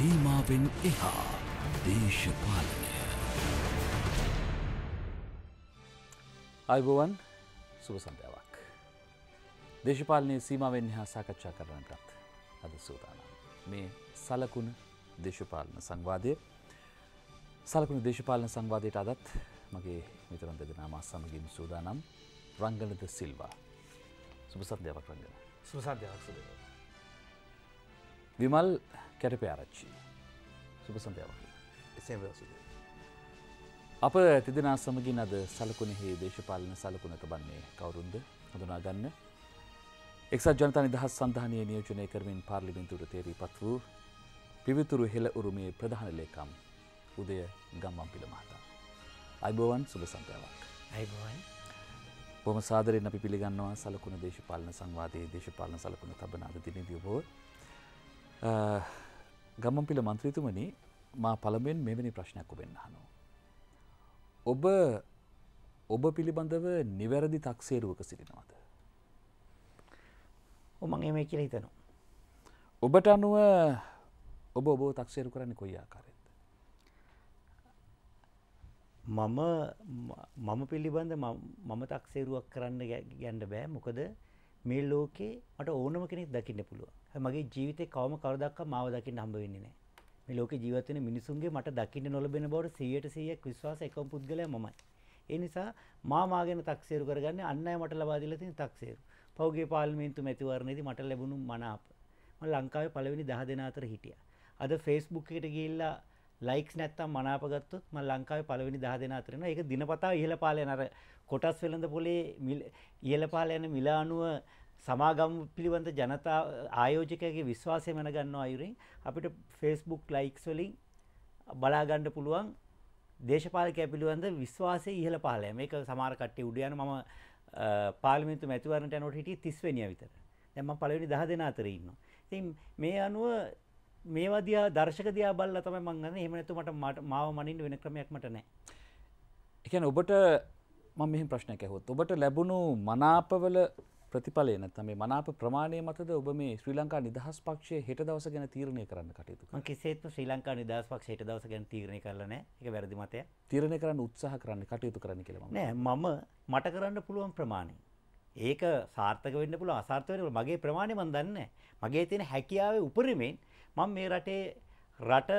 සීමාවෙන් එහා දේශපාලනය අයිබෝවන් සුවසන්ධාවක් දේශපාලනය සීමාවෙන් හා සාකච්ඡා කරන්නටත් අද සූදානම් මේ සලකුණ දේශපාලන සංවාදය සලකුණ දේශපාලන සංවාදයට අදත් මගේ මිතරන් දෙදෙනමා සමගින් සූදානම් රංගලද සිල්වා සුබසන්ධාවක් රංගන සුසන්ධයක් සුබ විමල් කැටපාරච්චි. සුබ සන්ධ්‍යාවක්. එසේම සුබ. අප තිදෙනා සමගින් අද සලකුණෙහි දේශපාලන සලකුණක බන්නේ කවුරුන්ද හඳුනා ගන්න. එක්සත් ජනතා නිදහස් සන්ධානය නියෝජනය කරමින් පාර්ලිමින්තුවට තේරීපත් වූ පිවිතුරු හෙළ උරුමේ ප්‍රධාන ලේකම් උදය ගම්මම් පිළ මහතා. අයිබෝවන් සුබ සන්ධාවක්. අයිබෝවන්. බොම සාදරෙන් අපි පිළිගන්නවා සලකුණ දේශපාලන සංවාදයේ දේශපාලන සලකුණ තබන අද දිනදී ඔබ ගමම්පිල මන්ත්‍රීතුමනි මා පළමෙන් මෙවැනි ප්‍රශ්නයක් ඔබෙන් අහනවා. ඔබ ඔබ පිළිබඳව නිවැරදි තක්සේරුවක සිටිනවද. ඔමන් එම කියල හිතනවා. ඔබට අනුව ඔබ ඔබ තක්සේරු කරන්න කොයි ආකාරයද. මම මම පිළිබඳ මම තක්සේරුවක් කරන්න ගැන්ඩ බෑ මොකද මේ ලෝකේ මට ඕනම කෙනෙක් දකින්න පුළුවන්. මගේ ජීවිතේ කවම කවදාවත් මාව දකින්න හම්බ වෙන්නේ නැහැ. මේ ලෝකේ ජීවත් වෙන මිනිසුන්ගේ මට දකින්න නොලබෙන බවට 100%ක් විශ්වාස එකම පුද්ගලයා මමයි. ඒ නිසා මා මා ගැන තක්සේරු කරගන්නේ අන් අය මට ලබා දීලා තියෙන තක්සේරු. පෞගේ පාර්ලිමේන්තු මැතිවරණයේදී මට ලැබුණු මනාප. මම ලංකාවේ පළවෙනි 10 දෙනා අතර හිටියා. අද Facebook එකට ගිහිල්ලා ලයික්ස් නැත්තම් මනාපගත්තුත් ම ලංකාවේ පළවෙනි දහ දෙෙන අතරෙන එක දිනපතා ඉහළ පාලයන අර කොටස් වෙළඳ පොලේ ඉහළ පාල යන මිලානුව සමාගම් පිළිබඳ ජනතා ආයෝජකයගේ විශ්වාසය මැන ගන්න අයුරින් අපිට ෆෙස්බුක් ලයික්ස් වලින් බලාගණ්ඩ පුළුවන් දේශපාලකය පිළිබඳ විශ්වාසය ඉහළ පාලය මේක සමාරකට්ටය උඩයන මම පාලිමිතු මැතිවරණට නොට හිටිය තිස්වනිය විතර දැම පලවෙනි දහ දෙෙන අතර ඉන්න. තින් මේ අනුව මේවා දිහා දර්ශක දිහා බලලා තමයි මං ගන්නේ. එහෙම නැතු මට මාව මනින්න වෙන ක්‍රමයක් මට නැහැ. ඒ කියන්නේ ඔබට මම මෙහෙම ප්‍රශ්නයක් ඇහුවොත් ඔබට ලැබුණු මනාපවල ප්‍රතිඵලය නැත්නම් මේ මනාප ප්‍රමාණය මතද ඔබ මේ ශ්‍රී ලංකා නිදහස් පක්ෂයේ හෙට දවස ගැන තීරණය කරන්න කටයුතු කරනවා. මම කිසිසේත්ම ශ්‍රී ලංකා නිදහස් පක්ෂයේ හෙට දවස ගැන තීරණය කළා නැහැ. ඒක වැරදි මතයක්. තීරණය කරන්න උත්සාහ කරන්න කටයුතු කරන්න කියලා මම. නෑ මම මට කරන්න පුළුවන් ප්‍රමාණය. ඒක සාර්ථක වෙන්න පුළුවන් අසාර්ථක වෙන්න පුළුවන්. මගේ ප්‍රමාණය මම දන්නේ නැහැ. මගේ තියෙන හැකියාවේ උපරිමයෙන් මම මේ රටේ රට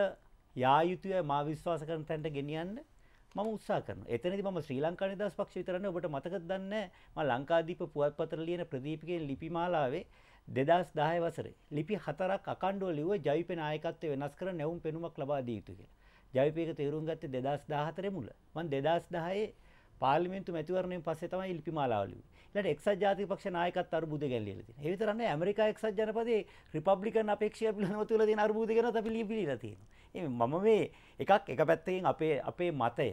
යායුතුය මා විශ්වාස කරන තැන්ට ගෙනියන්න මම උත්සා කරන එතනදි මම ශ්‍රී ලංකා නිදහස් පක්ෂ විතරනේ ඔබට මතක දන්න මම ලංකාදීප පුවත්පතර ලියන ප්‍රදීපකේ ලිපිමාලාවේ 2010 වසරේ ලිපි හතරක් අකණ්ඩව ලිව්ව ජවිපේ නායකත්වය වෙනස් කර නැවුම් පෙනුමක් ලබා දිය යුතු කියලා. ජවිපේක තේරුම් ගත්තේ 2014 මුල. මම 2010 පාර්ලිමේන්තු මැතිවරණයෙන් පස්සේ තමයි ලිපිමාලාව ලිව්වේ. ඊළඟට එක්සත් ජාතික පක්ෂ නායකත්ව අර්බුදය ගැන ලියලා තියෙනවා. ඒ විතරක් නෙවෙයි ඇමරිකා එක්සත් ජනපදයේ රිපබ්ලිකන් අපේක්ෂය පිළිබඳව තුලා තියෙන අර්බුදය ගැනත් අපි ලියලා තියෙනවා. ඒ මම මේ එකක් එක පැත්තකින් අපේ අපේ මතය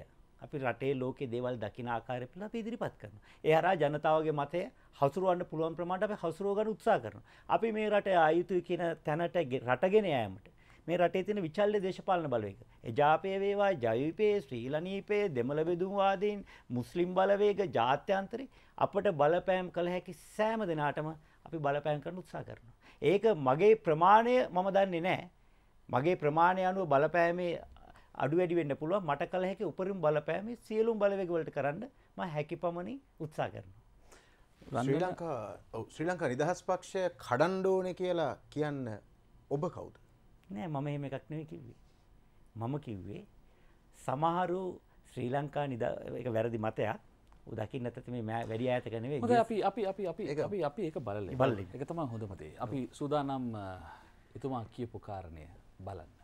අපි රටේ ලෝකේ දේවල් දකින ආකාරය පිළිබඳව අපි ඉදිරිපත් කරනවා. ඒ හරහා ජනතාවගේ මතය හසුරවන්න පුළුවන් ප්‍රමාණයට අපි හසුරව ගන්න උත්සාහ කරනවා. අපි මේ රට ආයුතුයි කියන තැනට රටගෙන යෑමට මේ රටේ තියෙන විචල්්‍ය දේශපාලන බලවේග. එජාපය වේවා, ජවිපේ, ශ්‍රීලනීපේ, දෙමළ බෙදුම් වාදීන්, මුස්ලිම් බලවේග, ජාත්‍යන්තරේ අපට බලපෑම් කළ හැකි සෑම දෙනාටම අපි බලපෑම් කරන්න උත්සාහ කරනවා. ඒක මගේ ප්‍රමාණය මම දන්නේ නැහැ. මගේ ප්‍රමාණය අනුව බලපෑමේ අඩු වැඩි වෙන්න පුළුවන්. මට කළ හැකි උපරිම බලපෑම සියලුම බලවේග වලට කරන්න මම හැකි පමණින් උත්සාහ කරනවා. ශ්‍රී ලංකා ශ්‍රී ලංකා නිදහස් පක්ෂය කඩන්න ඕනේ කියලා කියන්න ඔබ කවුද? නෑ මම එහෙම එකක් නෙවෙයි කිව්වේ. මම කිව්වේ සමහරු ශ්‍රී ලංකා නිද එක වැරදි මතයක් උදකින්න ඇති මේ වැඩි ඈතක නෙවෙයි. මොකද අපි අපි අපි අපි අපි අපි ඒක බලලා. ඒක තමයි හොඳම දේ. අපි සූදානම් එතුමා කියපු කාරණය බලන්න.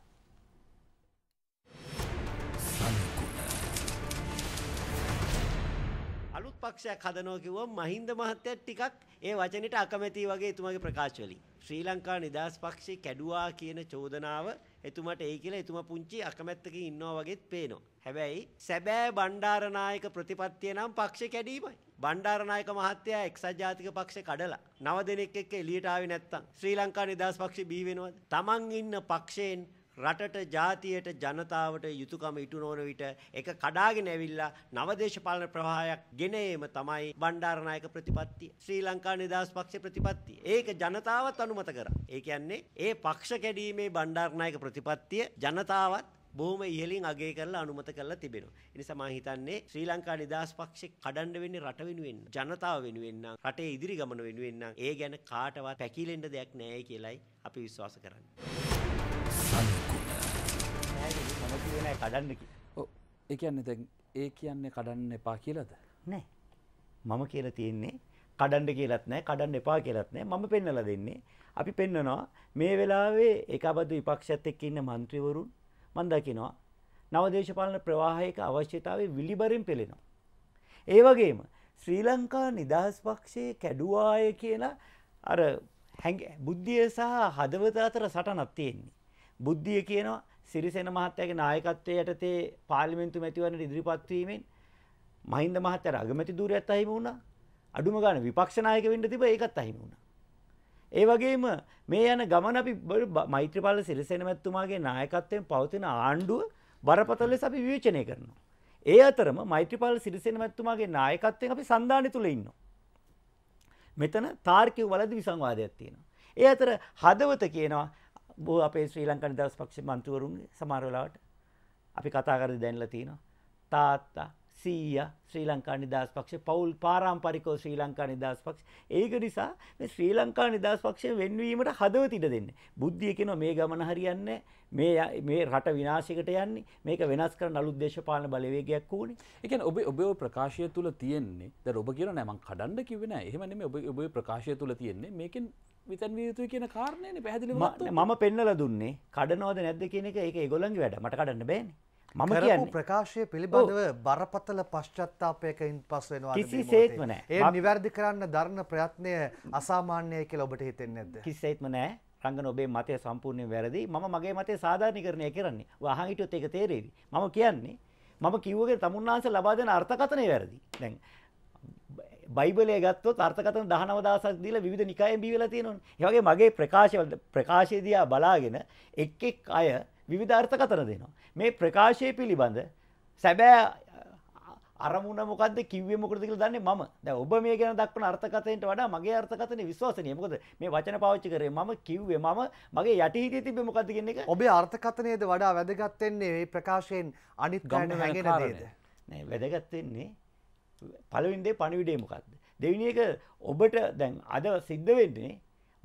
අලුත් පක්ෂයක් හදනවා කිව්වම මහින්ද මහත්තයා ටිකක් ඒ වචනෙට අකමැති වගේ එතුමාගේ ප්‍රකාශ වලින්. ශ්‍රී ලංකා නිදහස් පක්ෂේ කැඩුවා කියන චෝදනාව එතුමාට එයි කියලා එතුමා පුංචි අකමැත්තකින් ඉන්නවා වගේත් පේනවා. හැබැයි සැබෑ බණ්ඩාරනායක ප්‍රතිපත්තිය නම් පක්ෂේ කැඩීමයි. බණ්ඩාරනායක මහත්තයා එක්සත් ජාතික පක්ෂේ කඩලා නව දෙනෙක් එක්ක එළියට ආවේ නැත්තම් ශ්‍රී ලංකා නිදහස් පක්ෂේ බී වෙනවද? Taman ඉන්න පක්ෂයෙන් රටට ජාතියට ජනතාවට යුතුයකම ඉටු නොවන විට ඒක කඩාගෙන ඇවිල්ලා නවදේශපාලන ප්‍රවාහයක් ගෙන ඒම තමයි බණ්ඩාරනායක ප්‍රතිපත්තිය ශ්‍රී ලංකා නිදහස් පක්ෂ ප්‍රතිපත්තිය ඒක ජනතාවත් අනුමත කරා ඒ කියන්නේ ඒ පක්ෂ කැඩීමේ බණ්ඩාරනායක ප්‍රතිපත්තිය ජනතාවත් බොහොම ඉහලින් අගේ කරලා අනුමත කරලා තිබෙනවා. ඒ නිසා මම හිතන්නේ ශ්‍රී ලංකා නිදහස් පක්ෂේ කඩන්න වෙන්නේ රට වෙනුවෙන්, ජනතාව වෙනුවෙන් නම්, රටේ ඉදිරි ගමන වෙනුවෙන් නම් ඒ ගැන කාටවත් පැකිලෙන්න දෙයක් නැහැ කියලයි අපි විශ්වාස කරන්නේ. නෑ කඩන්න ඒ කියන්නේ දැන් ඒ කියන්නේ කඩන්න එපා කියලාද නෑ මම කියලා තියෙන්නේ කඩන්න කියලත් නෑ කඩන්න එපා කියලත් නෑ මම පෙන්නලා දෙන්නේ අපි පෙන්නනවා මේ වෙලාවේ ඒකාබද්ධ විපක්ෂයත් එක්ක ඉන්න മന്ത്രിවරුන් මම දකිනවා නව දේශපාලන ප්‍රවාහයක අවශ්‍යතාවය විලිබරින් පෙළෙනවා ඒ වගේම ශ්‍රී ලංකා නිදහස් පක්ෂයේ කැඩුවාය කියලා අර හැඟ බුද්ධිය සහ හදවත අතර සටනක් තියෙන්නේ බුද්ධිය කියනවා සිරිසේන මහත්තයාගේ නායකත්වයේ යටතේ පාර්ලිමේන්තු මැතිවරණයට ඉදිරිපත් වීමෙන් මහින්ද මහත්තයාට අගමැති ධූරයත් අහිමි වුණා. අඩුම ගාන විපක්ෂ නායක වෙන්න තිබ්බ ඒකත් අහිමි වුණා. ඒ වගේම මේ යන ගමන අපි මෛත්‍රීපාල සිරිසේන මැතිතුමාගේ නායකත්වයෙන් පවතින ආණ්ඩුව බරපතල ලෙස අපි විවේචනය කරනවා. ඒ අතරම මෛත්‍රීපාල සිරිසේන මැතිතුමාගේ නායකත්වයෙන් අපි සන්දානය තුල ඉන්නවා. මෙතන තාර්කික වලදී විසංවාදයක් තියෙනවා. ඒ අතර හදවත කියනවා බෝ අපේ ශ්‍රී ලංකන් දවස් පක්ෂ මන්තුවරුන් සමාරවෙලාවට අපි කතාකරදි දැන්ල තියෙනවා. තාත්තා සීය ශ්‍රී ලංකා නිදහස් පක්ෂ පවුල් පාරම්පරිකෝ ශ්‍රී ලංකා නිදහස් පක්ෂ ඒක නිසා මේ ශ්‍රී ලංකා නිදහස් පක්ෂය වෙන්වීමට හදවත ඉඩ දෙන්න. බුද්ධිය කියනවා මේ ගමන හරියන්නේ මේ මේ රට විනාශයකට යන්නේ. මේක වෙනස් කරන අලුත් දේශපාලන බලවේගයක් ඕනේ. ඒ කියන්නේ ඔබ ඔබේ ප්‍රකාශය තුල තියෙන්නේ දැන් ඔබ කියනවා නෑ මං කඩන්න කිව්වේ නෑ. එහෙම නෙමෙයි ඔබ ඔබේ ප්‍රකාශය තුල තියෙන්නේ මේකෙන් විතන්විය යුතුයි කියන කාරණයන පැහදිලි මම පෙන්නල දුන්නේ කඩනවද නැද්ද කියන එක ඒ ගොලන්ගේ වැඩ මට කඩන්න බෑන මම කියන්න ප්‍රකාශය පිළිබඳව බරපතල පශ්චත්තාපයකින් පස්සෙනවා කිසි සේත්මන ඒ නිවැරදි කරන්න ධර්ණ ප්‍රයත්නය අසාමාන්‍යය කියල ඔබට හිතෙන් නැද කිසිසේත්ම නෑ රංගන ඔබේ මතය සම්පූර්ණය වැරදි ම මගේ මතේ සාධානි කරණය කරන්නේ වහහිටොත් එක තේරේවි මම කියන්නේ මම කිව්වගේ තමුන්නාන්ස ලබාදන අර්ථකතනය වැරදි දැන් බයිබලය ගත්තොත් අර්ථකථන 19000ක් දීලා විවිධ නිකායෙන් බිහිවලා තියෙනවනේ. ඒ වගේ මගේ ප්‍රකාශවල ප්‍රකාශය දිහා බලාගෙන එක් එක් අය විවිධ අර්ථකථන දෙනවා. මේ ප්‍රකාශය පිළිබඳ සැබෑ අරමුණ මොකද කිව්වේ මොකද කියලා දන්නේ මම. දැන් ඔබ මේ ගැන දක්වන අර්ථකථනයට වඩා මගේ අර්ථකථනේ විශ්වාසනීය. මොකද මේ වචන පාවිච්චි කරේ මම කිව්වේ මම මගේ යටිහිතේ තිබ්බේ මොකද්ද කියන එක. ඔබේ අර්ථකථනයේද වඩා වැදගත් වෙන්නේ මේ ප්‍රකාශයෙන් අනිත් ගන්න හැගෙන දේද? නෑ වැදගත් වෙන්නේ පළවෙනි දේ පණිවිඩය මොකක්ද? දෙවෙනි එක ඔබට දැන් අද සිද්ධ වෙන්නේ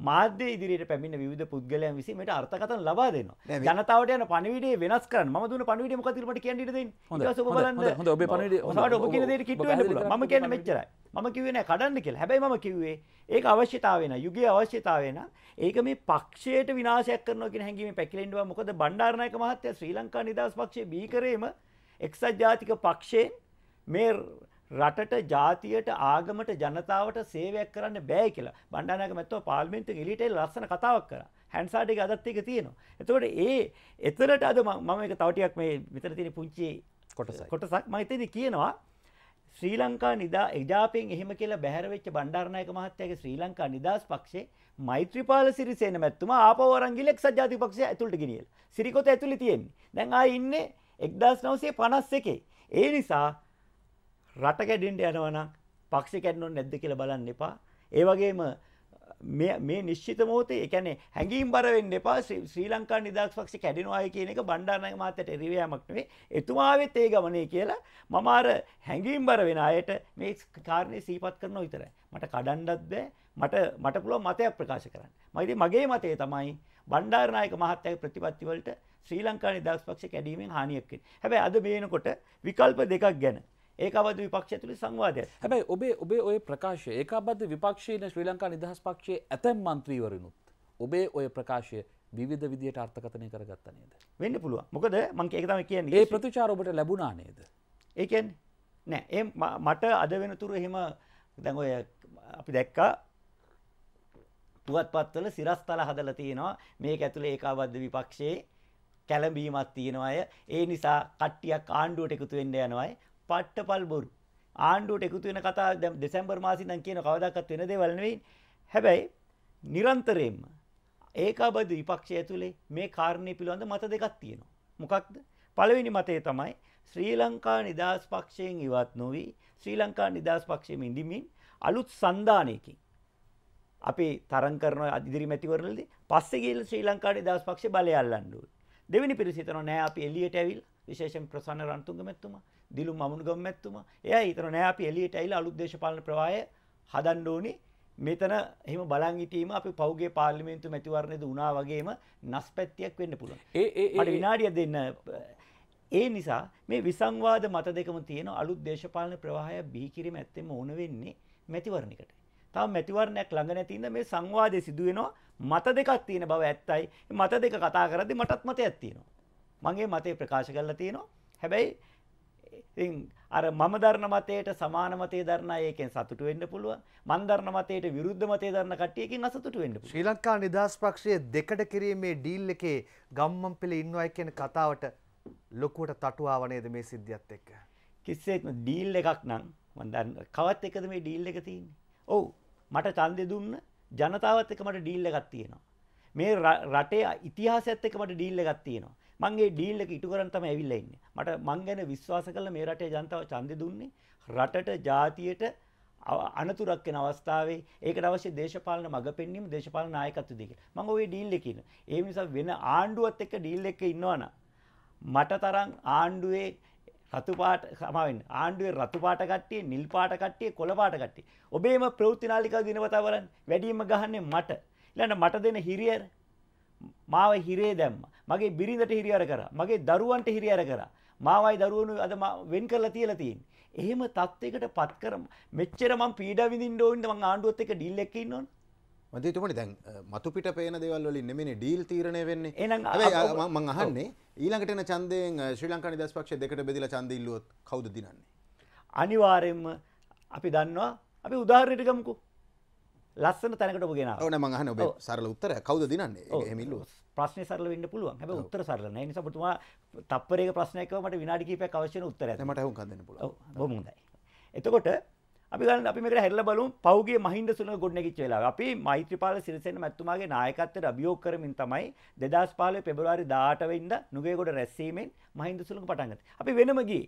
මාධ්‍ය ඉදිරියට පැමිණ විධ පුද්ගලයන් විසි මට අර්ථකතන ලබා දෙනවා ජනතාවට යන පනිවිඩේ වෙනස් කරන්න ම දුන පනිවිඩ මකතිරට කැඩිද ම කියන මෙච්චරයි මම කිවෙන කඩන්න කෙල් හැබයි ම කිවේ ඒ අවශ්‍යතාවෙන යුගේ අවශ්‍යතාවෙන ඒක මේ පක්ෂයට විනාශයක් කරනක හැකිීම පැකිලෙන්ඩුව මොකද බණ්ඩාරණයක මහත්‍ය ශ්‍රී ලංකා නිදස් පක්ෂ බීකරීම එක්සත් ජාතික පක්ෂයෙන් මේ රටට ජාතියට ආගමට ජනතාවට සේවයක් කරන්න බෑ කියලා බණ්ඩානාග මැත්තෝ පාර්ලිමේන්තුවෙන් එළියට එලා ලස්සන කතාවක් කරා. හැන්ඩ්සාඩ් එක අදත් ඒක තියෙනවා. එතකොට ඒ එතරට අද මම එක තව ටිකක් මේ මෙතන තියෙන පුංචි කොටසක් කොටසක් මම ඉතින් කියනවා ශ්‍රී ලංකා නිදා එජාපෙන් එහෙම කියලා බැහැර වෙච්ච බණ්ඩාරනායක මහත්තයාගේ ශ්‍රී ලංකා නිදහස් පක්ෂේ මෛත්‍රීපාල සිරිසේන මැතිතුමා ආපහු අරන් ගිහලා එක්සත් ජාතික පක්ෂය ඇතුළට ගෙනියලා. සිරිකොත ඇතුළේ තියෙන්නේ. දැන් ආයේ ඉන්නේ 1951. ඒ නිසා රට කැඩෙන්ට යනවනම් පක්ෂි කැඩනොන් නැද්ද කියල බලන්න එපා ඒවගේම මේ නිශ්චිත මෝතේ එකැනේ හැඟීම් බරවෙන්න එපා ශ්‍රී ලංකා නිදස් පක්ෂි කැඩෙනවාය කියන එක බණ්ඩානය මාතයට එරිවයමක්නේ එතුමාවෙත් ඒ ගමනේ කියලා මමාර හැඟීම් බර වෙන අයට මේ කාරණය සීපත් කරන විතර මට කඩන්ඩත් බෑ මට මට පුළුව මතයක් ප්‍රකාශ කරන්න මයිද මගේ මතය තමයි බණ්ඩාරනායක මහත්තයක ප්‍රතිපත්තිවලට ශ්‍රී ලංකා නිදස් පක්ෂ කැඩීමෙන් හානියක්කෙන් හැබැ අද බේනකොට විකල්ප දෙකක් ගැන ඒකාබද්ධ විපක්ෂය තුළ සංවාදය. හැබැයි ඔබේ ඔබේ ඔය ප්‍රකාශය ඒකාබද්ධ විපක්ෂයන ශ්‍රී ලංකා නිදහස් පක්ෂයේ ඇතැම් මන්ත්‍රීවරනුත් ඔබේ ඔය ප්‍රකාශය විධ විදියට අර්ථකතනය කරගත්ත නේද. වෙන්න පුළුව මොකද මංක එකතම කියන්නේ ඒ ප්‍රතිචාරඔබට ලැබුණා නේද. ඒකෙන් නෑ ඒ මට අද වෙනතුරු එහෙම දැන් ඔය අපි දැක්කා පුවත්පත්වල සිරස්තල හදලා තියෙනවා මේක ඇතුලේ ඒකාබද්ධ විපක්ෂයේ කැළඹීමක් තියෙනවාය ඒ නිසා කට්ටියක් ආණ්ඩුවට එකතු වෙන්න යනවායි පට්ටපල් බොරු. ආණ්ඩුවට එකතු වෙන කතා දැන් දෙසැම්බර් මාසෙ ඉඳන් කියන කවදාකවත් වෙන දේවල් නෙවෙයි. හැබැයි නිරන්තරයෙන්ම ඒකාබද්ධ විපක්ෂය ඇතුලේ මේ කාරණේ පිළිබඳ මත දෙකක් තියෙනවා. මොකක්ද? පළවෙනි මතය තමයි ශ්‍රී ලංකා නිදහස් පක්ෂයෙන් ඉවත් නොවි ශ්‍රී ලංකා නිදහස් පක්ෂයෙන් ඉඳිමින් අලුත් සන්ධානයකින් අපේ තරම් කරන ඉදිරි මැතිවරණවලදී පස්සේ ගිහලා ශ්‍රී ලංකා නිදහස් පක්ෂේ බලය අල්ලන්න ඕනේ. දෙවෙනි පිරිස හිතනවා නෑ අපි එළියට ඇවිල්ලා විශේෂයෙන් ප්‍රසන්න රන්තුංග මැතිතුමා දිලු මමුණු ගම්මැත්තුමා. එයා හිතන නෑ අපි එළියට ඇවිල්ලා අලුත් දේශපාලන ප්‍රවාහය හදන්න ඕනේ. මෙතන එහෙම බලන් හිටීම අපි පෞගේ පාර්ලිමේන්තු මැතිවරණයේදී වුණා වගේම නස්පැත්තියක් වෙන්න පුළුවන්. ඒ ඒ මට විනාඩියක් දෙන්න. ඒ නිසා මේ විසංවාද මත දෙකම තියෙන අලුත් දේශපාලන ප්‍රවාහය බිහි කිරීම ඇත්තෙම ඕන වෙන්නේ මැතිවරණයකට. තව මැතිවරණයක් ළඟ නැති ඉඳ මේ සංවාදේ සිදු වෙනවා මත දෙකක් තියෙන බව ඇත්තයි. මත දෙක කතා කරද්දී මටත් මතයක් තියෙනවා. මගේ මතේ ප්‍රකාශ කරලා තියෙනවා. හැබැයි ඉතින් අර මම දරන මතයට සමාන මතය දරන අය එකෙන් සතුටු වෙන්න පුළුවන්. මන් දරන මතයට විරුද්ධ මතය දරන කට්ටිය එකෙන් අසතුටු වෙන්න පුළුවන්. ශ්‍රී ලංකා නිදහස් පක්ෂය දෙකට කිරීමේ ඩීල් එකේ ගම්මන් පෙළ ඉන්නවයි කියන කතාවට ලොකුවට තටුවාව නේද මේ සිද්ධියත් එක්ක? කිසිසේත්ම ඩීල් එකක් නම් මන් දන්න කවත් එකද මේ ඩීල් එක තියෙන්නේ? ඔව්. මට ඡන්දෙ දුන්න ජනතාවත් එක්ක මට ඩීල් එකක් තියෙනවා. මේ රටේ ඉතිහාසයත් එක්ක මට ඩීල් එකක් තියෙනවා. මම ඒ ඩීල් එක ඉටු කරන් තමයි ඇවිල්ලා ඉන්නේ. මට මං ගැන විශ්වාස කරලා මේ රටේ ජනතාව ඡන්දෙ දුන්නේ රටට ජාතියට අනතුරක් වෙන අවස්ථාවේ ඒකට අවශ්‍ය දේශපාලන මඟ පෙන්වීම දේශපාලන නායකත්ව දෙක. මම ওই ඩීල් එකේ ඉන්නවා. ඒ නිසා වෙන ආණ්ඩුවත් එක්ක ඩීල් එකක ඉන්නවනම් මට තරම් ආණ්ඩුවේ රතු පාට සමාවෙන්න. ආණ්ඩුවේ රතු පාට කට්ටිය, නිල් පාට කට්ටිය, කොළ පාට කට්ටිය. ඔබේම ප්‍රවෘත්ති නාලිකාව දිනපතා බලන්න. වැඩිම ගහන්නේ මට. ඊළඟ මට දෙන හිරියර මාව හිරේ දැම්මා. මගේ බිරිඳට හිරියර කරා. මගේ දරුවන්ට හිරියර කරා. මාවයි දරුවනු අද වෙන් කරලා තියලා තියෙන්නේ. එහෙම තත්වයකට පත් කරම මෙච්චර මං පීඩ විඳින්න ඕනින්ද මං ආණ්ඩුවත් එක්ක ඩීල් එකක ඉන්න ඕනේ. මන්දතුමට දැන් මතුපිට පේන දෙවල් වලින් නෙමෙයි ඩීල් තීරණය වෙන්නේ. එහෙනම් මං අහන්නේ ඊළඟට එන ඡන්දයෙන් ශ්‍රී ලංකා නිදහස් පක්ෂය දෙකට බෙදලා ඡන්ද ඉල්ලුවොත් කවුද දිනන්නේ? අනිවාර්යයෙන්ම අපි දන්නවා අපි උදාහරණයකට ගමුකෝ. ලස්සන තැනකට ගෙන ඕන මහන ඔබ සරල උත්තර කවද දිනන්නේ හමිල්ල ප්‍රශ්න සරල වන්න පුළුවන් හැබ උත්තර සරලන නිසපුතුමා තපරේ ප්‍රශ්නයකමට විනාඩිකීපය අවශ්‍යන උත්තර මට කන්න බොමුදයි. එතකොට අපි ගන්න අපි මේකට හැල්ල බලුම් පෞගේ මහින්ද සුන ගොඩනැගිච්ච වෙලාව. අපි මෛත්‍රීපාල සිරිසේන මැතිතුමාගේ නායකත්වයට අභියෝග කරමින් තමයි 2015 පෙබරවාරි 18 වෙනිදා නුගේගොඩ රැස්වීමෙන් මහින්ද සුනක පටන් ගත්තේ. අපි වෙනම ගියේ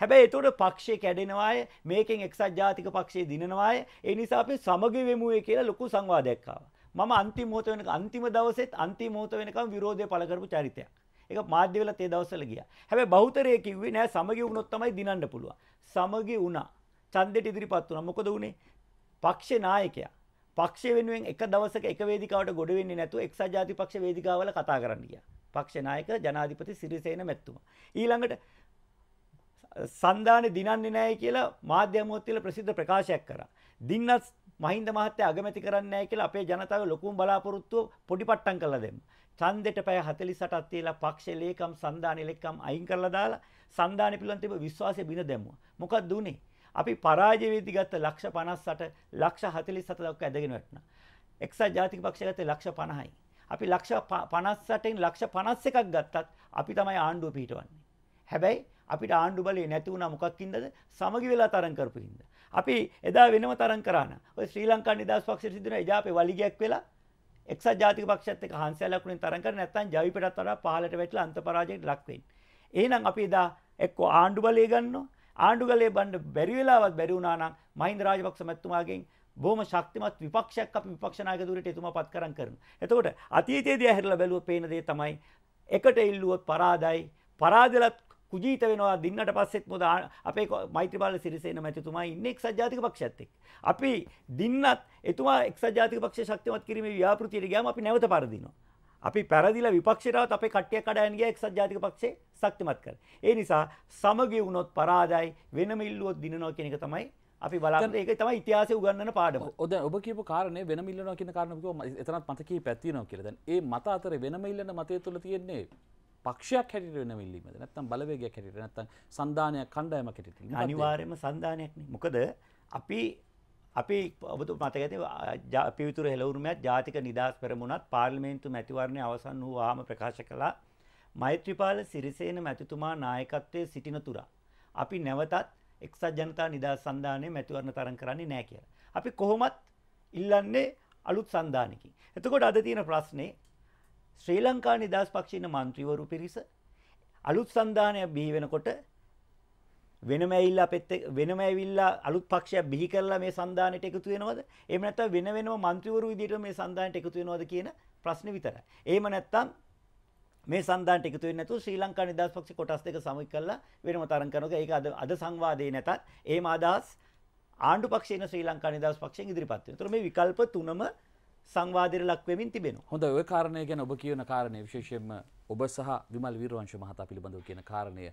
හැබැයි ඒතකොට පක්ෂේ කැඩෙනවාය මේකෙන් එක්සත් ජාතික පක්ෂේ දිනනවාය ඒ නිසා අපි සමග වෙමුවේ කියලා ලොකු සංවාදයක් ආවා මම අන්තිම මොහොත වෙනකම් අන්තිම දවසෙත් අන්තිම මොහොත වෙනකම් විරෝධය පළ කරපු චරිතයක් ඒක මාධ්‍ය වල තේ දවස්වල ගියා හැබැයි බහුතරය කිව්වේ නෑ සමගි වුණොත් තමයි දිනන්න පුළුවන් සමගි වුණා ඡන්දෙට ඉදිරිපත් වුණා මොකද වුනේ පක්ෂේ නායකයා පක්ෂ වෙනුවෙන් එක දවසක එක වේදිකාවට ගොඩ වෙන්නේ නැතුව එක්සත් ජාතික පක්ෂ වේදිකාවල කතා කරන්න ගියා. පක්ෂ නායක ජනාධිපති සිරිසේන මැතිතුමා. ඊළඟට සන්ධානය දිනන්නේ නැහැ කියලා මාධ්‍ය අමුත්තිල ප්‍රසිද්ධ ප්‍රකාශයක් කරා. දින්නත් මහින්ද මහත්තයා අගමැති කරන්නේ නැහැ කියලා අපේ ජනතාව ලොකුම බලාපොරොත්තුව පොඩිපට්ටම් කරලා දෙන්න. ඡන්දෙට පැය 48ක් තියලා පක්ෂේ ලේකම් සන්දාන ඉලක්කම් අයින් කරලා දාලා සන්දාන පිළිබඳ තිබ විශ්වාසය බිඳ දැමුවා. මොකක්ද උනේ? අපි පරාජය වේදි ගත්ත ලක්ෂ 58 ලක්ෂ 47 දක්වා ඇදගෙන වැටුණා. එක්සත් ජාතික පක්ෂය ගත්තේ ලක්ෂ 50යි. අපි ලක්ෂ 58න් ලක්ෂ 51ක් ගත්තත් අපි තමයි ආණ්ඩුව පිටවන්නේ. හැබැයි අපිට ආණ්ඩු බලේ නැති වුණා මොකක්ින්දද? සමගි වෙලා තරම් කරපු හින්දා. අපි එදා වෙනම තරම් කරාන. ඔය ශ්‍රී ලංකා නිදහස් පක්ෂයේ සිදුන එජාපේ වලිගයක් වෙලා එක්සත් ජාතික පක්ෂයත් එක්ක හන්සියලා ලකුණෙන් තරම් කරේ නැත්නම් ජවිපෙටත් වඩා පහලට වැටිලා අන්ත පරාජයට ලක් වෙන්නේ. එහෙනම් අපි එදා එක්ක ආණ්ඩු බලය ගන්නවා. ආණ්ඩු බලය බණ්ඩ බැරි වෙලාවත් බැරි වුණා නම් මහින්ද රාජපක්ෂ මැතිතුමාගෙන් බොහොම ශක්තිමත් විපක්ෂයක් අපි විපක්ෂ නායක ධුරයට එතුමා පත් කරන් කරනවා. එතකොට අතීතයේදී ඇහැරලා බැලුව පේන දේ තමයි එකට ඉල්ලුවොත් පරාදයි පරාදලත් කුජීත වෙනවා දින්නට පස්සෙත් මොද අපේ මෛත්‍රපාල සිරිසේන මැතිතුමා ඉන්නේ එක්සත් ජාතික පක්ෂයත් එක්ක. අපි දින්නත් එතුමා එක්සත් ජාතික පක්ෂය ශක්තිමත් කිරීමේ ව්‍යාපෘතියට ගියාම අපි නැවත පරදිනවා. අපි පැරදිලා විපක්ෂයටවත් අපේ කට්ටිය කඩාගෙන ගියා එක්සත් ජාතික පක්ෂේ ශක්තිමත් කර. ඒ නිසා සමගිය වුණොත් පරාජයයි වෙනම ඉල්ලුවොත් දිනනවා කියන එක තමයි අපි බලන්න ඒක තමයි ඉතිහාසය උගන්නන පාඩම. ඔද ඔබ කියපු කාරණේ වෙනම ඉල්ලනවා කියන කාරණේ කිව්ව එතනත් මතකී පැතිනවා කියලා. දැන් ඒ මත අතර වෙනම ඉල්ලන මතය තුල තියෙන්නේ පක්ෂයක් හැටියට වෙනවිල්ලීමද නැත්නම් බලවේගයක් හැටියට නැත්නම් සන්දානයක් කණ්ඩායමක් හැටියට අනිවාර්යයෙන්ම සන්දානයක් නේ මොකද අපි අපි ඔබතු මතක ඇති පිවිතුරු හෙළවුරුමත් ජාතික නිදහස් පෙරමුණත් පාර්ලිමේන්තු මැතිවරණය අවසන් වූ ආම ප්‍රකාශ කළා මෛත්‍රීපාල සිරිසේන මැතිතුමා නායකත්වයේ සිටින තුරා අපි නැවතත් එක්සත් ජනතා නිදහස් සන්ධානයේ මැතිවරණ තරම් කරන්නේ නැහැ කියලා. අපි කොහොමත් ඉල්ලන්නේ අලුත් සන්ධානකින්. එතකොට අද තියෙන ප්‍රශ්නේ ශ්‍රී ලංකා නිදහස් පක්ෂේ ඉන්න മന്ത്രിවරු පිරිස අලුත් සන්දානය බිහි වෙනකොට වෙනම ඇවිල්ලා අපෙත් වෙනම ඇවිල්ලා අලුත් පක්ෂයක් බිහි කරලා මේ සන්දානයට එකතු වෙනවද? එහෙම නැත්නම් වෙන වෙනම മന്ത്രിවරු විදිහට මේ සන්දානයට එකතු වෙනවද කියන ප්‍රශ්නේ විතරයි. එහෙම නැත්නම් මේ සන්දානට එකතු වෙන්නේ නැතුව ශ්‍රී ලංකා නිදහස් පක්ෂේ කොටස් දෙක සමගි කරලා වෙනම තරඟ කරනවා. ඒක අද අද සංවාදේ නැතත් එහෙම අදහස් ආණ්ඩු පක්ෂේ ඉන්න ශ්‍රී ලංකා නිදහස් පක්ෂයෙන් ඉදිරිපත් වෙනවා. ඒතර මේ විකල්ප තුනම සංවාදයට ලක් වෙමින් තිබෙනවා. හොඳ ඔය කාරණය ගැන ඔබ කියන කාරණය විශේෂයෙන්ම ඔබ සහ විමල් වීරවංශ මහතා පිළිබඳව කියන කාරණය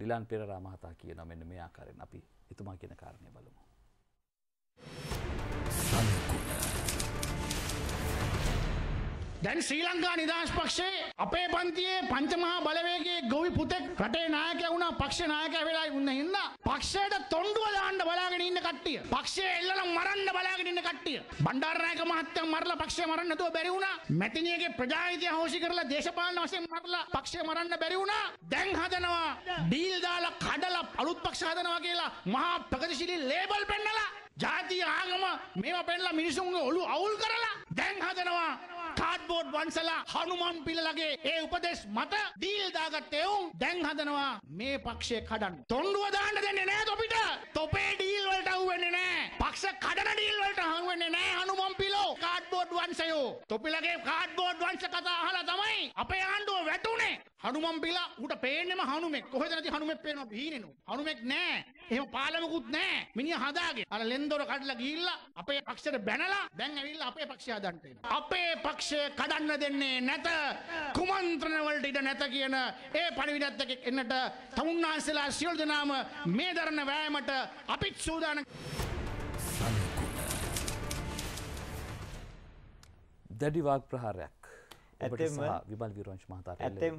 ලිලන් පෙරරා මහතා කියනවා මෙන්න මේ ආකාරයෙන් අපි එතුමා කියන කාරණය බලමු. දැන් ශ්‍රී ලංකා නිදහස් පක්ෂයේ අපේ පන්තියේ පංචමහා බලවේගයේ ගොවි පුතෙක් රටේ නායකයා වුණා පක්ෂ නායකයා වෙලා ඉන්න හින්දා පක්ෂයට තොණ්ඩුව දාන්න බලාගෙන ඉන්න කට්ටිය පක්ෂය එල්ලලා මරන්න බලාගෙන ඉන්න කට්ටිය බණ්ඩාරනායක මහත්තයා මරලා පක්ෂය මරන්න නැතුව බැරි වුණා මැතිණියගේ ප්‍රජාහිතය හොෂි කරලා දේශපාලන වශයෙන් මරලා පක්ෂය මරන්න බැරි වුණා දැන් හදනවා ඩීල් දාලා කඩලා අලුත් පක්ෂ හදනවා කියලා මහා ප්‍රගතිශීලී ලේබල් පෙන්නලා ජාතිය ආගම මේවා පෙන්ලා මිනිසුන්ගේ ඔළු අවුල් කරලා දැන් හදනවා කාඩ්බෝඩ් වන්සලා හනුමන් පිළලගේ ඒ උපදෙස් මත දීල් දාගත්ත එවුන් දැන් හදනවා මේ පක්ෂය කඩන්න. තොණ්ඩුව දාන්න දෙන්නේ නැහැ තොපිට. තොපේ ඩීල් වලට අහුවෙන්නේ නැහැ. පක්ෂ කඩන ඩීල් වලට අහුවෙන්නේ නැහැ හනුමන් පිළෝ කාඩ්බෝඩ් වන්සයෝ. තොපිලගේ කාඩ්බෝඩ් වන්ස කතා අහලා තමයි අපේ ආණ්ඩුව වැටුනේ. හනුමම් පිලා ඌට පේන්නෙම හනුමෙක් කොහෙද නැති හනුමෙක් පේනවා හීනෙනු හනුමෙක් නෑ එහෙම පාලමකුත් නෑ මිනිහා හදාගෙන අර ලෙන්දොර කඩලා ගිහිල්ලා අපේ පක්ෂයට බැනලා දැන් ඇවිල්ලා අපේ පක්ෂය හදන්න එනවා අපේ පක්ෂය කඩන්න දෙන්නේ නැත කුමන්ත්‍රණ වලට ඉඩ නැත කියන ඒ පණිවිඩයත් එක්ක එන්නට තමුන්නාන්සලා සියලු දෙනාම මේ දරන වෑයමට අපිත් සූදානම් දැඩි වාග් ප්‍රහාරයක් ඇතෙම විමල් විරෝංච් මහතා ඇතෙම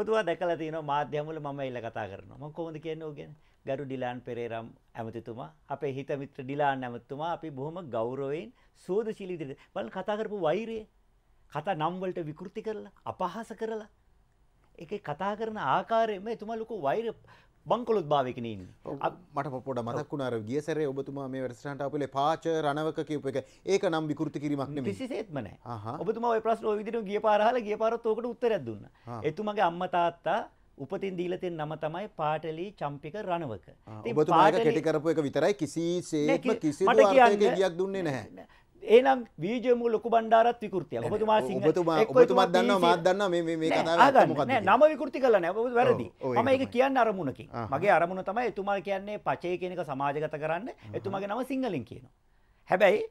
ඔබතුමා දැකලා තියෙනවා මාධ්‍යම් වල මම ඉල්ල කතා කරනවා මම කොහොමද කියන්නේ ඕක ගැන ගරු ඩිලාන් පෙරේරම් ඇමතිතුමා අපේ හිත මිත්‍ර ඩිලාන් ඇමතිතුමා අපි බොහොම ගෞරවයෙන් සෝදශීලී විදිහට බලන්න කතා කරපු වෛරය කතා නම් වලට විකෘති කරලා අපහාස කරලා ඒකේ කතා කරන ආකාරයෙන්ම එතුමා ලොකු වෛර බංකොලොත් භාවකන ඉන්න මට පොඩ මදක්ුණර ගියසර ඔබතුමා මේ වැඩසටහට අපල පාච රණවක කිව් එක ඒක නම් විකෘති කිරීමක් කිසිසේත්මන ඔබතුම ප්‍රස් විදින ගිය පාරහල ගිය පාරත්තෝකට උත්තරැදන්න එතුමගේ අම්මතාත්තා උපතින් දීලතින් නම තමයි පාටලි චම්පික රණවක ඔබතුමාට කෙටිකරපු එක විතරයි කිසිසේ කිසි ගියක් දුන්නේ නැහැ ඒනම් වීජමූ ලොකු බණ්ඩාරත් විකෘතිය ඔබතුමා සිංහ ඔබතුමා දන්නවා මාත් දන්නවා මේ මේ කතාව මොකක්ද නම විකෘති කළා නෑ ඔබ වැරදි මම ඒක කියන්න අරමුණකින් මගේ අරමුණ තමයි එතුමා කියන්නේ පචේ කියන එක සමාජගත කරන්න එතුමාගේ නම සිංහලෙන් කියනවා හැබැයි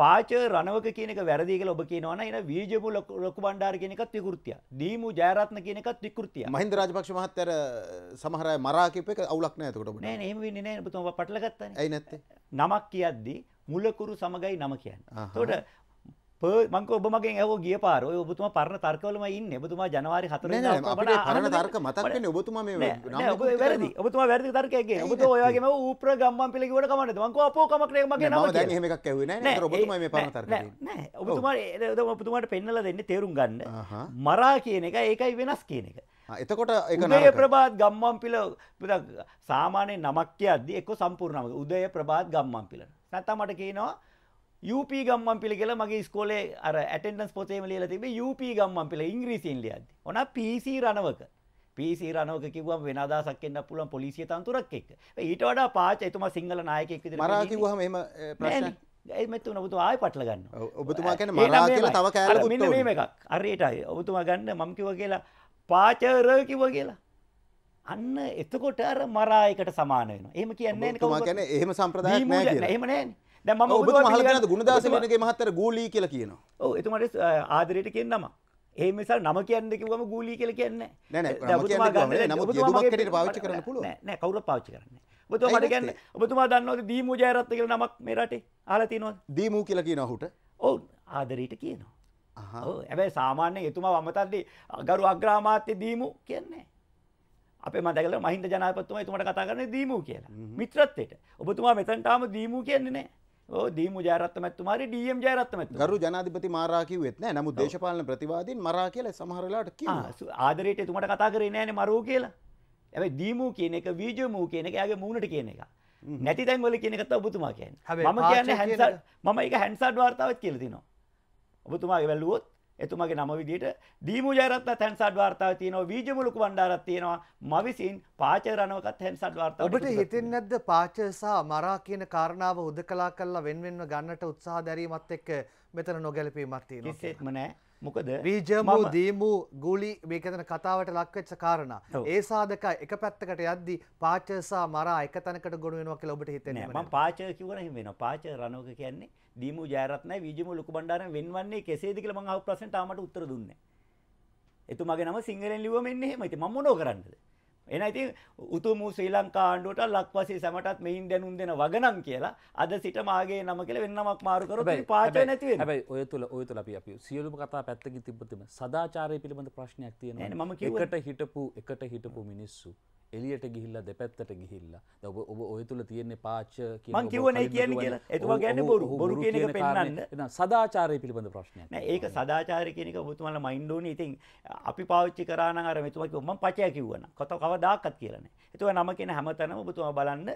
පාච රණවක කියන එක වැරදි කියලා ඔබ කියනවා නම් එන වීජමූ ලොකු බණ්ඩාර කියන එකත් විකෘතිය දීමු ජයරත්න කියන එකත් විකෘතිය මහින්ද රාජපක්ෂ මහත්තයර සමහර අය මරා කියප එක අවුලක් නෑ එතකොට ඔබ නෑ නෑ එහෙම වෙන්නේ නෑ ඔබතුමා පටලගත්තනේ ඇයි නැත්තේ නමක් කියද්දී මුලකුරු සමගයි නම කියන්නේ. එතකොට මංක ඔබ මගෙන් ඇහෝ ගිය පාර ඔය ඔබතුමා පරණ තර්කවලම ඉන්නේ. ඔබතුමා ජනවාරි 4 වෙනිදා අපිට පරණ තර්ක මතක් වෙන්නේ ඔබතුමා මේ නෑ ඔබ වැරදි. ඔබතුමා වැරදි තර්කයක් ගේන. ඔබතුමා ඔය වගේම ඌප්‍ර ගම්මන් පිළ කිව්වට කමක් නැද්ද? මං කෝ අපෝ කමක් නෑ මගේ නම කියලා. මම දැන් එහෙම එකක් ඇහුවේ නෑ නේද? ඔබතුමා මේ පරණ තර්ක දෙන්නේ. නෑ ඔබතුමා ඔබතුමාට පෙන්නලා දෙන්නේ තේරුම් ගන්න. මරා කියන එක ඒකයි වෙනස් කියන එක. එතකොට උදය ප්‍රබාත් ගම්මන් පිල සාමානය නමක්්‍ය අද එක් සම්පූර්ණම උදය ප්‍රබාත් ගම්මන් පිල නැතමට කියනවා UP ගම්මන් පිළි කියල මගේ ස්කෝලේ අර ඇටන්ස් පොතේම ලියල තිබේ UP ගම්මන් පිළ ඉංග්‍රීසින් ලියද ඕන පිසි රණවක පිසි රනෝක කිවම් වෙනදාසක් එන්න පුළුවන් පොලිසිය තන්තුරක් එක් ඊට වඩා පාච එතුමා සිංහල නායකෙක් විදිර මරාකිවහම එම eh, ප්‍රශ්න එමත්තුන ඔබතු ආය පටල ගන්න ඔබතුමා කියන මරා කියලා තව කෑල්ල මෙන්න මේ එකක් අරයටයි ඔබතුමා ගන්න මම කිව්වා කියලා පාචර කිව කියලා අන්න එතකොට අර මරායකට සමාන වෙන එහම කියන්නේ ගැන එහම සම්ප්‍රදාය එහමන දැම හ ගුණදාසමනගේ මහත්තර ගූලී කියලා කියනවා ඔ එතුමට ආදරයට කියන්නම ඒ නිසා නම කියන්නකිවම ගූලී කියල කියන්නේ පාච කරන පුල නෑ කවුර පාච කරන්න බතුමට ගැන්න ඔබතුමා දන්නවද දීමූ ජයරත්තක නමක් මෙරට ආලතිනව දීමූ කියලකි නොහුට ඔවු ආදරයට කියනවා ඇබැයි සාමාන්‍ය එතුමා වමතද්දී ගරු අග්‍රාමාත්‍ය දීමු කියන්නේ. අපේ මතකල මහින්ද ජනාපත්තුම එතුමට කතා කරන දීමූ කියලා මිත්‍රත්තයට ඔබතුමා මෙතන්ටාම දීමූ කියන්නේ නෑ දීම ජාරත්තමත්තුමාර ඩියම් ජාරත්තමත් ගරු ජනාධිපති මාරාකිව වෙත්න නමු දේශපාලන ප්‍රතිවාදීන් මරා කියල සමහරලාට ආදරයට තුමට කතා කරේ නෑන මරෝ කියලා ඇ දීමූ කියන එක වීජමූ කියන එක යාගේ මූුණට කියන එක නැති තැන්වල කියනෙකත ඔබතුමා කියෙන් ම කියන්න හැ මම එක හැන්සඩ් වාර්තාවත් කියලතිනවා ඔබතුමාගේ වැළුවොත් එතුමාගේ නම විදිහට දීමු ජයරත්න තැන්සඩ් වාර්තාවේ තියෙනවා වීජමුළු කුමණ්ඩාරත් තියෙනවා මවිසින් පාචර් රණවක තැන්සඩ් වාර්තාව ඔබට හිතෙන්නේ නැද්ද පාචර් සහ මරා කියන කාරණාව උදකලා කරලා වෙන්වෙන්ව ගන්නට උත්සාහ දැරීමත් එක්ක මෙතන නොගැලපීමක් තියෙනවා කිසිත්ම නැහැ මොකද වීජමූ දීමූ ගුලි මේකතන කතාවට ලක්වෙච්ච කාරණ. ඒ සාධක එක පැත්තකට යද්දි පාචසා මරා එක තැනකට ගොුණ වෙනවා කියලා ඔබට හිතෙන ම පාච කිවන වෙන පාච රනෝක කියන්නේ දීම ජයරත්න විජම ලොක බණ්ඩාරන වෙන්වන්නේ කෙසේදකල මං අව ප්‍රසන්ටමට උත්තර දුන්නේ. එතුමගේ නම සිංහලෙන් ලිවම එන්නේ මෙති මම්මනෝ කරන්නද. එන ඉතින් උතුම් වූ ශ්‍රී ලංකා ආණ්ඩුවට ලක්වැසි සැමටත් මෙයින් දැනුම් දෙන වගනම් කියලා අද සිට මාගේ නම කියලා වෙන නමක් මාරු කරොත් මේ පාචය නැති වෙනවා. හැබැයි ඔය තුල ඔය තුල අපි අපි සියලුම කතා පැත්තකින් තිබ්බොත්ම සදාචාරය පිළිබඳ ප්‍රශ්නයක් තියෙනවා. එකට හිටපු එකට හිටපු මිනිස්සු එලියට ගිහිල්ලා දෙපැත්තට ගිහිල්ලා ඔබ ඔබ ඔය තුල තියෙන්නේ පාච්ච කියන මං කිව්වනේ කියන්නේ කියලා එතුමා කියන්නේ බොරු බොරු කියන එක පෙන්වන්න එහෙනම් සදාචාරය පිළිබඳ ප්‍රශ්නයක් නෑ ඒක සදාචාරය කියන එක ඔබතුමාලා මයින්ඩ් ඕනේ ඉතින් අපි පාවිච්චි කරා නම් අර මෙතුමා කිව්ව මං පචය කිව්වනම් කතාව කවදාකත් කියලා නැහැ. ඒතකොට නම කියන හැමතැනම ඔබතුමා බලන්න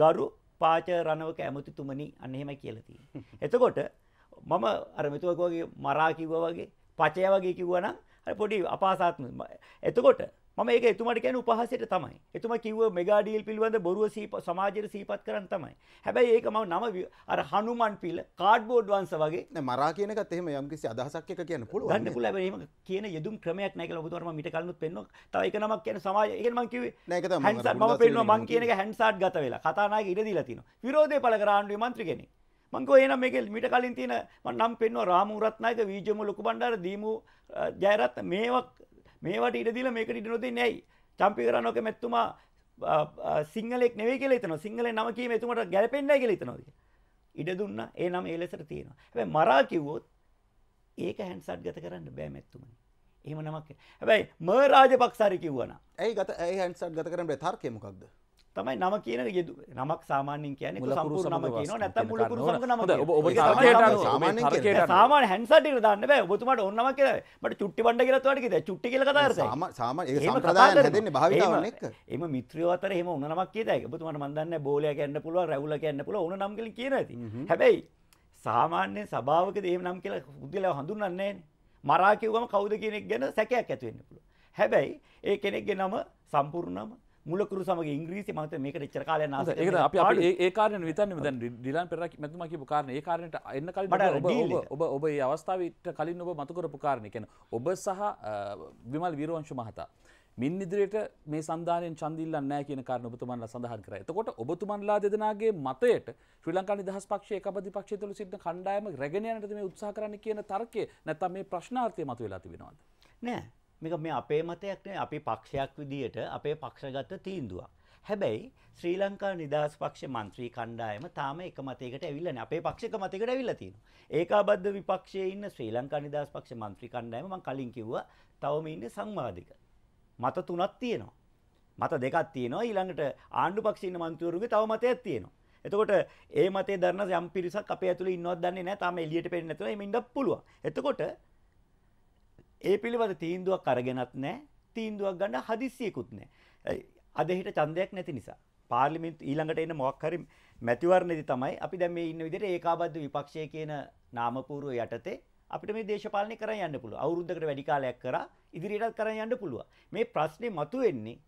ගරු පාච රණවක ඇමතිතුමනි අන්න එහෙමයි කියලා තියෙන්නේ. එතකොට මම අර මෙතුවක වගේ මරා කිව්වා වගේ පචය වගේ කිව්වා නම් අර පොඩි අපාසාත්මක. එතකොට මම ඒක එතුමාට කියන්නේ උපහාසයට තමයි. එතුමා කිව්ව මෙගා ඩීල් පිළිබඳ බොරුව සමාජයට සීපත් කරන්න තමයි. හැබැයි ඒක මම නම අර හනුමන් පිල කාඩ්බෝඩ් වංශ වගේ නෑ මරා කියන එකත් එහෙම යම්කිසි අදහසක් එක කියන්න පුළුවන්. ගන්න පුළුවන්. හැබැයි එහෙම කියන යෙදුම් ක්‍රමයක් නෑ කියලා ඔබතුමා මම මිට කලිනුත් පෙන්නුවා. තව එක නමක් කියන සමාජය. ඒ කියන්නේ මම කිව්වේ නෑ ඒක තමයි මම පෙන්නුවා මම කියන එක හැන්ඩ්සාඩ් ගත වෙලා කතානායක ඉඩ දීලා තිනවා. විරෝධය පළ කර ආණ්ඩුවේ മന്ത്രി කෙනෙක්. මංකෝ ඒනම් මේක මිට කලින් තියෙන මම නම් පෙන්නවා රාමු රත්නායක වීජමු ලොකු බණ්ඩාර දීමු ජයරත්න මේවක් මේවට ඉඩ දීලා මේකට ඉඩ නොදෙන්නේ ඇයි? චම්පි කරනෝක මෙතුමා සිංහලෙක් නෙවෙයි කියලා හිතනවා. සිංහලේ නම කීම එතුමාට ගැලපෙන්නේ නැහැ කියලා හිතනවා. ඉඩ දුන්නා. ඒ නම ඒ ලෙසට තියෙනවා. හැබැයි මරා කිව්වොත් ඒක හැන්ඩ්සට් ගත කරන්න බෑ මෙතුමනි. එහෙම නමක්. හැබැයි මර් රාජපක්ෂ හරි කිව්වනම්. ඇයි ගත ඇයි හැන්ඩ්සට් ගත කරන්න බෑ තර්කය මොකක්ද? තමයි නම කියන යෙදු නමක් සාමාන්‍යයෙන් කියන්නේ සම්පූර්ණ නම කියනවා නැත්නම් මුළු කුරු සමග නම කියනවා ඔබ ඔබ සාමාන්‍යයෙන් සාමාන්‍ය හෑන්ඩ්සට් එකට දාන්න බෑ ඔබතුමාට ඕන නමක් කියලා මට චුට්ටි බණ්ඩ කියලා තුවාට කිව්වා චුට්ටි කියලා කතා කරතයි සාමාන්‍ය ඒක සම්ප්‍රදායයෙන් හැදෙන්නේ භාවිතාවන් එක්ක එහෙම මිත්‍රයෝ අතර එහෙම ඕන නමක් කියතයි ඔබතුමාට මන් දන්නේ බෝලයා කියන්න පුළුවන් රැවුලා කියන්න පුළුවන් ඕන නම් කියලා කියන ඇති හැබැයි සාමාන්‍ය සභාවකදී එහෙම නම් කියලා පුද්ගලයා හඳුන්වන්නේ නැහැනේ මරා කිව්වම කවුද කියන එක ගැන සැකයක් ඇති වෙන්න පුළුවන් හැබැයි ඒ කෙනෙක්ගේ නම සම්පූර්ණ නම මුලකරු සමග ඉංග්‍රීසි මත මේකට චර කාලය න ඒක අප ඒකාර විතන්න ද ඩිලන් පෙරක් මැතුමකි කාරන ඒ කාරණයට එන්න කලට ඔබ ඔබ අවස්ථාවට කලින් ඔබ මතුකරපු කාරණය කැන ඔබ සහ විමල් විරෝංශ මහතා. මින් ඉදිරියට මේ සන්ධානයෙන් චන්දිල්ල නෑ කියන කාරණ ඔබතුමන්ලා සඳහන් කරයි. එතකොට ඔබතුමන්ලා දෙදෙනාගේ මතයට ශ්‍රී ලංකා නිදහස් පක්ෂයේ එකපති පක්ෂය තුළ සිටින කණ්ඩායම රැගෙන යන්නද මේ උත්සාහ කරන්නේ කියන තර්කය නැත්නම් මේ ප්‍රශ්නාර්ථය මතුවලා තිබෙනවද? නෑ මේක මේ අපේ මතයක් නෙවෙයි අපි පක්ෂයක් විදියට අපේ පක්ෂගත තීන්දුවක්. හැබැයි ශ්‍රී ලංකා නිදහස් පක්ෂ മന്ത്രി කණ්ඩායම තාම එක මතයකට ඇවිල්ලා නැහැ. අපේ පක්ෂයක මතයකට ඇවිල්ලා තියෙනවා. ඒකාබද්ධ විපක්ෂයේ ඉන්න ශ්‍රී ලංකා නිදහස් පක්ෂ മന്ത്രി කණ්ඩායම මම කලින් කිව්වා තවම ඉන්නේ සංවාදික. මත තුනක් තියෙනවා. මත දෙකක් තියෙනවා. ඊළඟට ආණ්ඩු පක්ෂයේ ඉන්න മന്ത്രിවරුන්ගේ තව මතයක් තියෙනවා. එතකොට ඒ මතේ දරන යම් පිරිසක් අපේ ඇතුළේ ඉන්නවත් දන්නේ නැහැ. තාම එළියට පෙන්නේ නැතුව එමින්ද පුළුවන්. එතකොට ඒ පිළිබඳ තීන්දුවක් අරගෙනත් නැහැ. තීන්දුවක් ගන්න හදිස්සියකුත් නැහැ. අද හිට ඡන්දයක් නැති නිසා. පාර්ලිමේන්තු ඊළඟට එන මොකක් හරි මැතිවරණෙදි තමයි අපි දැන් මේ ඉන්න විදිහට ඒකාබද්ධ විපක්ෂය කියන නාමපූර්ව යටතේ අපිට මේ දේශපාලනය කරන් යන්න පුළුවන්. අවුරුද්දකට වැඩි කාලයක් කරා ඉදිරියටත් කරන් යන්න පුළුවන්. මේ ප්‍රශ්නේ මතුවෙන්නේ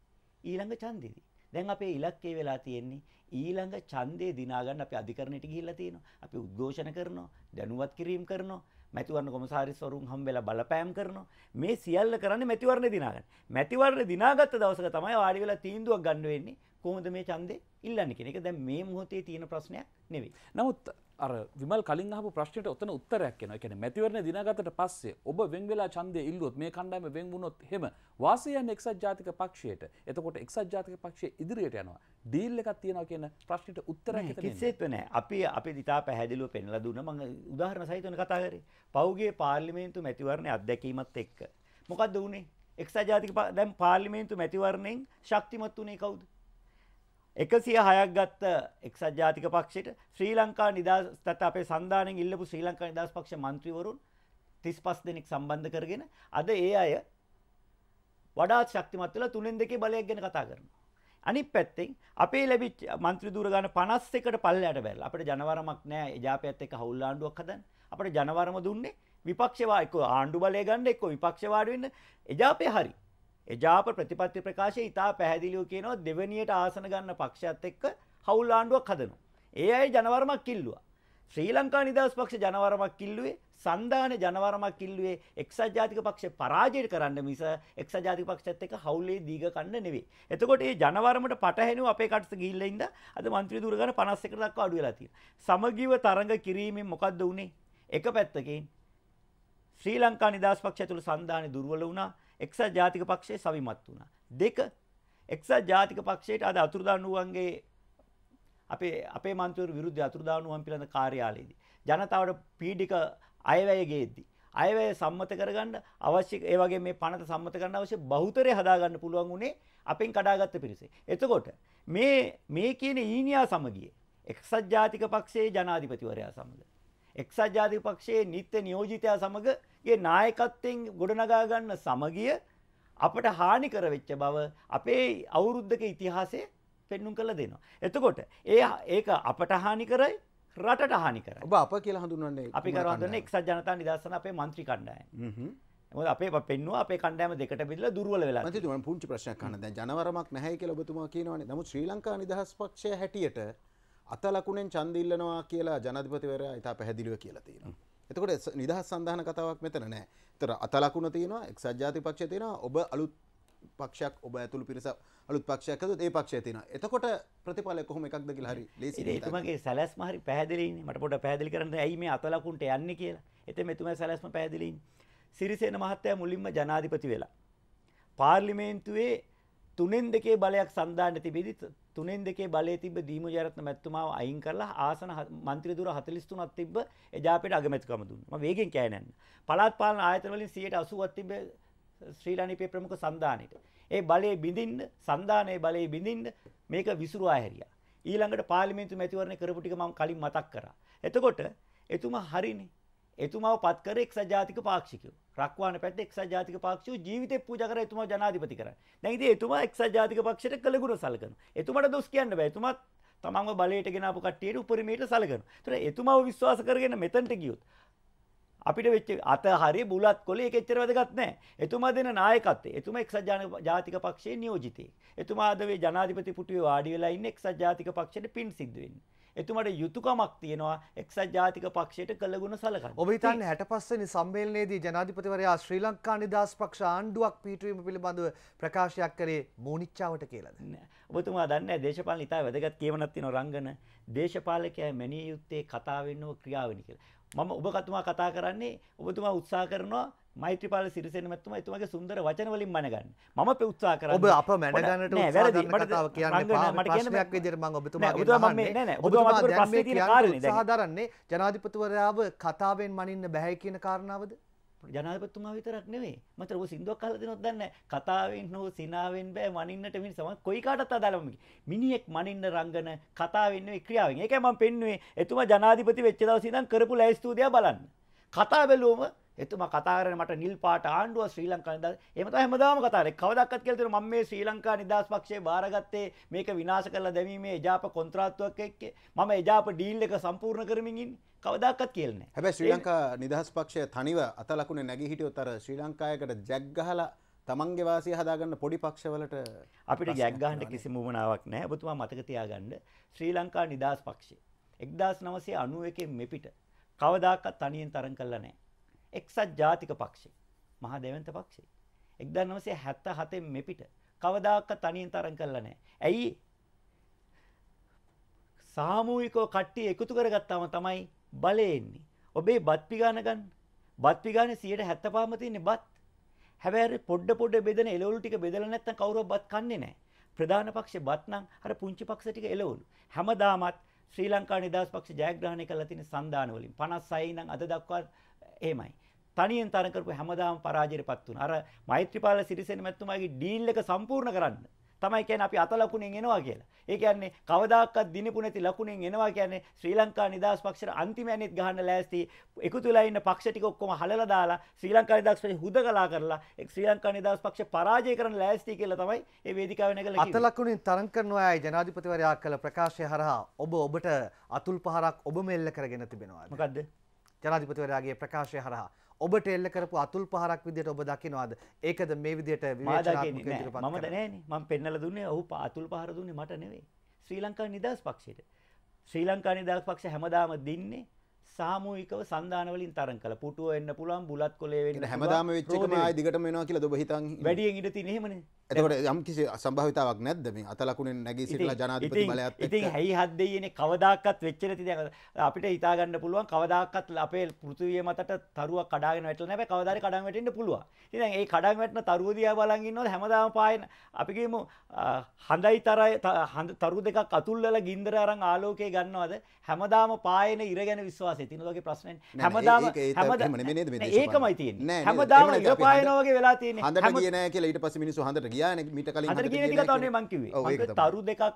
ඊළඟ ඡන්දෙදී. දැන් අපේ ඉලක්කය වෙලා තියෙන්නේ ඊළඟ ඡන්දේ දිනා ගන්න අපි අධිකරණයට ගිහිල්ලා තියෙනවා. අපි උද්ඝෝෂණ කරනවා, දැනුවත් කිරීම කරනවා. මැතිවරණ කොමසාරිස්වරුන් හම්බෙලා බලපෑම් කරනවා. මේ සියල්ල කරන්නේ මැතිවරණ දිනාගන්න. මැතිවරණ දිනාගත්ත දවසක තමයි වාඩි වෙලා තීන්දුවක් ගන්න වෙන්නේ. කොහොමද මේ ඡන්දේ ඉල්ලන්නේ කියන එක දැන් මේ මොහොතේ තියෙන ප්‍රශ්නයක් නෙවෙයි. නමුත් අර විමල් කලින් අහපු ප්‍රශ්නයට ඔතන උත්තරයක් එනවා. ඒ කියන්නේ මැතිවරණ දිනාගත්තට පස්සේ ඔබ වෙන් වෙලා ඡන්දය ඉල්ලුවොත් මේ කණ්ඩායම වෙන් වුණොත් එහෙම වාසිය යන්නේ එක්සත් ජාතික පක්ෂයට. එතකොට එක්සත් ජාතික පක්ෂය ඉදිරියට යනවා. ඩීල් එකක් තියෙනවා කියන ප්‍රශ්නෙට උත්තරයක් එතන කිසිසේත් නැහැ. අපි අපි දිතා පැහැදිලිව පෙන්ලා දුන්නා. මම උදාහරණ සහිතවනේ කතා කරේ. පවුගේ පාර්ලිමේන්තු මැතිවරණයේ අත්දැකීමත් එක්ක. මොකද්ද වුනේ? එක්සත් ජාතික දැන් පාර්ලිමේන්තු මැතිවරණයෙන් ශක්තිමත් වුණේ කවුද? එකසිය හයක් ගත්ත එක්සත් ජාතික පක්ෂයට ශ්‍රී ලංකා නිදස් තත් අපේ සන්ධානෙන් ඉල්ලපු ශ්‍රී ලංකා නිදහස් පක්ෂ මන්ත්‍රීවරුන් තිස් පස් දෙනෙක් සම්බන්ධ කරගෙන අද ඒ අය වඩාත් ශක්තිමත් වෙලා තුනෙන් දෙකේ බලයක් ගැන කතා කරනවා. අනිත් පැත්තෙන් අපේ ලැබිච්ච മന്ത്രി දූර ගන්න 51කට පල්ලයට බැලලා අපිට ජනවරමක් නැහැ එජාපයත් එක්ක හවුල් ආණ්ඩුවක් හදන්න. අපිට ජනවරම දුන්නේ විපක්ෂ වා එක්ක ආණ්ඩු බලය ගන්න එක්ක විපක්ෂ වාඩි වෙන්න එජාපේ හරි. එජාප ප්‍රතිපත්ති ප්‍රකාශය ඉතා පැහැදිලිව කියනවා දෙවනියට ආසන ගන්න පක්ෂයත් එක්ක හවුල් ආණ්ඩුවක් හදනවා. ඒ අය ජනවරමක් කිල්ලුවා. ශ්‍රී ලංකා නිදහස් පක්ෂ ජනවරමක් කිල්ලුවේ සන්ධාන ජනවරමක් කිල්ලුවේ එක්සත් ජාතික පක්ෂය පරාජයට කරන්න මිස එක්සත් ජාතික පක්ෂත් එක්ක හවුලේ දීග කන්න නෙවෙයි. එතකොට මේ ජනවරමට පටහැනිව අපේ කටට ගිහිල්ලා ඉඳ අද මන්ත්‍රී දුරගන 51කට දක්වා අඩු වෙලා තියෙනවා. සමගිව තරඟ කිරීමෙන් මොකද්ද උනේ? එක පැත්තකින් ශ්‍රී ලංකා නිදහස් පක්ෂය තුළ සන්ධානය දුර්වල වුණා. එක්සත් ජාතික පක්ෂය සවිමත් වුණා. දෙක එක්සත් ජාතික පක්ෂයට අද අතුරුදානුවන්ගේ අපේ අපේ මන්ත්‍රීවරු විරුද්ධ අතුරුදානුවන් පිළිබඳ කාර්යාලයේදී ජනතාවට පීඩික අයවැය ගේද්දී අයවැය සම්මත කරගන්න අවශ්‍ය ඒ වගේ මේ පනත සම්මත කරන්න අවශ්‍ය බහුතරය හදාගන්න පුළුවන් උනේ අපෙන් කඩාගත්ත පිරිසේ. එතකොට මේ මේ කියන ඊනියා සමගියේ එක්සත් ජාතික පක්ෂයේ ජනාධිපතිවරයා සමග එක්සත් ජාතික පක්ෂයේ නිත්‍ය නියෝජිතයා සමගගේ නායකත්වයෙන් ගොඩනගා ගන්න සමගිය අපට හානි කරවෙච්ච බව අපේ අවුරුද්දක ඉතිහාසය පෙන්නුම් කළ දෙනවා. එතකොට ඒ ඒක අපට හානි කරයි රටට හානි කර ඔබ අප කියලා හඳුන්න්නේ අපි කරවන්න එක්සත් ජනතා නිදස්සන අපේ මන්ත්‍රී කණ්ඩායම්. අපේ පෙන්ව අප කණඩෑම දෙකට පිල්ල දුරුවල වෙලා ම පුංචි ප්‍රශ්න කන්න ජනවරමක් නැහැ කියල ඔබතුමා කියනවන නමු ශ්‍රී ලංකා නිදහස් පක්ෂය හැටියට අතලකුණෙන් චන්දිල්ලනවා කියලා ජනධිපතිවරයා ඉතා පැහැදිලිව කියලා තියෙනවා. එතකොට නිදහස් සඳහන කතාවක් මෙතන නෑ. තොර අතලකුණ තියෙනවා එක්සත් ජාතිපක්ෂය තියෙනවා ඔබ අලුත් පක්ෂයක් ඔබ ඇතුළු පිරිස අලුත් පක්ෂයක්ද ඒ පක්ෂය තියෙන එතකොට ප්‍රතිඵල කොහොම එකක්ද කියලා හරි ලේසි එතුමගේ සැලැස්ම හරි පැහැදිලිනේ මට පොඩ්ඩක් පැහැදිලි කරන්න ඇයි මේ අතලකුන්ට යන්නේ කියලා එතෙම එතුමා සැලැස්ම පැහැදිලිින් සිරිසේන මහත්තයා මුලින්ම ජනාධිපති වෙලා පාර්ලිමේන්තුවේ තුනෙන් දෙකේ බලයක් සඳහන් තිබෙදි තුනෙන් දෙකේ බලයේ තිබ්බ දීමු ජයරත්න මැතිතුමාව අයින් කරලා ආසන മന്ത്രി දුර 43ක් තිබ්බ එජාපයට අගමැතිකම දුන්නා. මම වේගෙන් කෑ නෑන්න. පළාත් පාලන ආයතන වලින් 180ක් තිබ්බ ශ්‍රී ලංකාවේ ප්‍රමුඛ සඳහනට. ඒ බලයේ බිඳින්න සඳහනයේ බලයේ බිඳින්න මේක විසිරුවා හැරියා. ඊළඟට පාර්ලිමේන්තු මැතිවරණය කරපු ටික මම කලින් මතක් කරා. එතකොට එතුමා හරිනේ. එතුමාව පත් කරේ එක්සත් ජාතික පාක්ෂිකයෝ. රක්වාන පැත්තේ එක්සත් ජාතික පක්ෂය ජීවිතේ පූජා කරලා එතුමා ජනාධිපති කරා. දැන් ඉතින් එතුමා එක්සත් ජාතික පක්ෂයට කළගුණ සලකනවා. එතුමාට දොස් කියන්න බෑ. එතුමාත් තමන්ව බලයට ගෙන ආපු කට්ටියට උපරිමයට සලකනවා. ඒතර එතුමාව විශ්වාස කරගෙන මෙතනට ගියොත් අපිට වෙච්ච අත හරි බුලත් කොලේ ඒක එච්චර වැදගත් නැහැ. එතුමා දෙන නායකත්වය. එතුමා එක්සත් ජාතික පක්ෂයේ නියෝජිතයෙක්. එතුමා අද මේ ජනාධිපති පුටුවේ වාඩි වෙලා ඉන්නේ එක්සත් ජාතික පක්ෂයේ පින් සිද්ධ වෙන්නේ. එතුමට යුතුයකමක් තියෙනවා එක්සත් ජාතික පක්ෂයට කළගුණ සලකන්න. ඔබ හිතන්නේ 65 වෙනි සම්මේලනයේදී ජනාධිපතිවරයා ශ්‍රී ලංකා නිදහස් පක්ෂ ආණ්ඩුවක් පිටවීම පිළිබඳව ප්‍රකාශයක් කරේ මෝනිච්චාවට කියලාද? ඔබතුමා දන්නේ දේශපාලන ඉතා වැදගත් කියවණක් තියෙනවා රංගන දේශපාලකයා මැනිය යුත්තේ කතාවෙන් හෝ ක්‍රියාවෙන් කියලා. මම ඔබ කතුමා කතා කරන්නේ ඔබතුමා උත්සාහ කරනවා මෛත්‍රපාල සිරිසෙන මැතුමා එතුමාගේ සුන්දර වචන වලින් මනගන්න. මම උත්සාහ කරන්නේ ඔබ අප මැනගන්නට උත්සාහ කරන කතාව කියන්නේ ප්‍රශ්නයක් විදිහට මම ඔබතුමාගෙන් අහන්නේ. නෑ නෑ ඔබතුමා මට ප්‍රශ්නේ තියෙන කාරණේ දැන්. උත්සාහ දරන්නේ ජනාධිපතිවරයාව කතාවෙන් මනින්න බෑ කියන කාරණාවද? ජනාධිපතිතුමා විතරක් නෙවෙයි. මතර ඔබ සින්දුවක් අහලා දෙනොත් දන්නේ කතාවෙන් හෝ සිනාවෙන් බෑ මනින්නට මිනිස් සමන් කොයි කාටත් අදාළම මිනිහෙක් මනින්න රංගන කතාවෙන් නෙවෙයි ක්‍රියාවෙන්. ඒකයි මම පෙන්නුවේ එතුමා ජනාධිපති වෙච්ච දවසේ ඉඳන් කරපු ලැයිස්තුදියා බලන්න. කතා බැලුවම එතුමා කතා කරන්නේ මට නිල් පාට ආණ්ඩුව ශ්‍රී ලංකාව නිදහස. එහෙම තමයි හැමදාම කතා කරන්නේ. කවදාවත් කියලා තියෙනවා මම මේ ශ්‍රී ලංකා නිදහස් පක්ෂය බාරගත්තේ මේක විනාශ කරලා දැමීමේ එජාප කොන්ත්‍රාත්තුවක් එක්ක. මම එජාප ඩීල් එක සම්පූර්ණ කරමින් ඉන්නේ. කවදාවත් කියලා නැහැ. හැබැයි ශ්‍රී ලංකා නිදහස් පක්ෂය තනිව අත ලකුණේ නැගී හිටියොත් අර ශ්‍රී ලංකායකට ජැක් ගහලා තමන්ගේ වාසිය හදාගන්න පොඩි පක්ෂවලට අපිට ජැක් ගහන්න කිසිම වුණාවක් නැහැ. ඔබතුමා මතක තියාගන්න ශ්‍රී ලංකා නිදහස් පක්ෂය 1991 මෙපිට කවදාකවත් තනියෙන් තරඟ කළා නැහැ. එක්සත් ජාතික පක්ෂේ මහා දෙවන්ත පක්ෂේ 1977 මෙපිට කවදාකවත් තනියෙන් තරඟ කළා නැහැ. ඇයි? සාමූහිකව කට්ටිය එකතු කරගත්තාම තමයි බලය එන්නේ. ඔබේ බත් පිගාන ගන්න. බත් පිගානේ 175ම තියෙන බත්. හැබැයි පොඩ පොඩ බෙදෙන එළවලු ටික බෙදලා නැත්නම් කවුරුවත් බත් කන්නේ නැහැ. ප්‍රධාන පක්ෂේ බත් නම් අර පුංචි පක්ෂ ටික එළවලු. හැමදාමත් ශ්‍රී ලංකා නිදහස් පක්ෂ ජයග්‍රහණය කළා තියෙන සන්දාන වලින් 56 ඉඳන් අද දක්වා එහෙමයි. තනියෙන් තරඟ කරපු හැමදාම පරාජයටපත් වුණා. අර මෛත්‍රීපාල සිරිසේන මැතිතුමාගේ ඩීල් එක සම්පූර්ණ කරන්න තමයි කියන්නේ අපි අත ලකුණෙන් එනවා කියලා. ඒ කියන්නේ කවදාකවත් දිනපු නැති ලකුණෙන් එනවා කියන්නේ ශ්‍රී ලංකා නිදහස් පක්ෂයට අන්තිම ඇණිත් ගහන්න ලෑස්ති එකතු වෙලා ඉන්න පක්ෂ ටික ඔක්කොම හලලා දාලා ශ්‍රී ලංකා නිදහස් පක්ෂය හුදකලා කරලා ශ්‍රී ලංකා නිදහස් පක්ෂය පරාජය කරන්න ලෑස්ති කියලා තමයි මේ වේදිකාවේ නැගලා කිව්වේ. අත ලකුණෙන් තරඟ කරන අයයි ජනාධිපතිවරයා කළ ප්‍රකාශය හරහා ඔබ ඔබට අතුල් පහරක් ඔබම එල්ල කරගෙන තිබෙනවා. මොකද්ද? ජනාධිපතිවරයාගේ ප්‍රකාශය හරහා ඔබට එල්ල කරපු අතුල් පහරක් විදිහට ඔබ දකිනවාද? ඒකද මේ විදිහට විවේචනාත්මක විදිහට පත් මම නෑනේ. මම පෙන්නලා දුන්නේ ඔහු අතුල් පහර දුන්නේ මට නෙවෙයි. ශ්‍රී ලංකා නිදහස් පක්ෂයට. ශ්‍රී ලංකා නිදහස් පක්ෂය හැමදාම දින්නේ සාමූහිකව සන්ධානවලින් තරන් කළ පුටුව එන්න පුළුවන් බුලත් කොලේ වෙන්න හැමදාම වෙච්ච එකම ආයෙ දිගටම වෙනවා කියලා ඔබ හිතන් වැඩියෙන් ඉඳ තියෙන එහෙමනේ එතකොට යම් කිසි සම්භාවිතාවක් නැද්ද මේ අතලකුණෙන් නැගී සිටලා ජනාධිපති බලයත් එක්ක ඉතින් හැයි හත් දෙයියනේ කවදාකවත් වෙච්ච නැති දැන් අපිට හිතා ගන්න පුළුවන් කවදාකවත් අපේ පෘථිවිය මතට තරුවක් කඩාගෙන වැටලා නැහැ කවදාරි කඩන් වැටෙන්න පුළුවන් ඉතින් දැන් ඒ කඩන් වැටෙන තරුව දිහා බලන් ඉන්නවද හැමදාම පායන අපි කියමු හඳයි තරයි තරු දෙකක් අතුල්ලලා ගින්දර අරන් ආලෝකය ගන්නවද හැමදාම පායන ඉර ගැන විශ්වාසය තියෙනවද වගේ ප්‍රශ්නයක් හැමදාම හැමදාම ඒකමයි තියෙන්නේ හැමදාම ඉර පායනවා වගේ වෙලා තියෙන්නේ හඳට ගියේ නැහැ කියලා ඊට පස්සේ මිනිස්සු හඳට ගියාන මිට කලින් මංකිවේ තරු දෙකක්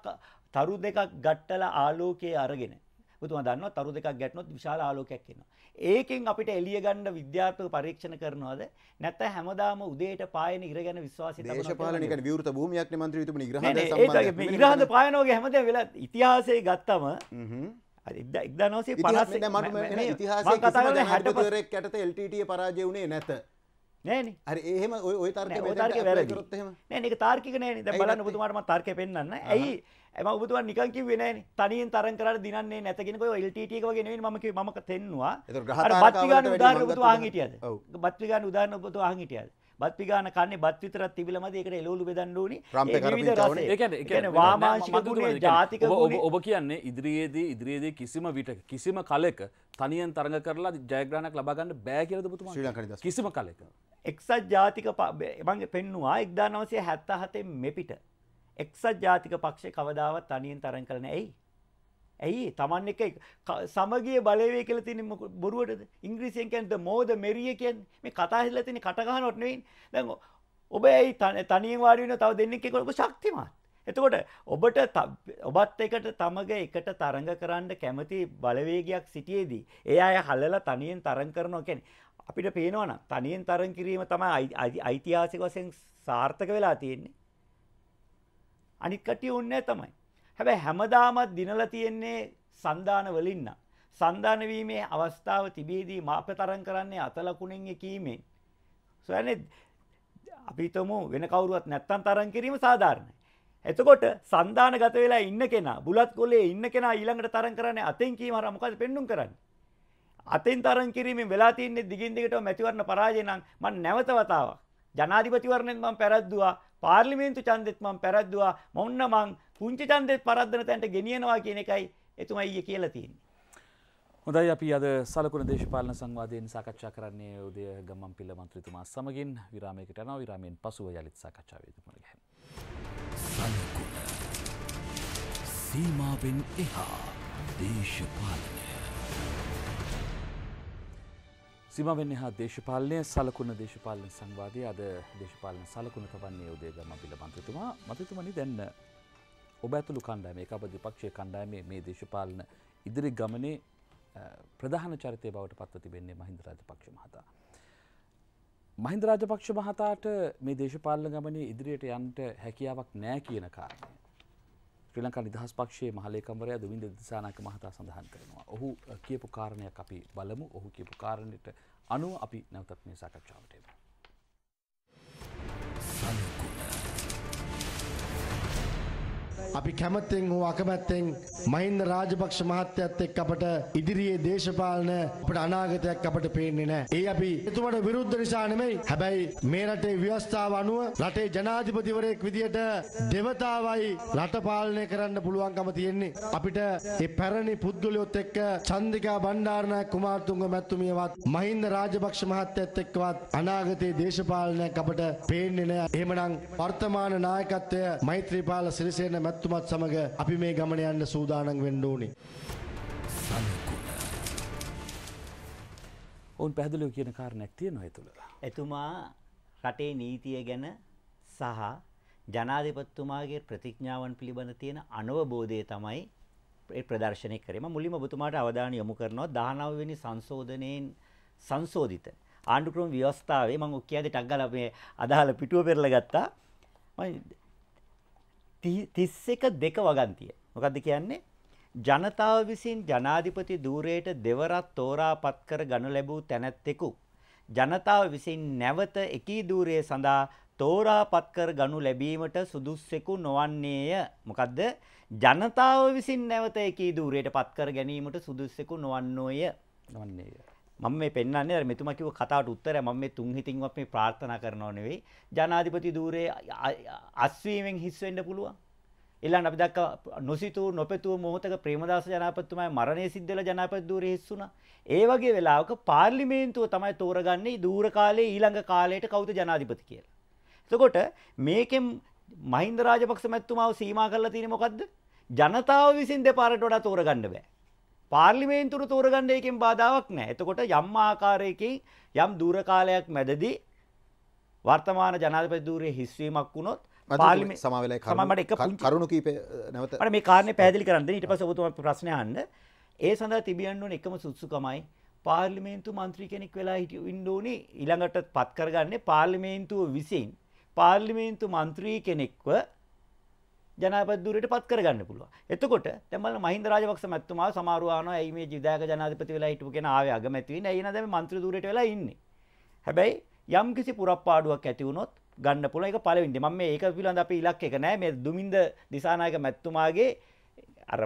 තරු දෙකක් ගට්ටල ආලෝකයේ අරගෙන බුතුම දන්න තරු දෙකක් ගැටනොත් විශාල ආලෝකයක් එනවා ඒකෙන් අපිට එළිය ගන්න විද්‍යාත්මක පරීක්ෂණ කරනවද නැත්නම් හැමදාම උදේට පායන ඉර ගැන විශ්වාසය තමයි දේශපාලනික විවෘත භූමියක් නේ മന്ത്രി විතුමනි ඉග්‍රහඳ සම්බන්ධයෙන් ඉග්‍රහඳ පායනෝගේ හැමදේම වෙලා ඉතිහාසයේ ගත්තම එක්දානවසේ පලස ඉතිහාස හැටපුරෙක් ඇත එල්ටට පරාජය වුණේ නැත නෑන හරි ඒම ඔය තර්ක තර්ක වැරදිරොත්ම නෑනක තාර්කික නෑන ද බලන්න බුතුමාටම තර්ක පෙන්න්න ඇයි එම බුතුව නිකකි වෙන තනින් තර කර දිනේ නැතගෙනක එල්ටක වගෙන මක මක තෙන්වා බත්ගන උදාර තු හහිටියද බත්්‍රිගන උදාරන පුතු හහිටියද බත් පිගාන කන්නේ බත් විතරක් තිබිලමද ඒකට එළවලු බෙදන්න ඕනි. ඒ කියන්නේ වාමාංශික ගුණය ජාතික ගුණය ඔබ කියන්නේ ඉදිරියේදී ඉදිරියේදී කිසිම විටක කිසිම කාලයක තනියෙන් තරඟ කරලා ජයග්‍රහණයක් ලබා ගන්න බෑ කියලාද ඔබතුමා? ශ්‍රී ලංකාවේ කිසිම කාලයක. එක්සත් ජාතික මම පෙන්නවා 1977 මෙපිට එක්සත් ජාතික පක්ෂේ කවදාවත් තනියෙන් තරඟ කළ නැහැ. ඇයි Taman එක සමගිය බලවේගය කියලා තියෙන්නේ බොරුවටද? ඉංග්‍රීසියෙන් කියන්නේ the more the merrier කියන්නේ. මේ කතා හිතලා තියෙන්නේ කට ගන්නවට නෙවෙයි. දැන් ඔබ ඇයි තනියෙන් වාඩි වෙනව තව දෙන්නෙක් එක්ක ඔබ ශක්තිමත්. එතකොට ඔබට ඔබත් එකට තමග එකට තරඟ කරන්න කැමති බලවේගයක් සිටියේදී ඒ අය හලලා තනියෙන් තරඟ කරනවා කියන්නේ අපිට පේනවා නම් තනියෙන් තරඟ කිරීම තමයි ඓතිහාසික වශයෙන් සාර්ථක වෙලා තියෙන්නේ. අනිත් කටිය ඕනේ තමයි. හැබැයි හැමදාමත් දිනලා තියෙන්නේ සන්දාන වලින් නම් සන්දාන වීමේ අවස්ථාව තිබේදී මාපතරම් කරන්නේ අතලකුණෙන් එකීමෙන්. සොයන්නේ අපි හිතමු වෙන කවුරුවත් නැත්තම් තරම් කිරීම සාධාරණයි. එතකොට සන්දානගත වෙලා ඉන්න කෙනා බුලත් කොලේ ඉන්න කෙනා ඊළඟට තරම් කරන්නේ අතෙන් කීම අර මොකද පෙන්눔 කරන්නේ? අතෙන් තරම් කිරීමෙන් වෙලා තින්නේ දිගින් දිගටම මැතිවරණ පරාජය නම් මම නැවත වතාවක් ජනාධිපතිවරණයෙන් මම පැරද්දුවා පාර්ලිමේන්තු ඡන්දෙත් මම පැරද්දුවා මොන්න මං කුංචි ඡන්දෙත් පරද්දන තැනට ගෙනියනවා කියන එකයි එතුමා ඊයේ කියලා තියෙන්නේ. හොඳයි අපි අද සලකුණ දේශපාලන සංවාදයෙන් සාකච්ඡා කරන්නේ උදය ගම්මන් පිල්ල මන්ත්‍රීතුමා සමගින් විරාමයකට යනවා විරාමයෙන් පසුව යලිත් සාකච්ඡා වේදිකමට ගහමු. සීමාවෙන් එහා දේශපාලනය සිමවෙන්න හා දේශපාලනය සලකුණ දේශපාලන සංවාදය අද දේශපාලන සලකුණ තවන්නේ උදේගම පිල මන්තතුමා මතතුමනි දැන්න ඔබ ඇතුළු කණ්ඩෑම එක අපද විපක්ෂය කණ්ඩෑමේ මේ දේශපාලන ඉදිරි ගමනේ ප්‍රධාන චරිතය බවට පත්ව තිබෙන්නේ මහින්ද රාජපක්ෂ මහතා. මහින්ද රාජපක්ෂ මහතාට මේ දේශපාලන ගමනේ ඉදිරියට යන්ට හැකියාවක් නෑ කියන කාරණය. ශ්‍රී ලංකා නිදහස් පක්ෂයේ මහලේකම්වරයා දුමින්ද දිසානායක මහතා සඳහන් කරනවා. ඔහු කියපු කාරණයක් අපි බලමු. ඔහු කියපු කාරණයට අනුව අපි නැවතත් මේ සාකච්ඡාවට එමු. අපි කැමැත්තෙන් හෝ අකමැත්තෙන් මහින්ද රාජපක්ෂ මහත්තයත් එක්ක අපට ඉදිරියේ දේශපාලන අපට අනාගතයක් අපට පේන්නේ නැහැ. ඒ අපි එතුමට විරුද්ධ නිසා නෙමෙයි. හැබැයි මේ රටේ ව්‍යවස්ථාව අනුව රටේ ජනාධිපතිවරයෙක් විදියට දෙවතාවයි රට පාලනය කරන්න පුළුවන්කම තියෙන්නේ. අපිට ඒ පැරණි පුද්ගලයොත් එක්ක චන්දිකා බණ්ඩාරනායක කුමාරතුංග මැතිතුමියවත් මහින්ද රාජපක්ෂ මහත්තයත් එක්කවත් අනාගතයේ දේශපාලනයක් අපට පේන්නේ නැහැ. එහෙමනම් වර්තමාන නායකත්වය මෛත්‍රීපාල සිරිසේන මැතිතුමා සභාපතිතුමත් සමග අපි මේ ගමන යන්න සූදානම් වෙන්න ඕනේ. ඔවුන් පැහැදිලිව කියන කාරණයක් තියෙනවා ඒ තුළ. එතුමා රටේ නීතිය ගැන සහ ජනාධිපතිතුමාගේ ප්‍රතිඥාවන් පිළිබඳ තියෙන අනවබෝධය තමයි ඒ ප්‍රදර්ශනය කරේ. මම මුලින්ම ඔබතුමාට අවධානය යොමු කරනවා 19 වෙනි සංශෝධනයෙන් සංශෝධිත ආණ්ඩුක්‍රම ව්‍යවස්ථාවේ මම ඔක්කියාදේ ටක් ගාලා මේ අදාළ පිටුව පෙරලා ගත්තා. මම 31 දෙක වගන්තිය. මොකද්ද කියන්නේ? ජනතාව විසින් ජනාධිපති ධූරයට දෙවරක් තෝරාපත් කර ගනු ලැබූ තැනැත්තෙකු ජනතාව විසින් නැවත එකී ධූරයේ සඳහා තෝරාපත් කර ගනු ලැබීමට සුදුස්සෙකු නොවන්නේය. මොකද්ද? ජනතාව විසින් නැවත එකී ධූරයට පත් කර ගැනීමට සුදුස්සෙකු නොවන්නේය. නොවන්නේය. මම මේ පෙන්වන්නේ අර මෙතුමා කිව්ව කතාවට උත්තරය මම මේ තුන් හිතින්වත් මේ ප්‍රාර්ථනා කරනව නෙවෙයි ජනාධිපති ධූරයේ අස්වීමෙන් හිස් වෙන්න පුළුවන් ඊළඟ අපි දැක්ක නොසිතූ නොපෙතූ මොහොතක ප්‍රේමදාස ජනාධිපතිතුමා මරණයේ සිද්ධ වෙලා ජනාධිපති ධූරයේ හිස් වුණා ඒ වගේ වෙලාවක පාර්ලිමේන්තුව තමයි තෝරගන්නේ ධූර කාලේ ඊළඟ කාලයට කවුද ජනාධිපති කියලා එතකොට මේකෙන් මහින්ද රාජපක්ෂ මැතිතුමාව සීමා කරලා තියෙන්නේ මොකද්ද ජනතාව විසින් දෙපාරට වඩා තෝරගන්න බෑ පාර්ලිමේන්තුර තෝරගන්න එකෙන් බාධාවක් නෑ. එතකොට යම් ආකාරයකින් යම් දුර කාලයක් මැදදී වර්තමාන ජනාධිපති ධූරයේ හිස්වීමක් වුණොත් පාර්ලිමේ සමාවෙලා කරුණු කරුණු කීප නැවත මට මේ කාරණේ පැහැදිලි කරන්න දෙන්න ඊට පස්සේ ඔබතුමා ප්‍රශ්න අහන්න. ඒ සඳහා තිබියන්න ඕන එකම සුදුසුකමයි පාර්ලිමේන්තු මන්ත්‍රී කෙනෙක් වෙලා හිටිය ඉන්නෝනි ඊළඟට පත් කරගන්නේ පාර්ලිමේන්තුව විසින් පාර්ලිමේන්තු මන්ත්‍රී කෙනෙක්ව ජනාධිපති ධූරයට පත් කරගන්න පුළුවන්. එතකොට දැන් බලන්න මහින්ද රාජපක්ෂ මැතිතුමා සමහරව ආනවා ඇයි මේ විධායක ජනාධිපති වෙලා හිටපු කෙනා ආවේ අගමැති වෙන්නේ ඇයි නැද මේ മന്ത്രി ධූරයට වෙලා ඉන්නේ. හැබැයි යම්කිසි පුරප්පාඩුවක් ඇති වුණොත් ගන්න පුළුවන් ඒක පළවෙනිද. මම මේ ඒක පිළිබඳ අපේ ඉලක්කයක නෑ මේ දුමින්ද දිසානායක මැතිතුමාගේ අර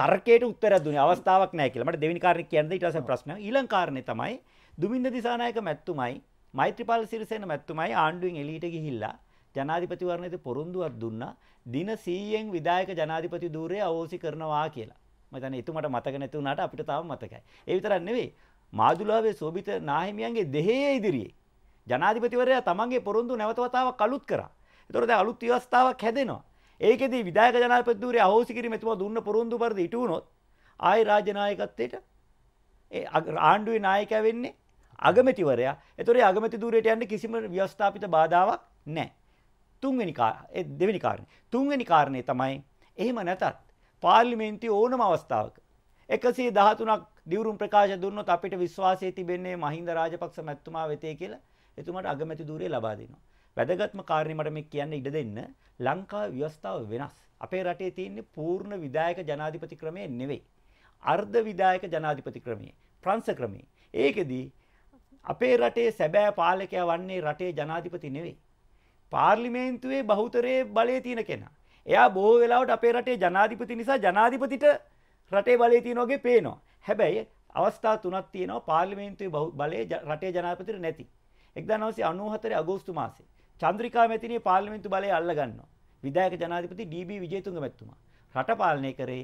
තර්කයට උත්තරයක් දුන්නේ අවස්ථාවක් නෑ කියලා. මට දෙවෙනි කාරණේ කියන්න ඊට පස්සේ ප්‍රශ්න. ඊළඟ කාරණේ තමයි දුමින්ද දිසානායක මැතිතුමයි මෛත්‍රීපාල සිරිසේන මැතිතුමයි ආණ්ඩුවෙන් එළියට ගිහිල්ලා ජනාධිපතිවරණයට පොරොන්දුවක් දුන්නා දින 100න් විධායක ජනාධිපති ධූරය අවෝසි කරනවා කියලා. මම හිතන්නේ එතුමට මතක නැති වුණාට අපිට තාම මතකයි. ඒ විතරක් නෙවෙයි මාදුලාවේ සෝබිත නාහිමියන්ගේ දෙහේ ඉදිරියේ ජනාධිපතිවරයා තමන්ගේ පොරොන්දු නැවත වතාවක් අලුත් කරා. ඒතකොට දැන් අලුත් ව්‍යවස්ථාවක් හැදෙනවා. ඒකෙදී විධායක ජනාධිපති ධූරය අවෝසි කිරීම එතුමා දුන්න පොරොන්දු පරිදි ඉටු වුණොත් ආයි රාජ්‍ය නායකත්වයට ඒ ආණ්ඩුවේ නායකයා වෙන්නේ අගමැතිවරයා. ඒතොරේ අගමැති ධූරයට යන්න කිසිම ව්‍යවස්ථාපිත බාධාවක් නැහැ. තුන්වෙනි ඒ දෙවෙනි කාරණේ. තුන්වෙනි කාරණේ තමයි එහෙම නැතත් පාර්ලිමේන්තුවේ ඕනම අවස්ථාවක 113ක් දිවුරුම් ප්‍රකාශ දුන්නොත් අපිට විශ්වාසය තිබෙන්නේ මහින්ද රාජපක්ෂ මැතිතුමා වෙතේ කියලා එතුමාට අගමැති ධූරය ලබා දෙනවා. වැදගත්ම කාරණේ මට මේ කියන්න ඉඩ දෙන්න ලංකාවේ ව්‍යවස්ථාව වෙනස්. අපේ රටේ තියෙන්නේ පූර්ණ විධායක ජනාධිපති ක්‍රමය නෙවෙයි. අර්ධ විධායක ජනාධිපති ක්‍රමය, ප්‍රංශ ක්‍රමය. ඒකෙදි අපේ රටේ සැබෑ පාලකයා වන්නේ රටේ ජනාධිපති නෙවෙයි. පාර්ලිමේන්තුවේ බහුතරයේ බලය තියෙන කෙනා. එයා බොහෝ වෙලාවට අපේ රටේ ජනාධිපති නිසා ජනාධිපතිට රටේ බලය තියෙන වගේ පේනවා. හැබැයි අවස්ථා තුනක් තියෙනවා පාර්ලිමේන්තුවේ බලය රටේ ජනාධිපතිට නැති. 1994 අගෝස්තු මාසේ චන්ද්‍රිකා මැතිණිය පාර්ලිමේන්තු බලය අල්ලගන්නවා. විධායක ජනාධිපති ඩී.බී. විජේතුංග මැතිතුමා රට පාලනය කරේ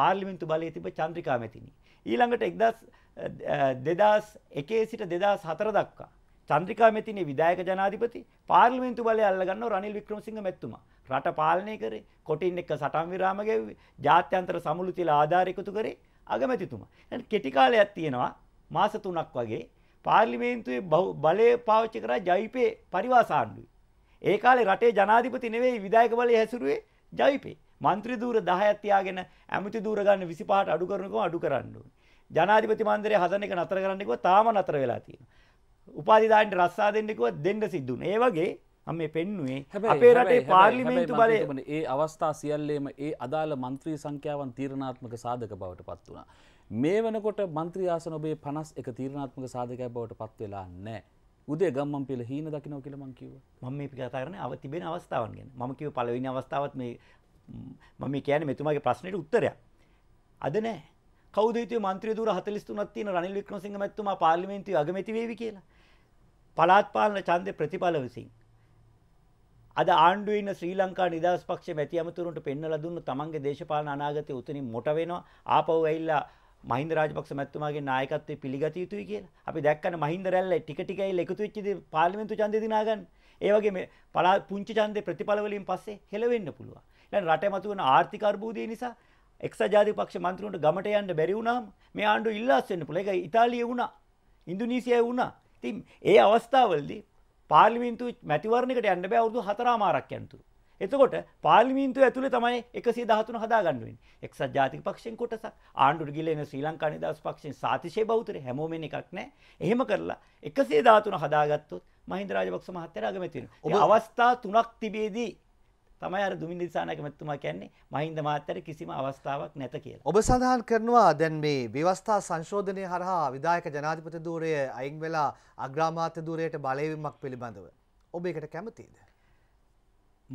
පාර්ලිමේන්තු බලයේ තිබ්බ චන්ද්‍රිකා මැතිණිය. ඊළඟට 2001 සිට 2004 දක්වා චන්ද්‍රිකා මෙතිනේ විධායක ජනාධිපති පාර්ලිමේන්තු බලය අල්ලගන්නව රනිල් වික්‍රමසිංහ මැතිතුමා. රට පාලනය කරේ කොටින් එක්ක සටන් විරාම ගැව්වේ ජාත්‍යන්තර සමුළු තිල ආධාර එකතු කරේ අගමැතිතුමා. එහෙනම් කෙටි කාලයක් තියෙනවා මාස 3ක් වගේ පාර්ලිමේන්තුවේ බලය පාවිච්චි කරා ජවිපේ පරිවාස ආණ්ඩුවේ. ඒ කාලේ රටේ ජනාධිපති නෙවෙයි විධායක බලය හැසිරුවේ ජවිපේ. മന്ത്രി දූර 10ක් තියාගෙන ඇමති දූර ගන්න 25ට අඩු කරනකම අඩු කරන්න ඕනේ. ජනාධිපති මන්දිරය හදන එක නතර කරන්න කිව්වා තාම නතර වෙලා තියෙනවා. උපාධිදායන්ට රස්සා දෙන්න කිව්වත් දෙන්න සිද්ධුන. ඒ වගේ මම මේ පෙන්නුවේ අපේ රටේ පාර්ලිමේන්තු බලය ඒ අවස්ථා සියල්ලේම ඒ අදාළ മന്ത്രി සංඛ්‍යාවන් තීරණාත්මක සාධක බවට පත් වුණා. මේ වෙනකොට മന്ത്രി ආසන ඔබේ 51 තීරණාත්මක සාධකයක් බවට පත් වෙලා නැහැ. උදේ ගම්මන් පෙළ හීන දකිනවා කියලා මං කිව්වා. මම මේ කතා කරන්නේ අව තිබෙන අවස්ථාවන් ගැන. මම කිව්ව පළවෙනි අවස්ථාවත් මේ මම මේ කියන්නේ මෙතුමාගේ ප්‍රශ්නෙට උත්තරයක්. අද නැහැ. කවුද හිතුවේ മന്ത്രി දුර 43ක් තියෙන රනිල් වික්‍රමසිංහ මැතිතුමා පාර්ලිමේන්තුවේ අගමැති වේවි කියලා? පළාත් පාලන ඡන්දේ ප්‍රතිඵල විසින් අද ආණ්ඩුවේ ඉන්න ශ්‍රී ලංකා නිදහස් පක්ෂයේ මැති අමතුරුන්ට පෙන්වලා දුන්න තමන්ගේ දේශපාලන අනාගතය උතනින් මොට වෙනවා ආපහු ඇවිල්ලා මහින්ද රාජපක්ෂ මැතිතුමාගේ නායකත්වයේ පිළිගත යුතුයි කියලා. අපි දැක්කන මහින්ද රැල්ල ටික ටික ඇවිල්ලා එකතු වෙච්ච දේ පාර්ලිමේන්තු ඡන්දේ දිනාගන්න. ඒ වගේ මේ පළාත් පුංචි ඡන්දේ ප්‍රතිඵල වලින් පස්සේ හෙලවෙන්න පුළුවන්. ඊළඟ රටේ මතුවන ආර්ථික අර්බුදය නිසා එක්සත් ජාතික පක්ෂ මන්ත්‍රීවරුන්ට ගමට යන්න බැරි වුණාම මේ ආණ්ඩුව ඉල්ලාස් වෙන්න පුළුවන්. ඒක ඉතාලියේ වුණා. ඉන්දුනීසියාවේ වුණා. ඉතින් ඒ අවස්ථාවලදී පාර්ලිමේන්තු මැතිවරණයකට යන්න බෑ අවුරුදු 4 මාරක් යනතුරු. එතකොට පාර්ලිමේන්තුව ඇතුලේ තමයි 113 හදාගන්න වෙන්නේ. එක්සත් ජාතික පක්ෂයෙන් කොටසක්, ආණ්ඩුවට ගිලෙන ශ්‍රී ලංකා නිදහස් පක්ෂයෙන් සාතිශය බෞතරේ හැමෝම එකක් නැහැ. එහෙම කරලා 113 හදාගත්තොත් මහින්ද රාජපක්ෂ මහත්තයා අගමැති වෙනවා. අවස්ථා තුනක් තිබේදී තමයි අර දුමින් දිසානායක මැතිතුමා කියන්නේ මහින්ද මාත්‍යර කිසිම අවස්ථාවක් නැත කියලා. ඔබ සඳහන් කරනවා දැන් මේ ව්‍යවස්ථා සංශෝධනය හරහා විධායක ජනාධිපති ධූරය අයින් වෙලා අග්‍රාමාත්‍ය ධූරයට බලවීමක් පිළිබඳව. ඔබ ඒකට කැමතිද?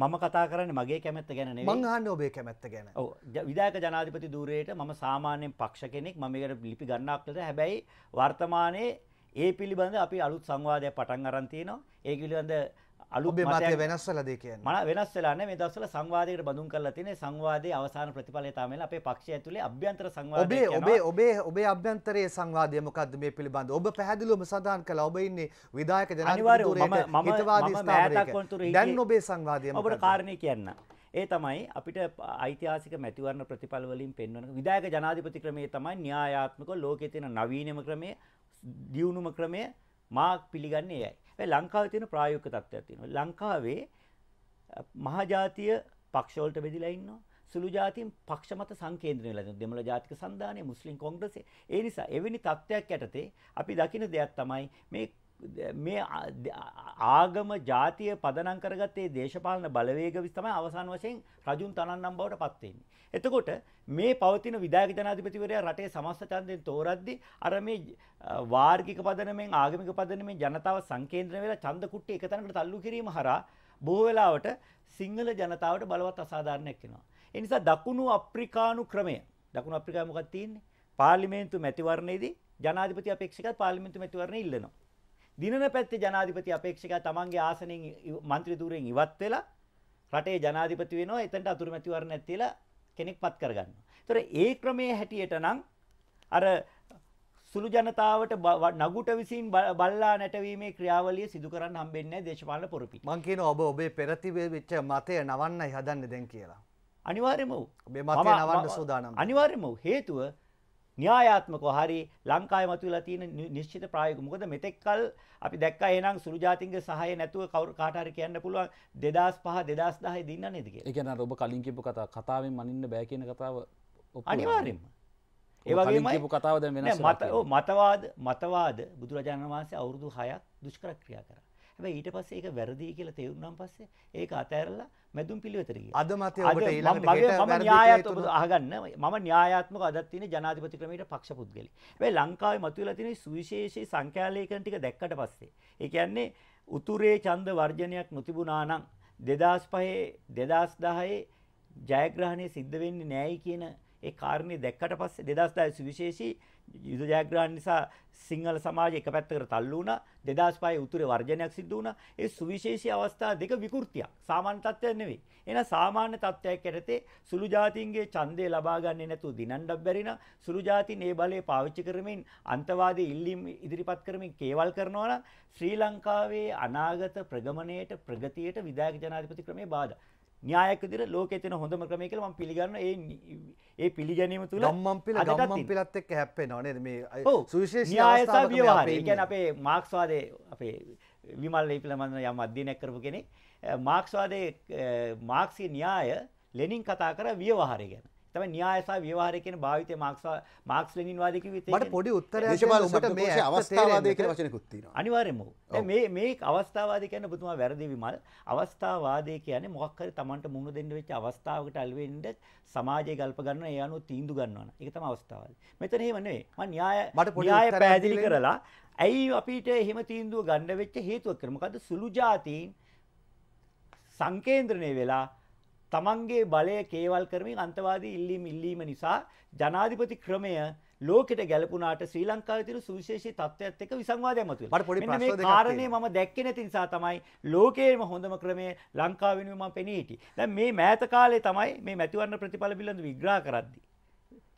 මම කතා කරන්නේ මගේ කැමැත්ත ගැන නෙවෙයි. මං අහන්නේ ඔබේ කැමැත්ත ගැන. ඔව් විධායක ජනාධිපති ධූරයට මම සාමාන්‍යයෙන් පක්ෂ කෙනෙක් මම මේකට ලිපි ගන්නක් නැත. හැබැයි වර්තමානයේ ඒ පිළිබඳ අපි අලුත් සංවාදයක් පටන් අරන් තියෙනවා. ඒ පිළිබඳ අලුබේ මතය වෙනස් වෙලා දෙ කියන්නේ. මම වෙනස් වෙලා නැහැ. මේ දවස්වල සංවාදයකට බඳුන් කරලා තියෙන සංවාදයේ අවසාන ප්‍රතිඵලය තමයි අපේ පක්ෂය ඇතුලේ අභ්‍යන්තර සංවාදයක් යනවා. ඔබේ ඔබේ ඔබේ ඔබේ අභ්‍යන්තරයේ සංවාදය මොකද්ද මේ පිළිබඳව? ඔබ පැහැදිලිවම සඳහන් කළා. ඔබ ඉන්නේ විධායක ජනාධිපතිවරයෙක් හිතවාදී ස්ථාවරයක. දැන් ඔබේ සංවාදය මොකද්ද? ඔබට කාරණේ කියන්න. ඒ තමයි අපිට ඓතිහාසික මැතිවරණ ප්‍රතිඵල වලින් පෙන්වන විධායක ජනාධිපති ක්‍රමය තමයි න්‍යායාත්මක ලෝකයේ තියෙන නවීනම ක්‍රමය, දියුණුම ක්‍රමය මාක් පිළිගන්නේ එයයි. හැබැයි ලංකාවේ තියෙන ප්‍රායෝගික තත්ත්වයක් තියෙනවා. ලංකාවේ මහජාතිය පක්ෂවලට බෙදිලා ඉන්නවා. සුළු ජාතින් පක්ෂ මත සංකේන්ද්‍රණය වෙලා තියෙනවා. දෙමළ ජාතික සන්ධානය, මුස්ලිම් කොංග්‍රසය. ඒ නිසා එවැනි තත්ත්වයක් යටතේ අපි දකින දෙයක් තමයි මේ මේ ආගම ජාතිය පදනම් කරගත්තේ දේශපාලන බලවේග විස තමයි අවසාන වශයෙන් රජුන් තනන්නම් බවට පත් වෙන්නේ. එතකොට මේ පවතින විධායක ජනාධිපතිවරයා රටේ සමස්ත ඡන්දයෙන් තෝරද්දී අර මේ වාර්ගික පදනමෙන් ආගමික පදනමෙන් ජනතාව සංකේන්ද්‍රණය වෙලා ඡන්ද කුට්ටි එක තැනකට තල්ලු කිරීම හරහා බොහෝ වෙලාවට සිංහල ජනතාවට බලවත් අසාධාරණයක් වෙනවා. ඒ නිසා දකුණු අප්‍රිකානු ක්‍රමය දකුණු අප්‍රිකාවේ මොකක්ද තියෙන්නේ? පාර්ලිමේන්තු මැතිවරණයේදී ජනාධිපති අපේක්ෂකත් පාර්ලිමේන්තු මැතිවරණය ඉල්ලනවා. දිනන පැත්තේ ජනාධිපති අපේක්ෂකයා තමන්ගේ ආසනෙන් മന്ത്രി ධූරයෙන් ඉවත් වෙලා රටේ ජනාධිපති වෙනවා එතනට අතුරුමැතිවරණයක් තියලා කෙනෙක් පත් කරගන්නවා. ඒතර ඒ ක්‍රමයේ හැටියට නම් අර සුළු ජනතාවට නගුට විසින් බල්ලා නැටවීමේ ක්‍රියාවලිය සිදු කරන්න හම්බෙන්නේ නැහැ දේශපාලන පොරපි. මං කියනවා ඔබ ඔබේ පෙරතිබෙච්ච මතය නවන්නයි හදන්නේ දැන් කියලා. අනිවාර්යයෙන්ම ඔබේ මතය නවන්න සූදානම්. අනිවාර්යයෙන්ම හේතුව න්‍යායාත්මකව හරි ලංකාවේ මතුවලා තියෙන නිශ්චිත ප්‍රායෝගික මොකද මෙතෙක්කල් අපි දැක්කා එහෙනම් සුළු ජාතින්ගේ සහාය නැතුව කවුරු කාට හරි කියන්න පුළුවන් 2005 2010 දින්න නේද කියලා. ඒ කියන්නේ අර ඔබ කලින් කියපු කතාව කතාවෙන් මනින්න බෑ කියන කතාව අනිවාර්යයෙන්ම. ඒ වගේම කියපු කතාව දැන් වෙනස් වෙනවා. මතවාද මතවාද බුදුරජාණන් වහන්සේ අවුරුදු 6ක් දුෂ්කර ක්‍රියා කරා. හැබැයි ඊට පස්සේ ඒක වැරදි කියලා තේරුණාන් පස්සේ ඒක අතහැරලා මැදුම් පිළිවෙතට ගියා. අද මතය ඔබට ඊළඟට ගෙට මම න්‍යායාත්මක අහගන්න මම න්‍යායාත්මක අදත් තියෙන ජනාධිපති ක්‍රමයට පක්ෂ පුද්ගලෙක්. හැබැයි ලංකාවේ මතුවලා තියෙන සුවිශේෂී සංඛ්‍යාලේඛන ටික දැක්කට පස්සේ ඒ කියන්නේ උතුරේ ඡන්ද වර්ජනයක් නොතිබුණා නම් 2005 2010 ජයග්‍රහණය සිද්ධ වෙන්නේ නැහැයි කියන ඒ කාරණේ දැක්කට පස්සේ 2010 සුවිශේෂී යුද ජයග්‍රහණ නිසා සිංහල සමාජය එක පැත්තකට තල්ලු වුණා 2005 උතුරේ වර්ජනයක් සිදු වුණා ඒ සුවිශේෂී අවස්ථා දෙක විකෘතියක් සාමාන්‍ය තත්ත්වයක් නෙවෙයි එහෙනම් සාමාන්‍ය තත්ත්වයක් යටතේ සුළු ජාතීන්ගේ ඡන්දය ලබා ගන්නේ නැතුව දිනන්නත් බැරි නම් සුළු ජාතීන් ඒ බලය පාවිච්චි කරමින් අන්තවාදී ඉල්ලීම් ඉදිරිපත් කරමින් කේවල් කරනවා නම් ශ්‍රී ලංකාවේ අනාගත ප්‍රගමණයට ප්‍රගතියට විධායක ජනාධිපති ක්‍රමේ බාධා න්‍යායක් විදිහට ලෝකේ තියෙන හොඳම ක්‍රමය කියලා මම පිළිගන්නවා. ඒ ඒ පිළිගැනීම තුල ගම්මන් පිළ ගම්මන් පිළත් එක්ක හැප්පෙනවා නේද මේ සුවිශේෂී අවස්ථාවක මේ අපි කියන්නේ අපේ මාක්ස්වාදයේ අපේ විමල් ලේපිල මන්ද යම් අධ්‍යයනයක් කරපු කෙනෙක් මාක්ස්වාදයේ මාක්සී න්‍යාය ලෙනින් කතා කර ව්‍යවහාරය ගැන. තමයි න්‍යාය සහ ව්‍යවහාරය කියන භාවිතය මාක්ස් මාක්ස් ලෙනින් වාදී කිව්වෙත් ඒක. මට පොඩි උත්තරයක් දෙන්න ඔබට මේ අවස්ථාවාදී කියන වචනයකුත් තියෙනවා. අනිවාර්යයෙන්ම. දැන් මේ මේ අවස්ථාවාදී කියන්නේ ඔබතුමා වැරදි විමල්. අවස්ථාවාදී කියන්නේ මොකක් හරි Tamanට මුහුණ දෙන්න වෙච්ච අවස්ථාවකට අලු වෙන්න සමාජය ගල්ප ගන්නවා ඒ අනුව තීන්දුව ගන්නවා. ඒක තමයි අවස්ථාවාදී. මෙතන එහෙම නෙවෙයි. මම න්‍යාය න්‍යාය පැහැදිලි කරලා ඇයි අපිට එහෙම තීන්දුව ගන්න වෙච්ච හේතුව කර මොකද සුළු ජාතීන් සංකේන්ද්‍රණය වෙලා තමන්ගේ බලය කේවල් කරමින් අන්තවාදී ඉල්ලීම් ඉල්ලීම නිසා ජනාධිපති ක්‍රමය ලෝකෙට ගැලපුණාට ශ්‍රී ලංකාවේ තියෙන සුවිශේෂී තත්ත්වයක් එක්ක විසංවාදයක් මතුවෙනවා. මට පොඩි ප්‍රශ්න දෙකක් තියෙනවා. කාරණේ මම දැක්කේ නැති නිසා තමයි ලෝකයේම හොඳම ක්‍රමය ලංකාව වෙනුවෙන් මම පෙනී හිටියේ. දැන් මේ මෑත කාලේ තමයි මේ මැතිවරණ ප්‍රතිඵල පිළිබඳ විග්‍රහ කරද්දී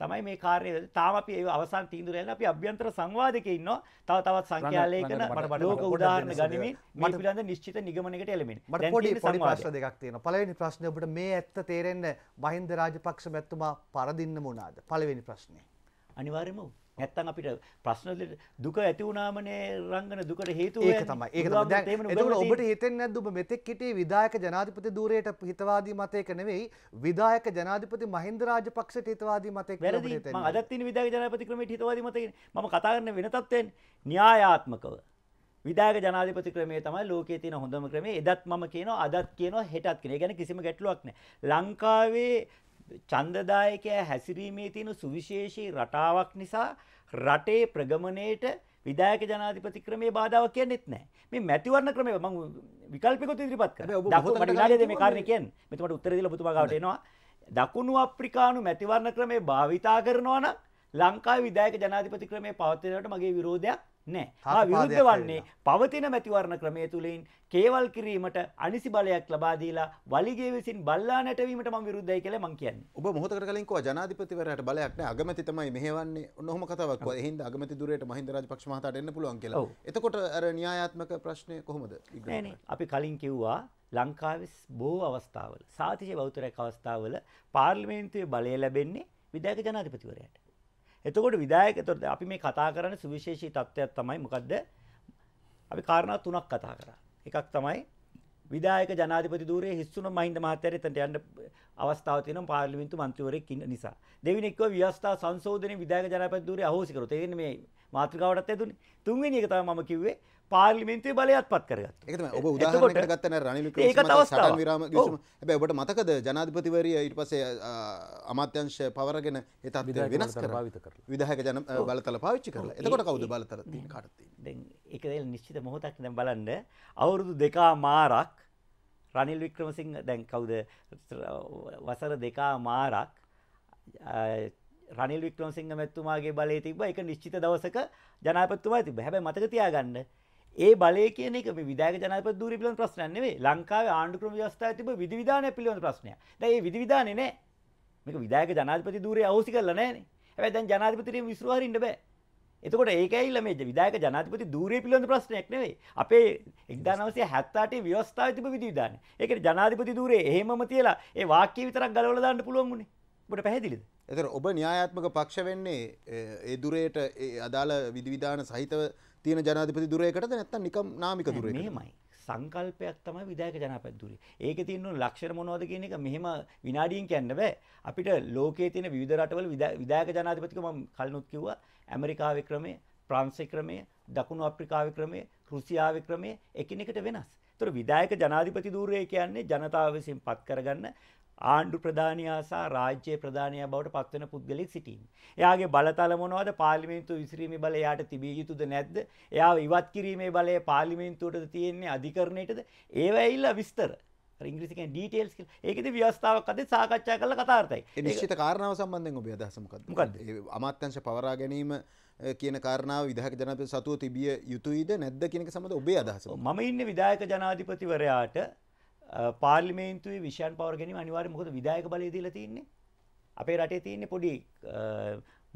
තමයි මේ කාර්යය තාම අපි ඒ අවසන් තීන්දුව යන අපි අභ්‍යන්තර සංවාදකේ ඉන්නවා තව තවත් සංඛ්‍යාලයකන ලෝක උදාහරණ ගනිමින් මේ පිළිබඳ නිශ්චිත නිගමනයකට එළමෙන. මට පොඩි පොඩි ප්‍රශ්න දෙකක් තියෙනවා. පළවෙනි ප්‍රශ්නේ ඔබට මේ ඇත්ත තේරෙන්න මහින්ද රාජපක්ෂ මැතිතුමා පරදින්නම වුණාද? පළවෙනි ප්‍රශ්නේ. අනිවාර්යයෙන්ම නැත්තම් අපිට ප්‍රශ්න දුක ඇති වුණාමනේ රංගන දුකට හේතුව ඒක තමයි. ඒක තමයි. දැන් එතකොට ඔබට හිතෙන්නේ නැද්ද ඔබ මෙතෙක් හිටියේ විධායක ජනාධිපති ධූරයට හිතවාදී මතයක නෙවෙයි විධායක ජනාධිපති මහින්ද රාජපක්ෂට හිතවාදී මතයක නෙවෙයි ඔබට හිතෙන්නේ. මම අදත් තියෙන විධායක ජනාධිපති ක්‍රමයට හිතවාදී මතයකින් මම කතා කරන වෙන තත්ත්වෙන් න්‍යායාත්මකව විධායක ජනාධිපති ක්‍රමය තමයි ලෝකයේ තියෙන හොඳම ක්‍රමය. එදත් මම කියනවා අදත් කියනවා හෙටත් කියනවා. ඒ කියන්නේ කිසිම ගැටලුවක් නැහැ. ලංකාවේ ඡන්දදායකයා හැසිරීමේ තියෙන සුවිශේෂී රටාවක් නිසා රටේ ප්‍රගමණයට විධායක ජනාධිපති ක්‍රමයේ බාධාවක් කියන්නෙත් නැහැ. මේ මැතිවරණ ක්‍රමය මම විකල්පිකව ඉදිරිපත් කරනවා. දකුණු විලාදේ මේ කාරණේ කියන්නේ. මෙතුමාට උත්තර දීලා ඔබතුමා ගාවට එනවා. දකුණු අප්‍රිකානු මැතිවරණ ක්‍රමය භාවිතා කරනවා නම් ලංකාවේ විධායක ජනාධිපති ක්‍රමය පවත්වනට මගේ විරෝධයක් නෑ විරුද්ධ වන්නේ පවතින මැතිවරණ ක්‍රමය තුළින් කේවල් කිරීමට අනිසි බලයක් ලබාදීලා වලිගේ විසින් බල්ලා නැටවීමට ම විරුද්ධයි කියල මං කියන්න ඔබ මොහොත කලින්කෝ ජනාධිපතිවරට බලයක්න අගමති තමයි මෙහවන්නේ ඔන්නොහම කතාවක් හිද අගමති දුරයට මහින්දරජ පක්ෂමහට එන්න පුළුවන් කියලා එතකොට අර න්‍යායාත්මක ප්‍රශ්නය කොහොමද අපි කලින් කිව්වා ලංකාවිස් බෝ අවස්ථාවල සාතිශය බෞතරයක් අවස්ථාවල පාර්ලිමේන්තුවේ බලය ලැබෙන්නේ විදාක ජනාධිපතිවරයට එතකොට විදායක එතකොට අපි මේ කතා කරන්නේ සුවිශේෂී தත්වයක් තමයි මොකද්ද? අපි කාරණා තුනක් කතා කරා. එකක් තමයි විදායක ජනාධිපති ධූරයේ හිස්සුන මහින්ද මහත්තයාට එතනට යන්න අවස්ථාව තියෙනවා පාර්ලිමේන්තු මන්ත්‍රීවරයෙක් ඉන්න නිසා. දෙවෙනි එක ව්‍යවස්ථා සංශෝධනයේ විදායක ජනාධිපති ධූරයේ අහෝසි කරොත්. ඒ කියන්නේ මේ මාතෘකාවටත් ඇදුනේ. තුන්වෙනි එක තමයි මම කිව්වේ පාර්ලිමෙන්තේ බලයත් පත් කරගත් එකම ඔබ උදාහරණයකට ගත්තන රනිල් වික්‍රමසිංහ විරාම ගිවිසුම හැබැයි ඔබට මතකද ජනාධිපතිවරිය ඊට පස්සේ අමාත්‍යංශ පවරගෙන ඒ තත්ත්වය වෙනස් කරලා විධායක ජන බලතල පාවිච්චි කරලා එතකොට කවුද බලතල තියෙන්නේ කාටද තියෙන්නේ දැන් ඒක දැන් නිශ්චිත මොහොතක් දැන් බලන්න අවුරුදු දෙකා මාරක් රනිල් වික්‍රමසිංහ දැන් කවුද වසර දෙකා මාරක් රනිල් වික්‍රමසිංහ මැතිතුමාගේ බලය තිබ්බා ඒක නිශ්චිත දවසක ජනාධිපතිතුමා තිබ්බා හැබැයි මතක තියාගන්න ඒ බලය කියන එක විදාග ජනප දූර පිලන් ප්‍රශ්නන්නේ ලංකාව ආණ්ඩුක්‍රම ව්‍යස්ථා තිබ විධවිධානය පිළිබඳ ප්‍රශ්නය දැයි විධවිධානය නෑ මේක විදායක ජනාධපති දූරේ අවසි කරලා නෑන ඇැයි දැන් ජනාධපතිරීම විස්රවාරන්න බෑ එතකොට ඒකයිල මේ විදායක ජනාධපති දූරේ පිළිබඳ ප්‍රශ්නයක් නෙවෙයි අපේ එක්දානවසේ හැත්තාටේ ව්‍යවස්ථාව තිබ විධවිධාන ඒකට ජනාධපති දූරේ එහෙමම තියලා ඒ වාක්‍ය විතරක් ගලවල දාන්න පුළුවන් වුණේ ඔබට පැහැදිලිද එතර ඔබ න්‍යායාත්මක පක්ෂ වෙන්නේ ඒ දුරේට අදාළ විධවිධාන සහිතව තියෙන ජනාධිපති දුරයකටද නැත්තම් නිකම් නාමික දුරයකට මේමයි සංකල්පයක් තමයි විධායක ජනාධිපති දුරේ. ඒකේ තියෙන ලක්ෂණ මොනවද කියන එක මෙහෙම විනාඩියෙන් කියන්න බෑ. අපිට ලෝකයේ තියෙන විවිධ රටවල විධායක ජනාධිපතිකම මම කලිනුත් කිව්වා ඇමරිකාවේ ක්‍රමය, ප්‍රංශේ ක්‍රමය, දකුණු අප්‍රිකාවේ ක්‍රමය, රුසියාවේ ක්‍රමය එකිනෙකට වෙනස්. ඒතර විධායක ජනාධිපති ධූරය කියන්නේ ජනතාව විසින් පත් කරගන්න ආණ්ඩු ප්‍රධානියා සහ රාජ්‍ය ප්‍රධානියා බවට පත්වෙන පුද්ගලෙක් සිටින්නේ. එයාගේ බලතල මොනවද? පාර්ලිමේන්තුව විසිරීමේ බලය එයාට තිබිය යුතුද නැද්ද? එයාව ඉවත් කිරීමේ බලය පාර්ලිමේන්තුවටද තියෙන්නේ අධිකරණයටද? ඒව ඇවිල්ලා විස්තර. අර ඉංග්‍රීසි කියන්නේ ඩීටේල්ස් කියලා. ඒකෙදි ව්‍යවස්ථාවක් අද සාකච්ඡා කරලා කතාර්ථයි. ඒ නිශ්චිත කාරණාව සම්බන්ධයෙන් ඔබේ අදහස මොකද්ද? මොකද්ද? ඒ අමාත්‍යංශ පවරා ගැනීම කියන කාරණාව විධායක ජනාධිපති සතුව තිබිය යුතුයිද නැද්ද කියන එක සම්බන්ධව ඔබේ අදහස. මම ඉන්නේ විධායක ජනාධිපතිවරයාට පාර්ලිමේන්තුවේ විෂයන් පවර ගැනීම අනිවාර්යයෙන් මොකද විධායක බලය දීලා තින්නේ අපේ රටේ තියෙන්නේ පොඩි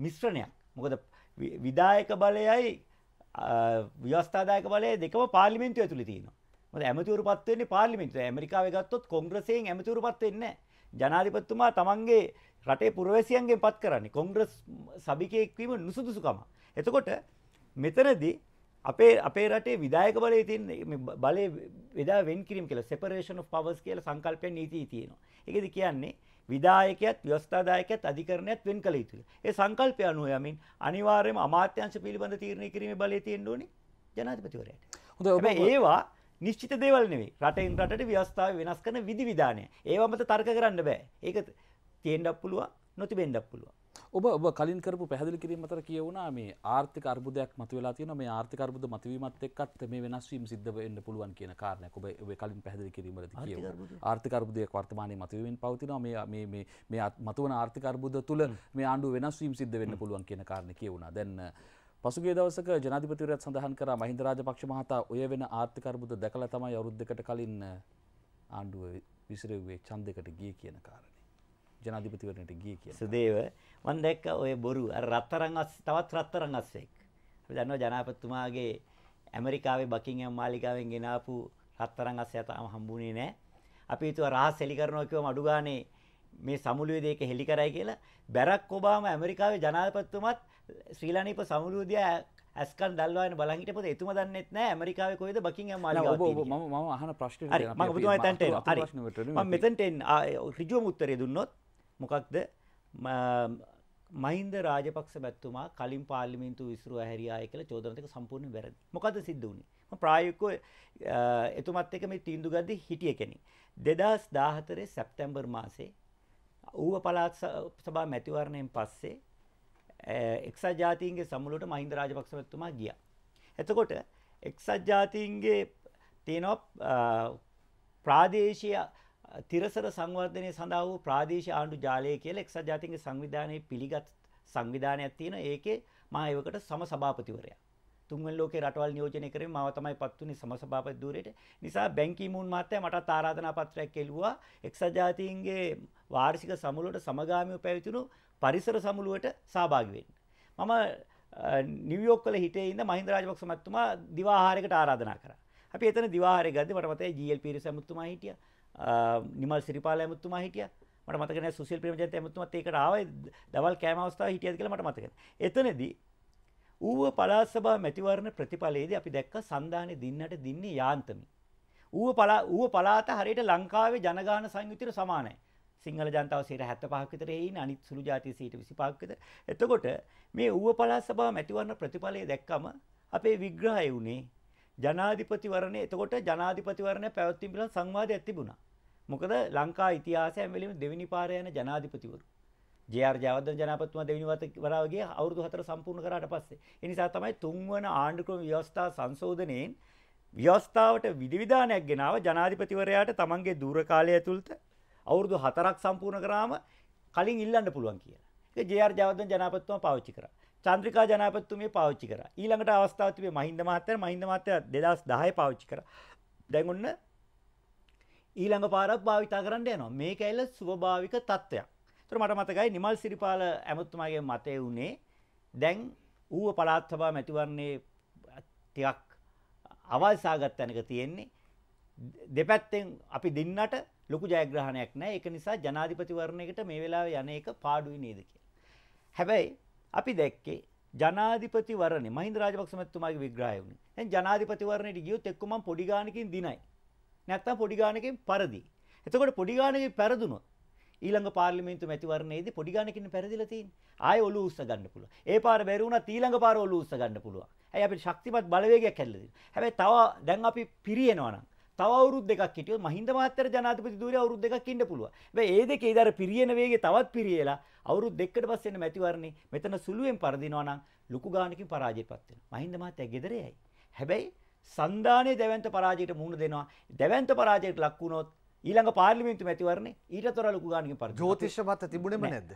මිශ්‍රණයක් මොකද විධායක බලයයි ව්‍යවස්ථාදායක බලය දෙකම පාර්ලිමේන්තුව ඇතුළේ තියෙනවා මොකද ඇමතිවරු පත් වෙන්නේ පාර්ලිමේන්තුවේ ඇමරිකාවේ ගත්තොත් කොංග්‍රසයෙන් ඇමතිවරු පත් වෙන්නේ නැහැ ජනාධිපතිතුමා තමන්ගේ රටේ පුරවැසියන්ගෙන් පත් කරන්නේ කොංග්‍රස් සභිකයෙක් වීම නුසුදුසුකම එතකොට මෙතනදී අපේ අපේ රටේ විදායක බලය තියන්නේ බලය වෙදා වෙන් කිරීම කියලා සෙපරේෂන් ඔෆ් පවර්ස් කියලා සංකල්පය නීතිය තියෙනවා. ඒකද කියන්නේ විදායකයත් ව්‍යවස්ථාදායකයත් අධිකරණයත් වෙන් කළ යුතුයි. ඒ සංකල්පය අනුව යමින් අනිවාර්යයෙන්ම අමාත්‍යාංශ පිළිබඳ තීරණය කිරීමේ බලය තියෙන්න ඕනේ ජනාධිපතිවරයාට. හොඳයි ඔබ ඒවා නිශ්චිත දේවල් නෙවෙයි. රටෙන් රටට ව්‍යවස්ථාව වෙනස් කරන විධිවිධානය. ඒවා මත තර්ක කරන්න බෑ. ඒක තියෙන්නත් පුළුවන්, නොතිබෙන්නත් පුළුවන්. ඔබ ඔබ කලින් කරපු පැහැදිලි කිරීම අතර කියවුණා මේ ආර්ථික අර්බුදයක් මතුවලා තියෙනවා මේ ආර්ථික අර්බුද මතුවීමත් එක්කත් මේ වෙනස් වීම සිද්ධ වෙන්න පුළුවන් කියන කාරණයක් ඔබ ඔබ කලින් පැහැදිලි කිරීමවලදී කියවුවා ආර්ථික අර්බුදයක් වර්තමානයේ මතුවීමෙන් පවතිනවා මේ මේ මේ මේ මතුවන ආර්ථික අර්බුද තුළ මේ ආණ්ඩුව වෙනස් වීම සිද්ධ වෙන්න පුළුවන් කියන කාරණේ කියවුණා දැන් පසුගේ දවසක ජනාධිපතිවරයාත් සඳහන් කරා මහින්ද රාජපක්ෂ මහතා ඔය වෙන ආර්ථික අර්බුද දැකලා තමයි අවුරුද්දකට කලින් ආණ්ඩුව විසිරෙව්වේ ඡන්දයකට ගියේ කියන කාරණේ ජනාධිපතිවරණයට ගියේ කියලා. සුදේව මම දැක්ක ඔය බොරු අර රත්තරන් අස් තවත් රත්තරන් අස්සෙක්. අපි දන්නවා ජනාධිපතිතුමාගේ ඇමරිකාවේ බකින්ගම් මාලිගාවෙන් ගෙනාපු රත්තරන් අස්සය තාම හම්බුනේ නැහැ. අපි හිතුවා රහස් හෙලි කරනවා කිව්වම අඩු ගානේ මේ සමුළුවේදී ඒක හෙලි කරයි කියලා බැරක් ඔබාම ඇමරිකාවේ ජනාධිපතිතුමත් ශ්‍රී ලංකාවේ සමුළුවේදී ඇස්කන් දල්වාගෙන බලන් හිටපොත එතුම දන්නෙත් නෑ ඇමරිකාවේ කොහෙද බකින්ගම් මාලිගාව තියෙන්නේ. මම මම අහන ප්‍රශ්නේ හරි මම ඔබතුමා එතනට එනවා. හරි මම මෙතනට එන්න ඍජුවම උත්තරේ දුන්නොත් මොකක්ද මහින්ද රාජපක්ෂ මැතිතුමා කලින් පාර්ලිමේන්තු විසුරුව හැරියාය කියලා චෝදන දෙක සම්පූර්ණ වැරදි. මොකද සිද්ධ වුණේ? මම ප්‍රායෝගිකව එතුමත් එක්ක මේ තීන්දුව ගද්දි හිටිය කෙනෙක්. 2014 සැප්තැම්බර් මාසේ ඌව පළාත් සභා මැතිවරණයෙන් පස්සේ එක්සත් ජාතීන්ගේ සමුළුවට මහින්ද රාජපක්ෂ මැතිතුමා ගියා. එතකොට එක්සත් ජාතීන්ගේ තියෙනවා ප්‍රාදේශීය තිරසර සංවර්ධනය සඳහා වූ ප්‍රාදේශීය ආණ්ඩු ජාලය කියලා එක්සත් ජාතීන්ගේ සංවිධානයේ පිළිගත් සංවිධානයක් තියෙනවා. ඒකේ මා ඒවකට සමසභාපතිවරයා. තුන්වැනි ලෝකේ රටවල් නියෝජනය කරේ මාව තමයි පත් වුනේ සමසභාපති ධූරයට. නිසා බැං කීමූන් මහත්තයා මටත් ආරාධනා පත්‍රයක් එළුවා එක්සත් ජාතීන්ගේ වාර්ෂික සමුළුවට සමගාමීව පැවතුණු පරිසර සමුළුවට සහභාගී වෙන්න. මම නිව්යෝක් වල හිටියේ ඉඳ මහින්ද රාජපක්ෂ මහත්මයා දිවාහාරයකට ආරාධනා කරා. අපි එතන දිවාහාරය ගද්දි මට මතකයි ජීඑල් පීරිස මහත්මයා හිටියා. නිමල් සිරිපාල ඇමතුමා හිටියා මට මතක නැහැ සුසිල් ප්‍රේමජයන්ත ඇමතුමත් ඒකට ආවේ දවල් කෑම අවස්ථාව හිටියද කියලා මට මතක නැහැ එතනදී ඌව පළාත් සභා මැතිවරණ ප්‍රතිඵලයේදී අපි දැක්ක සන්දානේ දින්නට දින්නේ යාන්තමි ඌව පළා ඌව පළාත හරියට ලංකාවේ ජනගහන සංයුතියට සමානයි සිංහල ජනතාව 75ක් විතර එයින් අනිත් සුළු ජාතිය 125ක් විතර එතකොට මේ ඌව පළාත් සභා මැතිවරණ ප්‍රතිඵලය දැක්කම අපේ විග්‍රහය උනේ ජනාධිපතිවරණය එතකොට ජනාධිපතිවරණය පැවැත්වීම පිළිබඳ සංවාදයක් තිබුණා මොකද ලංකා ඉතිහාසය හැම වෙලෙම දෙවෙනි පාරේ යන ජනාධිපතිවරු ජේ.ආර්. ජයවර්ධන ජනාධිපතිතුමා දෙවෙනි වරාවගේ අවුරුදු 4 සම්පූර්ණ කරාට පස්සේ ඒ නිසා තමයි තුන්වන ආණ්ඩුක්‍රම ව්‍යවස්ථා සංශෝධනයෙන් ව්‍යවස්ථාවට විධිවිධානයක් ගෙනාව ජනාධිපතිවරයාට තමන්ගේ දුර කාලය ඇතුළත අවුරුදු 4ක් සම්පූර්ණ කරාම කලින් ඉල්ලන්න පුළුවන් කියලා. ඒක ජේ.ආර්. ජයවර්ධන ජනාධිපතිතුමා පාවිච්චි කරා. චන්ද්‍රිකා ජනාධිපතිතුමිය පාවිච්චි කරා. ඊළඟට අවස්ථාව තිබේ මහින්ද මහත්තයා මහින්ද මහත්තයා 2010 පාවිච්චි කරා. දැන් ඔන්න ඊළඟ පාරක් භාවිතා කරන්න යනවා. මේක ඇල ස්වභාවික තත්ත්වයක්. ඒතර මට මතකයි නිමල් සිරිපාල ඇමතුමාගේ මතය උනේ දැන් ඌව පළාත් සභා මැතිවරණයේ ටිකක් අවල්සාගත් තැනක තියෙන්නේ. දෙපැත්තෙන් අපි දෙන්නට ලොකු ජයග්‍රහණයක් නැහැ. ඒක නිසා ජනාධිපතිවරණයකට මේ වෙලාවේ යන එක පාඩුයි නේද කියලා. හැබැයි අපි දැක්කේ ජනාධිපතිවරණේ මහින්ද රාජපක්ෂ මැතිතුමාගේ විග්‍රහය වුණේ. දැන් ජනාධිපතිවරණයට ගියොත් එක්ක මම පොඩි ගානකින් දිනයි. නැත්තම් පොඩි ගානකින් පරදී. එතකොට පොඩි ගානකින් පෙරදුනොත් ඊළඟ පාර්ලිමේන්තු මැතිවරණයේදී පොඩි ගානකින් පෙරදිලා තියෙන්නේ. ආයෙ ඔලුව උස්ස ගන්න පුළුවන්. ඒ පාර බැරි වුණත් ඊළඟ පාර ඔලුව උස්ස ගන්න පුළුවන්. ඇයි අපිට ශක්තිමත් බලවේගයක් හැදලා තියෙන්නේ. හැබැයි තව දැන් අපි පිරියනවා නම් තව අවුරුදු දෙකක් හිටියොත් මහින්ද මහත්තයාට ජනාධිපති ධූරය අවුරුදු දෙකක් ඉන්න පුළුවන්. හැබැයි ඒ දෙකේ ඉදර පිරියන වේගේ තවත් පිරියලා අවුරුදු දෙකකට පස්සේ එන මැතිවරණේ මෙතන සුළුවෙන් පරදිනවා නම් ලুকু ගානකින් පරාජයටපත් වෙනවා. මහින්ද මහත්තයා gedereyයි. හැබැයි සන්ධානයේ දැවැන්ත පරාජයට මුහුණ දෙනවා. දැවැන්ත පරාජයට ලක් වුණොත් ඊළඟ පාර්ලිමේන්තු මැතිවරණේ ඊටතොර ලොකු ගානකින් පරාජය. ජ්‍යොතිෂ මත තිබුණෙම නැද්ද?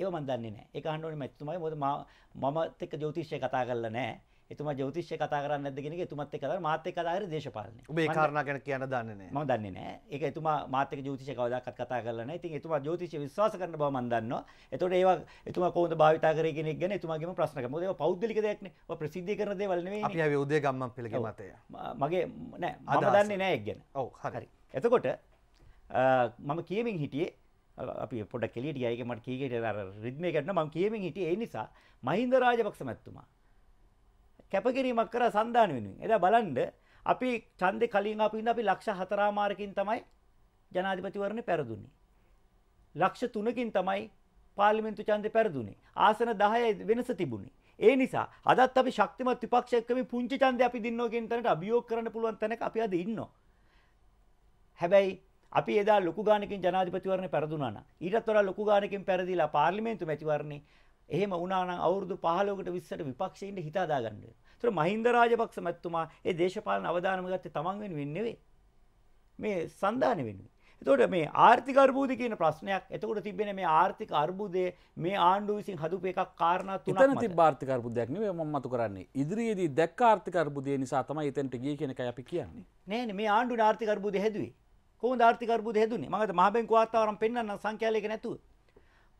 ඒව මන් දන්නේ නැහැ. ඒක අහන්න ඕනේ මැතිතුමයි. මොකද මම එක්ක ජ්‍යොතිෂය කතා කරලා නැහැ. එතුමා ජ්‍යොතිෂය කතා කරන්නේ නැද්ද කියන එක එතුමත් එක්ක කතා කරා මාත් එක්ක කතා කරේ දේශපාලනේ. ඔබ ඒ කාරණා ගැන කියන්න දන්නේ නැහැ. මම දන්නේ නැහැ. ඒක එතුමා මාත් එක්ක ජ්‍යොතිෂය කවදාකවත් කතා කරලා නැහැ. ඉතින් එතුමා ජ්‍යොතිෂය විශ්වාස කරන බව මම දන්නවා. එතකොට ඒවා එතුමා කොහොමද භාවිතා කරේ කියන එක ගැන එතුමාගේම ප්‍රශ්න කරා. මොකද ඒවා පෞද්ගලික දෙයක් නේ. ඔය ප්‍රසිද්ධිය කරන දේවල් නෙවෙයි. අපි ආවේ උදේ ගම්මන් පෙළගේ මතය. මගේ නෑ මම දන්නේ නැහැ ඒක ගැන. ඔව් හරි. එතකොට මම කියමින් හිටියේ අපි පොඩ කෙලියට ගියා. ඒක මට කීකේට අර රිද්මේ ගැටන මම කියමින් හිටියේ ඒ නිසා මහින්ද රාජපක්ෂ මැතිතුමා කැපකිරීමක් කරා සන්දාන වෙනුවෙන්. එදා බලන්න අපි ඡන්දේ කලින් ආපු ඉඳ අපි ලක්ෂ 4 මාර්කකින් තමයි ජනාධිපතිවරණේ පෙරදුනේ. ලක්ෂ 3කින් තමයි පාර්ලිමේන්තු ඡන්දේ පෙරදුනේ. ආසන 10 වෙනස තිබුණේ. ඒ නිසා අදත් අපි ශක්තිමත් විපක්ෂයක මේ පුංචි ඡන්දය අපි දින්නෝ කියන තැනට අභියෝග කරන්න පුළුවන් තැනක අපි අද ඉන්නවා. හැබැයි අපි එදා ලොකු ගානකින් ජනාධිපතිවරණේ පෙරදුනා නම් ඊටත් වඩා ලොකු ගානකින් පෙරදීලා පාර්ලිමේන්තු මැතිවරණේ එහෙම වුණා නම් අවුරුදු 15කට 20කට විපක්ෂයේ ඉන්න හිත හදා ගන්න. ඒතර මහින්ද රාජපක්ෂ මැතිතුමා ඒ දේශපාලන අවදානම ගත්තේ තමන් වෙනුවෙන් නෙවෙයි. මේ සන්දාන වෙනුවෙන්. එතකොට මේ ආර්ථික අර්බුදය කියන ප්‍රශ්නයක් එතකොට තිබෙන මේ ආර්ථික අර්බුදය මේ ආණ්ඩුව විසින් හදපු එකක් කාරණා තුනක් මත. එතන තිබ්බ ආර්ථික අර්බුදයක් නෙවෙයි මම මතු කරන්නේ. ඉදිරියේදී දැක්ක ආර්ථික අර්බුදය නිසා තමයි එතනට ගියේ කියන එකයි අපි කියන්නේ. නෑ නෑ මේ ආණ්ඩුවේ ආර්ථික අර්බුදය හැදුවේ. කොහොමද ආර්ථික අර්බුදය හැදුනේ? මම අද මහබැංකු වාතාවරණ පෙන්වන්නම් සංඛ්‍යාලයක නැතුව.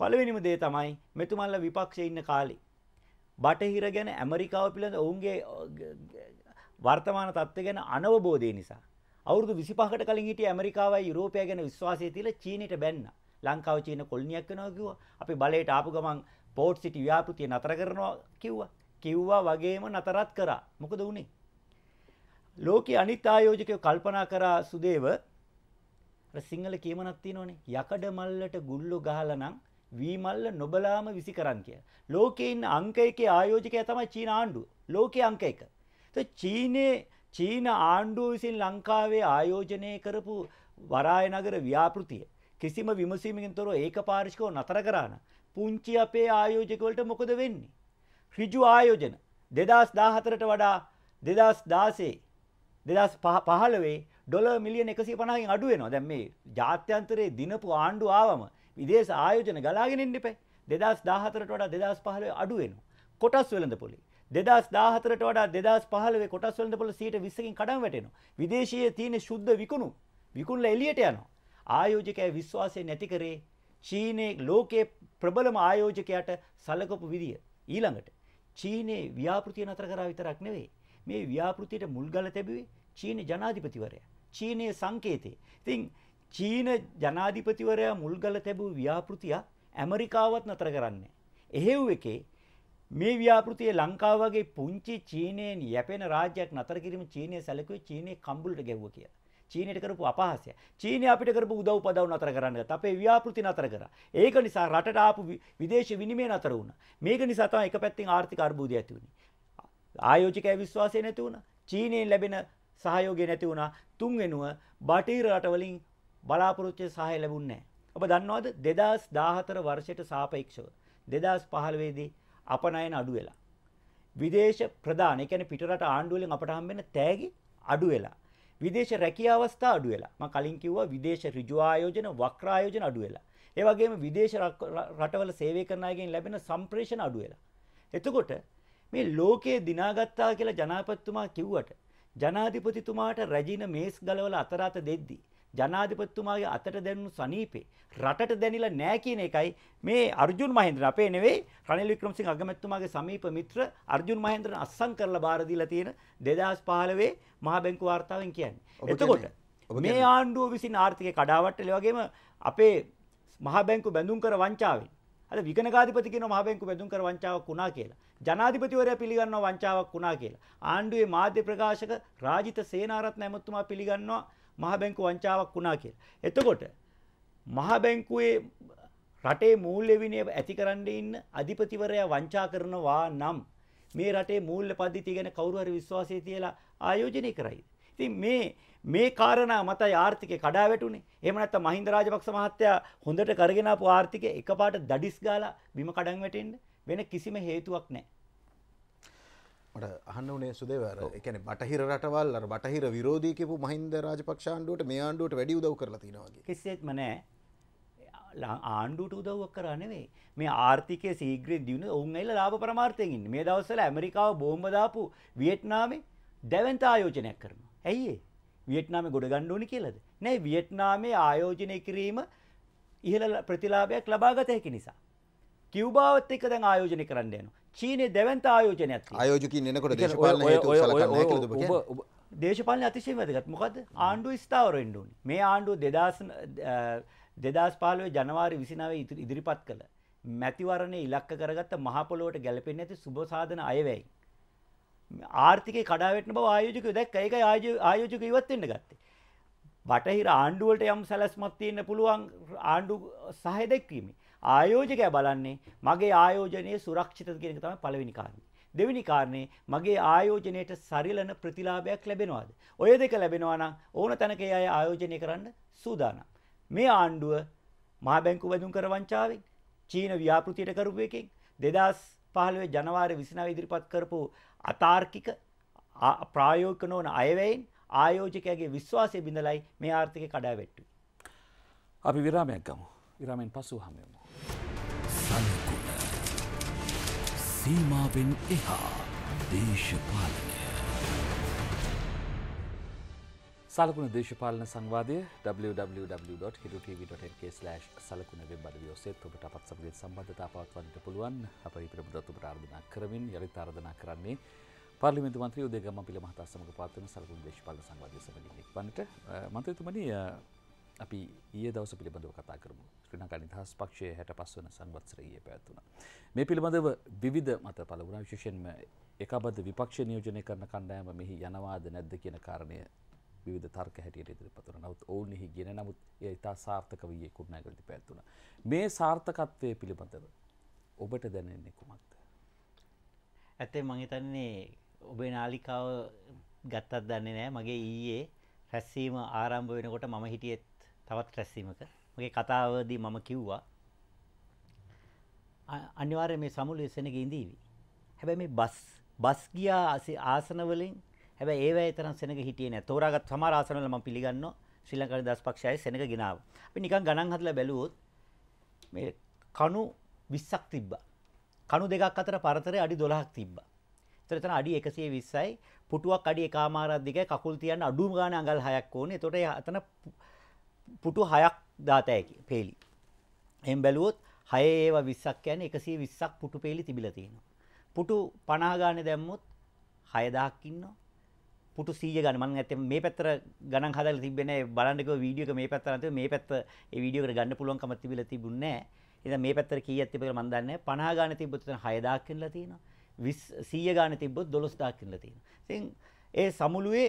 පළවෙනිම දේ තමයි මෙතුමන්ලා විපක්ෂයේ ඉන්න කාලේ බටහිර ගැන ඇමරිකාව පිළිබඳ ඔවුන්ගේ වර්තමාන තත්ත්වය ගැන අනවබෝධය නිසා අවුරුදු 25කට කලින් හිටිය ඇමරිකාවයි යුරෝපය ගැන විශ්වාසය තියලා චීනෙට බැන්නා. ලංකාව චීන කොලනියක් වෙනවා කිව්වා. අපි බලයට ආපු ගමන් පෝට් සිටි ව්‍යාපෘතිය නතර කරනවා කිව්වා. කිව්වා වගේම නතරත් කරා. මොකද උනේ? ලෝකයේ අනිත් ආයෝජකයෝ කල්පනා කරා සුදේව අර සිංහල කියමනක් තියෙනවනේ. යකඩ මල්ලට ගුල්ලෝ ගහලා නම් වීමල්ල නොබලාම විසි කරන් කිය. ලෝකයේ ඉන්න අංක එකේ ආයෝජකය තමයි චීන ආණ්ඩුව. ලෝකයේ අංක එක. චීනයේ චීන ආණ්ඩුව විසින් ලංකාවේ ආයෝජනය කරපු වරාය නගර ව්‍යාපෘතිය කිසිම විමසීමකින් තොරව ඒකපාරිෂකව නතර කරාන පුංචි අපේ ආයෝජකවලට මොකද වෙන්නේ? ඍජු ආයෝජන 2014ට වඩා 2016 2015 ඩොලර් මිලියන 150කින් අඩු වෙනවා. දැන් මේ ජාත්‍යන්තරයේ දිනපු ආණ්ඩුව ආවම විදේශ ආයෝජන ගලාගෙන ඉන්න එපා. 2014ට වඩා 2015 අඩු වෙනවා. කොටස් වෙළඳ පොලේ 2014ට වඩා 2015 කොටස් වෙළඳ පොළ 120කින් කඩම් වැටෙනවා. විදේශීය තියෙන සුද්ධ විකුණු විකුණලා එළියට යනවා. ආයෝජකයා විශ්වාසය නැති කරේ චීනයේ ලෝකයේ ප්‍රබලම ආයෝජකයාට සලකපු විදිය. ඊළඟට චීනයේ ව්‍යාපෘතිය නතර කරා විතරක් නෙවෙයි. මේ ව්‍යාපෘතියට මුල්ගල තැබුවේ චීන ජනාධිපතිවරයා. චීනයේ සංකේතේ. ඉතින් චීන ජනාධිපතිවරයා මුල්ගල තැබූ ව්‍යාපෘතියක් ඇමරිකාවත් නතර කරන්නේ. එහෙව් එකේ මේ ව්‍යාපෘතිය ලංකාව වගේ පුංචි චීනයෙන් යැපෙන රාජ්‍යයක් නතර කිරීම චීනය සැලකුවේ චීනයේ කම්බුලට ගැව්වා කියලා. චීනයට කරපු අපහාසය. චීනය අපිට කරපු උදව් පදව් නතර කරන්න ගත්තා. අපේ ව්‍යාපෘති නතර කරා. ඒක නිසා රටට ආපු විදේශ විනිමය නතර වුණා. මේක නිසා තමයි එක පැත්තෙන් ආර්ථික අර්බුදය ඇති වුණේ. ආයෝජකයා විශ්වාසය නැති වුණා. චීනයෙන් ලැබෙන සහයෝගය නැති වුණා. තුන්වෙනුව බටහිර රටවලින් බලාපොරොත්තු සහාය ලැබුණේ නැහැ. ඔබ දන්නවද 2014 වර්ෂයට සාපේක්ෂව 2015 දී අපනයන අඩු වෙලා. විදේශ ප්‍රධාන, ඒ කියන්නේ පිටරට ආණ්ඩුව වලින් අපට හම්බෙන තෑගි අඩු වෙලා. විදේශ රැකිය අවස්ථා අඩු වෙලා. මම කලින් කිව්වා විදේශ ඍජු ආයෝජන, වක්‍ර ආයෝජන අඩු වෙලා. ඒ වගේම විදේශ රටවල සේවය කරන අයගෙන් ලැබෙන සම්ප්‍රේෂණ අඩු වෙලා. එතකොට මේ ලෝකයේ දිනාගත්තා කියලා ජනාධිපතිතුමා කිව්වට ජනාධිපතිතුමාට රැජින මේස් ගලවලා අතරත දෙද්දී ජනාධිපතිතුමාගේ අතට දැනුණු සනීපේ රටට දැනිලා නැහැ කියන එකයි මේ අර්ජුන් මහේන්ද්‍රන අපේ නෙවෙයි රනිල් වික්‍රමසිංහ අගමැතිතුමාගේ සමීප මිත්‍ර අර්ජුන් මහේන්ද්‍රන අස්සම් කරලා බාර දීලා තියෙන 2015 මහා බැංකු වාර්තාවෙන් කියන්නේ. එතකොට මේ ආණ්ඩුව විසින් ආර්ථික කඩාවැට්ටල වගේම අපේ මහා බැංකු බැඳුම් කර වංචාවෙන් අද විගණකාධිපති කියන මහ බැංකු බැඳුම් කර වංචාවක් වුණා කියලා. ජනාධිපතිවරයා පිළිගන්නවා වංචාවක් වුණා කියලා. ආණ්ඩුවේ මාධ්‍ය ප්‍රකාශක රාජිත සේනාරත්න ඇමතුමා පිළිගන්නවා මහ බැංකු වංචාවක් වුණා කියලා. එතකොට මහ බැංකුවේ රටේ මූල්‍ය විනය ඇති කරන්න ඉන්න අධිපතිවරයා වංචා කරනවා නම් මේ රටේ මූල්‍ය පද්ධතිය ගැන කවුරු හරි විශ්වාසය තියලා ආයෝජනය කරයි. ඉතින් මේ මේ කාරණා මතයි ආර්ථිකේ කඩා වැටුනේ. එහෙම නැත්නම් මහින්ද රාජපක්ෂ මහත්තයා හොඳට කරගෙන ආපු ආර්ථිකය එකපාරට දඩිස් ගාලා බිම කඩන් වැටෙන්න වෙන කිසිම හේතුවක් නැහැ. මට අහන්න වනේ සුදේවර එකන බටහිර රටවල් බටහිර විරෝධීකපු මහින්ද රාජපක්ෂාණ්ඩුවට මේ ආණ්ඩුවට වැඩි උදව් කරලතිනවාගේ කිසිෙත්ම නෑ ආණ්ඩුට උදව්වක් කරන්නවේ මේ ආර්ථිකය සීග්‍රය දියුණ ඔවන් එල්ල ලාභ ප්‍රමාර්ථයකින් මේ දවසල ඇමරිකාව බෝම්බදාපු වියට්නාමේ දැවන්ත ආයෝජනයක් කරන. ඇයිඒ වියට්නාම ගොඩගණ්ඩ ඕනි කියලද. නෑ වියට්නාමේ ආයෝජනය කිරීම ඉහල ප්‍රතිලාභයක් ලබාගත හැකි නිසා. කිව්භාවත් එක දැන් ආයෝජනය කරන්න යනවා. චීනය දැවන්ත ආයෝජනයක් ආයෝජකින් එනකොට දේශපාලන හේතු සලකන්න නැහැ කියලා ඔබ කියන්නේ. දේශපාලන අතිශය වැදගත්. මොකද ආණ්ඩුව ස්ථාවර වෙන්න ඕනේ. මේ ආණ්ඩුව 2000 2015 ජනවාරි 29 ඉදිරිපත් කළ මැතිවරණය ඉලක්ක කරගත්ත මහ පොළොවට ගැලපෙන්නේ නැති සුබ සාධන අයවැයි. ආර්ථිකේ කඩාවැටෙන බව ආයෝජකයෝ දැක්කා. ඒක ආයෝජකයෝ ඉවත් වෙන්න ගත්තේ. බටහිර ආණ්ඩුවලට යම් සැලැස්මක් තියෙන්න පුළුවන් ආණ්ඩු සහය දැක්වීමේ ආයෝජකයා බලන්නේ මගේ ආයෝජනයේ සුරක්ෂිතද කියන එක තමයි පළවෙනි කාරණේ. දෙවෙනි කාරණේ මගේ ආයෝජනයේට සරිලන ප්‍රතිලාභයක් ලැබෙනවාද? ඔය දෙක ලැබෙනවා නම් ඕන තැනක ඒ අය ආයෝජනය කරන්න සූදානම්. මේ ආණ්ඩුව මහා බැංකු වැදුම් කර වංචාවෙන්, චීන ව්‍යාපෘතියට කරපු එකෙන් 2015 ජනවාරි 29 ඉදිරිපත් කරපු අතාර්කික ප්‍රායෝගික නොවන අයවැයෙන් ආයෝජකයාගේ විශ්වාසය බිඳලයි මේ ආර්ථිකය කඩාවැට්ටුවේ. අපි විරාමයක් ගමු. විරාමෙන් පසු හමුවෙමු. සීමාවෙන් එහා දේශපාලනය. සලකුණ දේශපාලන සංවාදය www.හිරුටව.lk/සලකුණ වෙබ් අඩවිය ඔස්සේ ඔබට අපත් සමග සම්බන්ධතා පවත්වන්නට පුළුවන්. අප ඒ පිළිබඳව ඔබ ප්‍රාර්ථනා කරමින් යළිත් ආරාධනා කරන්නේ පාර්ලිමේන්තු මන්ත්‍රී උදේගම පිළ මහතා සමග පවත්වන සලකුණ දේශපාලන සංවාදය සමගින් එක්වන්නට. මන්ත්‍රීතුමනි අපි ඒ දවස පිළිබඳව කතා කරමු ශ්‍රී ලංකා නිදහස් පක්ෂයේ 65 වන සංවත්සරයේ පැවැත්වුණ. මේ පිළිබඳව විවිධ මත පළ වුණා විශේෂයෙන්ම එකබද්ධ විපක්ෂ නියෝජනය කරන කණ්ඩායම මෙහි යනවාද නැද්ද කියන කාරණය විවිධ තර්ක හැටියට ඉදිරිපත් වුණා. නමුත් ඔවුන් එහි ගෙන නමුත් ඒ ඉතා සාර්ථක වූයේ කුරුණෑගලදී පැවැත්වුණා. මේ සාර්ථකත්වයේ පිළිබඳව ඔබට දැනෙන්නේ කුමක්ද? ඇත්තේ මම හිතන්නේ ඔබේ නාලිකාව ගත්තත් දන්නේ නැහැ. මගේ ඊයේ රැස්වීම ආරම්භ වෙනකොට මම හිටියෙත් තවත් රැස්වීමක මගේ කතාවදී මම කිව්වා අනිවාර්ය මේ සමුළුවේ සෙනග ඉඳීවි. හැබැයි මේ බස් බස් ගියා ආසන වලින් හැබැයි ඒවැය තරම් සෙනග හිටියේ නැහැ. තෝරාගත් සමහර ආසන වල මම පිළිගන්නවා ශ්‍රී ලංකාවේ දස් පක්ෂයයි සෙනග ගෙනාවා. අපි නිකන් ගණන් හදලා බැලුවොත් මේ කණු 20ක් තිබ්බා. කණු දෙකක් අතර පරතරය අඩි 12ක් තිබ්බා. ඒතර එතන අඩි 120යි පුටුවක් අඩි එකමාරක් දිගයි කකුල් තියන්න අඩුම ගාණ අඟල් 6ක් ඕනේ. ඒතකොට එතන පුටු හයක් දාත හැකි පේලි. එහෙම බැලුවොත් හය ඒවා 20ක් කියන්නේ 120ක් පුටු පේලි තිබිලා තියෙනවා. පුටු 50 ගානේ දැම්මොත් 6000ක් ඉන්නවා. පුටු 100 ගන්න මම ඇත්තට මේ පැත්තට ගණන් හදලා තිබ්බේ නැහැ බලන්නකෝ වීඩියෝ එක මේ පැත්තට නැතිව මේ පැත්ත ඒ වීඩියෝ එකට ගන්න පුළුවන්කමක් තිබිලා තිබුණේ නැහැ ඉතින් මේ පැත්තට කීයක් තිබ්බද කියලා මම දන්නේ නැහැ 50 ගන්න තිබ්බොත් උතන 6000ක් කියලා තියෙනවා 20 100 ගන්න තිබ්බොත් 12000ක් කියලා තියෙනවා ඉතින් ඒ සමුළුවේ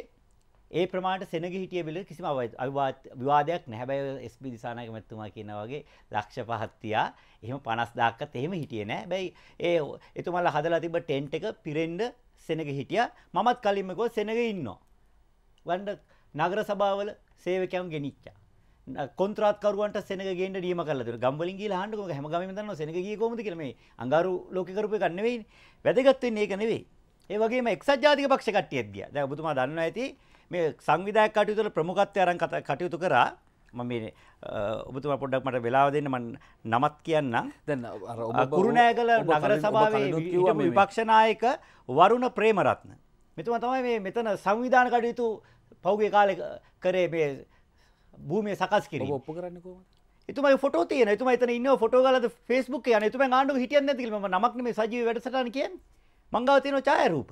ඒ ප්‍රමාණයට සෙනග හිටිය බිල කිසිම විවාදයක් නැහැ. හැබැයි SB දිසානායක මැතිතුමා කියනා වගේ ලක්ෂ පහක් තියා එහෙම 50000ක්වත් එහෙම හිටියේ නැහැ. හැබැයි ඒ එතුමාලා හදලා තිබ්බ ටෙන්ට් එක පිරෙන්න සෙනග හිටියා. මමත් කලින්ම ගෝ සෙනග ඉන්නවා. වණ්ඩ නගර සභාවල සේවකයන් ගෙනිච්චා. කොන්ත්‍රාත්කරුවන්ට සෙනග ගේන්න නියම කරලා දෙනවා. ගම් වලින් ගිහලා අහන්න කොහොමද හැම ගමෙම දන්නවා සෙනග ගියේ කොහොමද කියලා මේ අඟාරු ලෝකේ කරපු එකක් නෙවෙයිනේ. වැදගත් වෙන්නේ ඒක නෙවෙයි. ඒ වගේම එක්සත් ජාතික පක්ෂ කට්ටියත් ගියා. දැන් ඔබතුමා දන්නවා ඇති මේ සංවිධායක කටයුතු වල ප්‍රමුඛත්වය අරන් කටයුතු කරා මම මේ ඔබතුමා පොඩ්ඩක් මට වෙලාව දෙන්න මම නමත් කියන්නම් දැන් අර ඔබ කුරුණෑගල නගර සභාවේ විපක්ෂ නායක වරුණ ප්‍රේමරත්න මෙතුමා තමයි මේ මෙතන සංවිධාන කටයුතු පෞගේ කාලේ කරේ මේ භූමිය සකස් කිරීම ඔප්පු කරන්නේ කොහොමද එතුමයි ෆොටෝ තියෙන එතුමා එතන ඉන්නවා ෆොටෝ ගාලා Facebook යන එතුමා ආණ්ඩුව හිටියන්නේ නැති කියලා මම නමක් නෙමෙයි සජීවී වැඩසටහන කියන්නේ මං ගාව තියෙනවා ඡායාරූප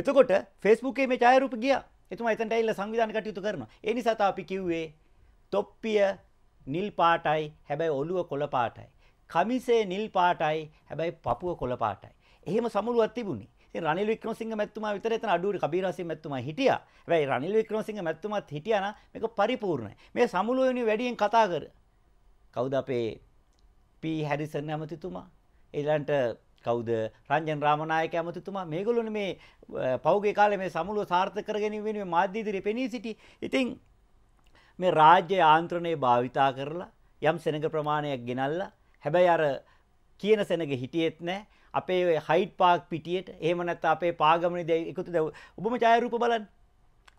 එතකොට Facebook එකේ මේ ඡායාරූප ගියා එතුමා එතනට ඇවිල්ලා සංවිධාන කටයුතු කරනවා. ඒ නිසා තමයි අපි කිව්වේ තොප්පිය නිල් පාටයි හැබැයි ඔළුව කොළ පාටයි. කමිසේ නිල් පාටයි හැබැයි පපුව කොළ පාටයි. එහෙම සමුළුවක් තිබුණේ. ඉතින් රනිල් වික්‍රමසිංහ මැතිතුමා විතර එතන අඩුවේ කබීරාසිංහ මැතිතුමා හිටියා. හැබැයි රනිල් වික්‍රමසිංහ මැතිතුමාත් හිටියා නම් මේක පරිපූර්ණයි. මේ සමුළුව වෙනුවෙන් වැඩියෙන් කතා කර. කවුද අපේ පී හැරිසන් ඇමතිතුමා? ඊළඟට කවුද රංජන් රාමනායක ඇමතිතුමා මේගොල්ලෝනේ මේ පෞගේ කාලේ මේ සමුළුව සාර්ථක කරගැනීම වෙනුවෙන් මාධ්‍ය ඉදිරියේ පෙනී සිටි. ඉතින් මේ රාජ්‍ය යාන්ත්‍රණය භාවිතා කරලා යම් සෙනඟ ප්‍රමාණයක් ගෙනල්ලා හැබැයි අර කියන සෙනඟ හිටියෙත් නැහැ. අපේ ඔය හයිට් පාක් පිටියට එහෙම නැත්නම් අපේ පාගමනේ එකතු දැව ඔබම ඡායාරූප බලන්න.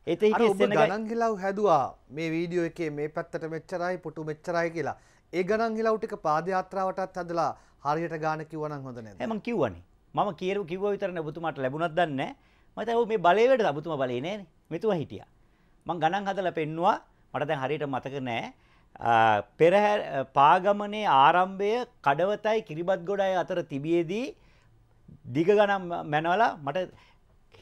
ඒතේ හිටිය සෙනඟ ගණන් ගලව් හැදුවා මේ වීඩියෝ එකේ මේ පැත්තට මෙච්චරයි පුටු මෙච්චරයි කියලා. ඒ ගණන් හිලා ටික පාදයාත්‍රාවටත් හදලා හරියට ගාන කිව්වනම් හොඳ නේද? මම කිව්වනේ. මම කියරු කිව්වා විතරනේ ඔබතුමාට ලැබුණත් දන්නේ නැහැ. මම මේ බලේ වැඩ ඔබතුමා බලේ නෑනේ. මෙතුමා හිටියා. මම ගණන් හදලා පෙන්නුවා. මට දැන් හරියට මතක නෑ. පෙරහැර පාගමනේ ආරම්භය කඩවතයි කිරිබත් ගොඩයි අතර තිබියේදී දිග ගණන් මැනවලා මට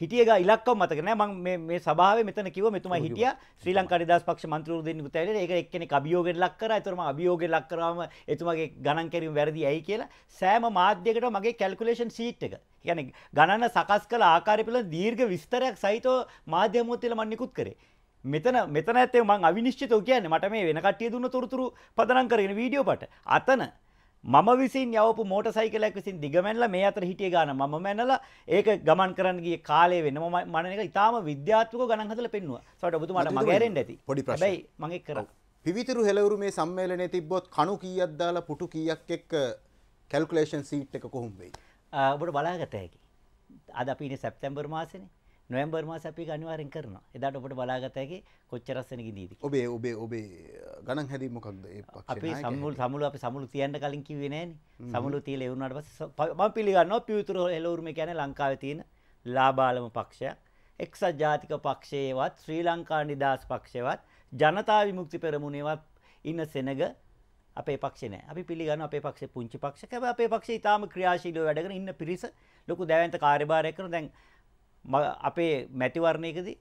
හිටියග ඉලක්කව මතක නෑ මම මේ සභාවේ මෙතන කිව්ව මෙතුමා හිටියා ශ්‍රී ලංකා නිදහස් පක්ෂ මන්ත්‍රවරුන් දෙන්නෙකුත් ඇවිල්ලා ඒක එක්කෙනෙක් අභියෝගයෙන් ලක් කරා ඒතරම අභියෝගයෙන් ලක් කරාම එතුමාගේ ගණන් කිරීම වැරදි ඇයි කියලා සෑම මාධ්‍යයකට මගේ කැල්කුලේෂන් සීට් එක කියන්නේ ගණන සකස් කළ ආකාරය පිළිබඳ දීර්ඝ විස්තරයක් සහිතව මාධ්‍ය අමුත්තිල මම නිකුත් කරේ මෙතන මෙතන ඇත්තේ මං අවිනිශ්චිතව කියන්නේ මට මේ වෙන කට්ටිය දුන්න තොරතුරු පදනම් කරගෙන වීඩියෝ පට අතන මම විසින් යවපු මෝටර් සයිකලයක් විසින් දිගමැනලා මේ අතර හිටිය ගාන මම මැනලා ඒක ගමන් කරන්න ගිය කාලේ වෙන මම මන එක ඉතාලම විද්‍යාත්මකව ගණන් හදලා පෙන්නුවා. සවට ඔබතුමාට මගහැරෙන්න ඇති. පොඩි ප්‍රශ්න. හැබැයි මම ඒක කරා. පිවිතුරු හෙළවුරු මේ සම්මේලනයේ තිබ්බොත් කණු කීයක් දාලා පුටු කීයක් එක්ක කැල්කියුලේෂන් සීට් එක කොහොම වෙයි? ඔබට බලාගත හැකි. අද අපි ඉන්නේ සැප්තැම්බර් මාසෙනේ. නොයම්බර් මාස අපි අනිවාරෙන් කරනවා එදාට ඔබට බලාගතයකි කොච්චරස්සෙන ගිදීද ඔබේ ඔබේ ඔබේ ගණන් හැදී මොකක්ද අපි සමුල් සමුල අප සමුළු තියන්ට කලින් කිවේ නෑන සමුළු තිීල එවුණට පස ම පිළිගන්න පියතුර එලවරුම ැන ලංකාව තියෙන ලාබාලම පක්ෂයක් එක්සත් ජාතික පක්ෂයේවත් ශ්‍රී ලංකා නිදහස් පක්ෂයවත් ජනතා විමුක්ති පෙරමුණේවත් ඉන්න සෙනග අපේ පක්ෂන අපි පිළිගන්න අපේ පක්ෂ පුංචි පක්ෂ අපේ පක්ෂ ඉතාම ක්‍රියාශීලෝ වැඩගෙන ඉන්න පිරිස ලොකු දැවන්ත කාර්භාරය කරන දැන් අපේ මැතිවරණයකදී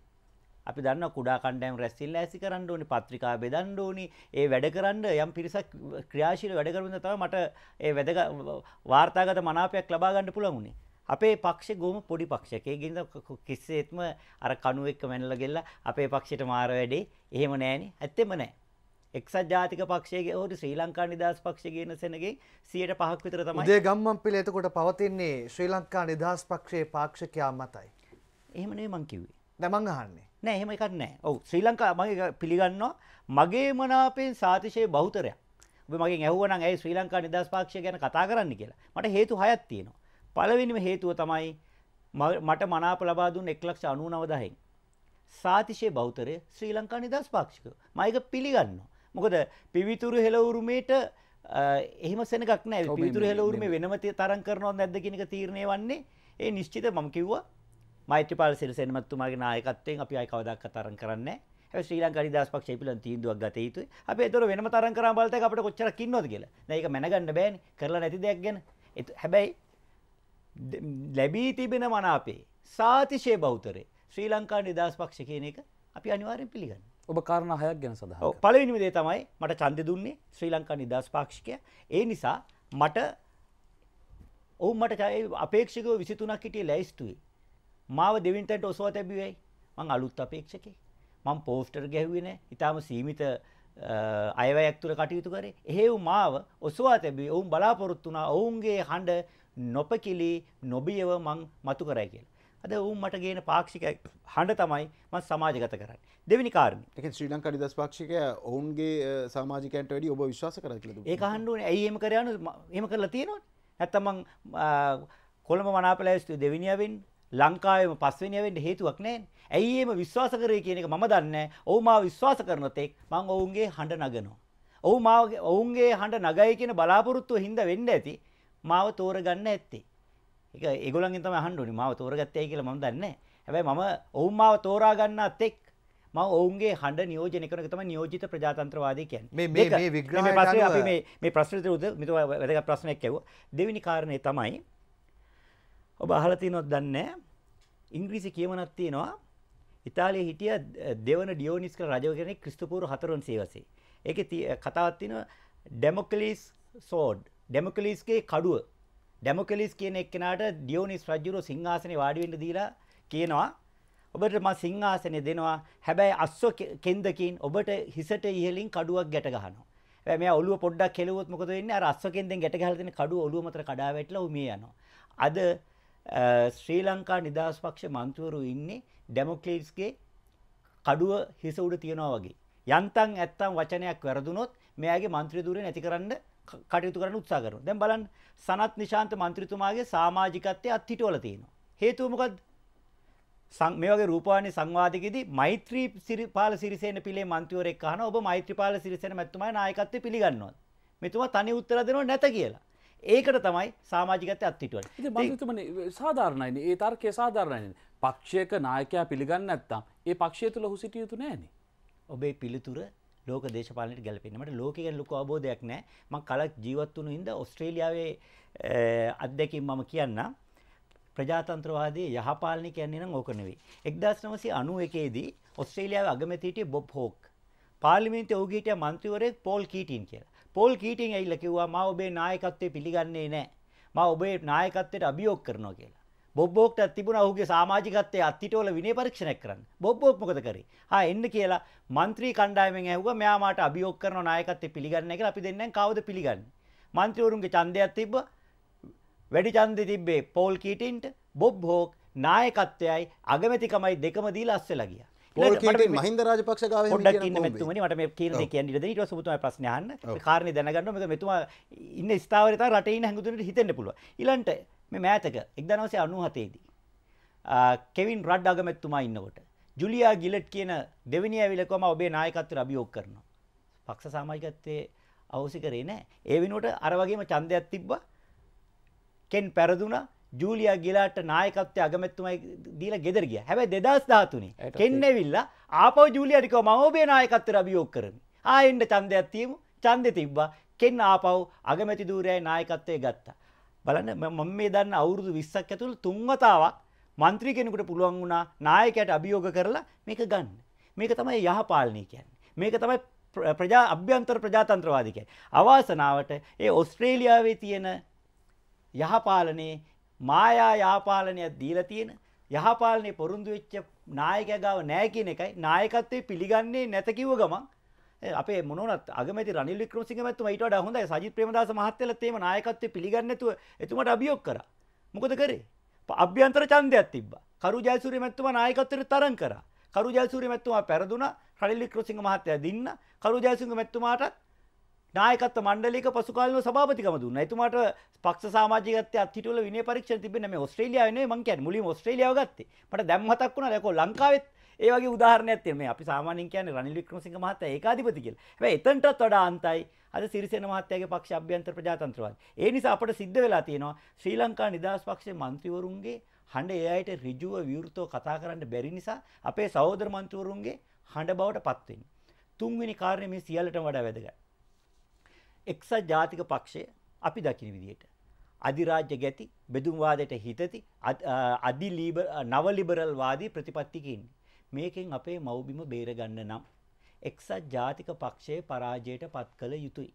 අපි දන්න කුඩා කණ්ඩයම් රැස්සිල්ල ඇසි කරන්න ඕනි පත්‍රිකා බෙදන්න ඕනි ඒ වැඩකරන්න යම් පිරිසක් ක්‍රියාශීල වැඩකරමින් තමයි මට ඒ වැදග වාර්තාගත මනාපයක් ලබා ගන්න පුළුවන් උනේ. අපේ පක්ෂේ ගොම පොඩි පක්ෂයක්. ඒ ගින්ද කිසිසේත්ම අර කණු එක්ක මැනලා ගෙල්ලා අපේ පක්ෂයට මාර වැඩේ එහෙම නෑනේ. ඇත්තෙම නෑ. එක්සත් ජාතික පක්ෂයේ හෝ ශ්‍රී ලංකා නිදහස් පක්ෂයේ කියන සෙනගෙන් 105ක් විතර තමයි. උදේ ගම්මන් පිළ එතකොට පවතින්නේ ශ්‍රී ලංකා නිදහස් පක්ෂයේ පාක්ෂිකයා මතයි. එහමනේ මං කිවේ දමං අහන්නේ නෑ එහෙම එකක් නෑ ඔවු ශ්‍රී ලංකා මගේ පිළිගන්නවා මගේ මනාපෙන් සාතිශය බෞතරයක් මගේ ඇහුවන ඇයි ශ්‍රී ලංකා නිදස් පාක්ෂ ගැන කතා කරන්න කියලා මට හේතු හයත් තියෙනවා පලවෙනිම හේතුව තමයි මට මනාප ලබා දුන්න එක්ලක්ෂ අනු නවදහෙන් සාතිශය බෞතරය ශ්‍රී ලංකා නිදස් පාක්ෂික මයක පිළිගන්නවා මොකද පිවිතුරු හෙලවුරුමේට එහම සෙනක් නෑ පිවිතුරු හෙලවුරුම වෙනම තරන් කරනවා නැද්ද කෙනක තීරණය වන්නේ ඒ නිශ්චිත මම කිව්වා මෛත්‍රීපාල සිරිසේන මහත්මයාගේ නායකත්වයෙන් අපි ආයි කවදාවත් තරම් කරන්නේ නැහැ. හැබැයි ශ්‍රී ලංකා නිදහස් පක්ෂය පිළිබඳ තීන්දුවක් ගත යුතුයි. අපි ඒතර වෙනම තරම් කරාම බලතක අපිට කොච්චරක් ඉන්නවද කියලා. දැන් ඒක මැනගන්න බෑනේ. කරලා නැති දෙයක් ගැන. හැබැයි ලැබී තිබෙන මනාපේ සාතිශය බෞතරේ ශ්‍රී ලංකා නිදහස් පක්ෂ කියන එක අපි අනිවාර්යෙන් පිළිගන්න. ඔබ කාරණ හයක් ගැන සඳහා. පළවෙනිම දේ තමයි මට ඡන්දෙ දුන්නේ ශ්‍රී ලංකා නිදහස් පාක්ෂිකය. ඒ නිසා මට ඔවුන් මට අපේක්ෂකව 23ක් හිටියේ ලැයිස්තුවේ. මාව දෙවින්ටට ඔසවා තැබුවයි මං අලුත් අපේක්ෂකේ මං පෝස්ටර් ගැහුවේ නෑ ඊටාම සීමිත අයවැයක් තුර කටයුතු කරේ එහෙව් මාව ඔසවා තැබුවේ ඔවුන් බලාපොරොත්තු වුණා ඔවුන්ගේ හඬ නොපකිලි නොබියව මං මතු කරයි කියලා අද ඔවුන් මට ගේන පාක්ෂික හඬ තමයි මම සමාජගත කරන්නේ. දෙවෙනි කාරණේ. ඒ කියන්නේ ශ්‍රී ලංකා නිදහස් පාක්ෂිකය ඔවුන්ගේ සමාජිකයන්ට වැඩි ඔබ විශ්වාස කරලා කියලා දුන්නා. ඒක අහන්න ඕනේ. ඇයි එහෙම කරන්නේ? එහෙම කරලා තියෙනවනේ. නැත්තම් මං කොළඹ මනාපලෑස්තු දෙවිනියවෙන් ලංකාවේම පස්වෙනිය වෙන්න හේතුවක් නැහැ. ඇයි එහෙම විශ්වාස කරේ කියන එක මම දන්නේ නැහැ. ඔව් මාව විශ්වාස කරනොත් එක් මම ඔවුන්ගේ හඬ නගනවා. ඔව් මාව ඔවුන්ගේ හඬ නගයි කියන බලාපොරොත්තුව හින්දා වෙන්න ඇති මාව තෝරගන්න ඇත්තේ. ඒක ඒගොල්ලන්ගෙන් තමයි අහන්න ඕනේ මාව තෝරගත්තේ ඇයි කියලා මම දන්නේ නැහැ. හැබැයි මම ඔවුන් මාව තෝරා ගන්නත් එක් මම ඔවුන්ගේ හඬ නියෝජනය කරන එක තමයි නියෝජිත ප්‍රජාතන්ත්‍රවාදී කියන්නේ. මේ මේ විග්‍රහය අපි මේ මේ ප්‍රශ්නෙට උද මෙතන වැදගත් ප්‍රශ්නයක් ඇහුවා. දෙවෙනි කාරණේ තමයි ඔබ අහලා තියෙනවද දන්නේ නැහැ. ඉංග්‍රීසි කියමනක් තියෙනවා. ඉතාලියේ හිටිය දෙවන ඩියෝනිස් කියලා රජව කෙනෙක් ක්‍රිස්තුපූර්ව 4 සේවසේ. ඒකේ කතාවක් තියෙනවා ඩෙමොක්ලිස් සෝඩ්. ඩෙමොක්ලිස්ගේ කඩුව. ඩෙමොක්ලිස් කියන එක්කෙනාට ඩියෝනිස් රජුරෝ සිංහාසනේ වාඩි වෙන්න දීලා කියනවා ඔබට මම සිංහාසනේ දෙනවා හැබැයි අස්සෝ කෙන්දකින් ඔබට හිසට ඉහලින් කඩුවක් ගැට ගහනවා. හැබැයි මෙයා ඔළුව පොඩ්ඩක් කෙලුවොත් මොකද වෙන්නේ? අර අස්සෝ කෙන්දෙන් ගැට ගහලා තියෙන කඩුව ඔළුව මතර කඩා වැටිලා උ මිය යනවා. අද ශ්‍රී ලංකා නිදහස් පක්ෂ මන්ත්‍රවරු ඉන්නේ ඩෙමොක්‍රේට්ස්ගේ කඩුව හිස උඩ තියනවා වගේ. යන්තම් ඇත්තම් වචනයක් වැරදුනොත් මෙයාගේ മന്ത്രി ධූරය නැති කරන්න කටයුතු කරන්න උත්සාහ කරනවා. දැන් බලන්න සනත් නිශාන්ත മന്ത്രിතුමාගේ සමාජිකත්වයේ අත්හිටවල තියෙනවා. හේතුව මොකද්ද? මේ වගේ රූපවාහිනී සංවාදකෙදී මෛත්‍රී සිරිපාල සිරිසේන පිළේ മന്ത്രിවරයෙක් අහනවා ඔබ මෛත්‍රීපාල සිරිසේන මැතිතුමාගේ නායකත්වය පිළිගන්නවද? මෙතුමා තනි උත්තර දෙනව නැත කියලා. ඒකට තමයි සාමාජිකත අත්තිටුවන් සාධාරණයින ඒ තර්කය සාධාරණයන පක්ෂයක නායකයා පිළිගන්න ඇත්තාම් ඒ පක්ෂය තුළ හුසිටිය යුතු නෑන ඔබේ පිළිතුර ලෝක දේශපාලනට ගැලපෙනීමට ලෝකයෙන් ලොකු අවබෝධයක් නෑ මං කලක් ජීවත් වුණු හින්දා ඔස්ට්‍රේලියාවේ අත්දැකීම් මම කියන්න ප්‍රජාතන්ත්‍රවාදී යහපාලනය කියන්නේ නම් ඕක නෙවෙයි 1991 දී ඔස්ට්‍රේලියාවේ අගමැතිටිය බොබ් හෝක් පාර්ලිමේන්තුවේ ඔහු ගිහිටිය මන්ත්‍රීවරයෙක් පෝල් කීටින් කියලා පෝල් කීටින් ඇවිල්ලා කිව්වා මම ඔබේ නායකත්වය පිළිගන්නේ නැහැ. මම ඔබේ නායකත්වයට අභියෝග කරනවා කියලා. බොබ්බෝක්ට තිබුණා ඔහුගේ සමාජිකත්වයේ අත්හිටවල විනය පරීක්ෂණයක් කරන්න. බොබ්බෝක් මොකද කරේ? ආ එන්න කියලා മന്ത്രി කණ්ඩායමෙන් ඇහුවා මෙයා මාට අභියෝග කරනවා නායකත්වය පිළිගන්නේ නැහැ කියලා. අපි දෙන්නෙන් කවුද පිළිගන්නේ? മന്ത്രിවරුන්ගේ ඡන්දයක් තිබ්බා. වැඩි ඡන්දෙ තිබ්බේ පෝල් කීටින්ට, බොබ් හෝක් නායකත්වයයි අගමැතිකමයි දෙකම දීලා අස්සෙලා ගියා. මහින්ද රාජපක්ෂ ගාව පොඩ්ඩක් ඉන්න මෙතුමනි මට මේ කියන දේ කියන්න ඉඩ දෙන්න ඊට පස්සේ ඔබතුමා ප්‍රශ්න අහන්න මේ කාරණේ දැනගන්න මොකද මෙතුමා ඉන්න ස්ථාවරේ තමයි රටේ ඉන්න හැඟුතුනට හිතෙන්න පුළුවන් ඊළඟට මේ මෑතක 1997 දී කෙවින් රඩ් අගමැතිතුමා ඉන්නකොට ජුලියා ගිලට් කියන දෙවෙනි ඇවිලකම ඔබේ නායකත්වයට අභියෝග කරනවා පක්ෂ සමාජිකත්වයේ අවශ්‍ය කරේ නැහැ ඒ වෙනුවට අර වගේම ඡන්දයක් තිබ්බා කෙන් පැරදුනා ජූලියා ගිලාට නායකත්වය අගමැතුමයි දීලා ගෙදර ගියා. හැබැයි 2013 කෙන්නේවිල්ලා ආපහු ජූලියාට කිව්වා මම ඔබේ නායකත්වයට අභියෝග කරමි. ආයෙන්න ඡන්දයක් තියමු. ඡන්දෙ තිබ්බා. කෙන්න ආපහු අගමැති ධූරයයි නායකත්වය ගත්තා. බලන්න මම මේ දන්න අවුරුදු 20ක් ඇතුළත තුන් වතාවක් മന്ത്രി කෙනෙකුට පුළුවන් වුණා නායකයට අභියෝග කරලා මේක ගන්න. මේක තමයි යහපාලනය කියන්නේ. මේක තමයි ප්‍රජා අභ්‍යන්තර ප්‍රජාතන්ත්‍රවාදී කියන්නේ. අවාසනාවට ඒ ඕස්ට්‍රේලියාවේ තියෙන යහපාලනයේ මායා යාපාලනයක් දීලා තියෙන යහපාලනේ පොරුන්දු වෙච්ච නායකයා ගාව නැහැ කියන එකයි නායකත්වයේ පිළිගන්නේ නැත කිව්ව ගමන් අපේ මොනවත් අගමැති රනිල් වික්‍රමසිංහ මැතිතුමා ඊට වඩා හොඳයි සජිත් ප්‍රේමදාස මහත්තයලත් එහෙම නායකත්වයේ පිළිගන්නේ නැතුව එතුමාට අභියෝග කරා මොකද කරේ අභ්‍යන්තර ඡන්දයක් තිබ්බා කරු ජයසූරිය මැතිතුමා නායකත්වයට තරඟ කරා කරු ජයසූරිය මැතිතුමා පෙරදුනා රනිල් වික්‍රමසිංහ මහත්තයා දින්න කරු ජයසූරිය මැතිතුමාටත් නායකත්ව මණ්ඩලයක පසුකාලීනව සභාපතිකම දුන්නා. එතුමාට පක්ෂ සමාජිකත්වයේ අත්හිටුවල විනය පරීක්ෂණ තිබෙන්නේ මේ ඔස්ට්‍රේලියාවේ නෙවෙයි මං කියන්නේ මුලින්ම ඔස්ට්‍රේලියාව ගත්තේ. මට දැන් මතක් වුණා ඒකෝ ලංකාවෙත් ඒ වගේ උදාහරණයක් තියෙනවා. මේ අපි සාමාන්‍යයෙන් කියන්නේ රනිල් වික්‍රමසිංහ මහත්තයා ඒකාධිපති කියලා. හැබැයි එතනටත් වඩා අන්තයි අද සිරිසේන මහත්තයාගේ පක්ෂ අභ්‍යන්තර ප්‍රජාතන්ත්‍රවාදී. ඒ නිසා අපට සිද්ධ වෙලා තියෙනවා ශ්‍රී ලංකා නිදහස් පක්ෂයේ മന്ത്രിවරුන්ගේ හඬ ඒ අයට ඍජුව විවෘතව කතා කරන්න බැරි නිසා අපේ සහෝදර മന്ത്രിවරුන්ගේ හඬ බවට පත් වෙන්නේ. තුන්වෙනි කාරණේ මේ සියල්ලටම වඩා වැදගත්. එක්සත් ජාතික පක්ෂය අපි දකින විදියට. අධිරාජ්‍ය ගැති බෙදුම්වාදයට හිතති අධි නවලිබරල්වාදී ප්‍රතිපත්තිකින්. මේකෙන් අපේ මවබිම බේරගන්න නම්. එක්සත් ජාතික පක්ෂයේ පරාජයට පත් කළ යුතුයි.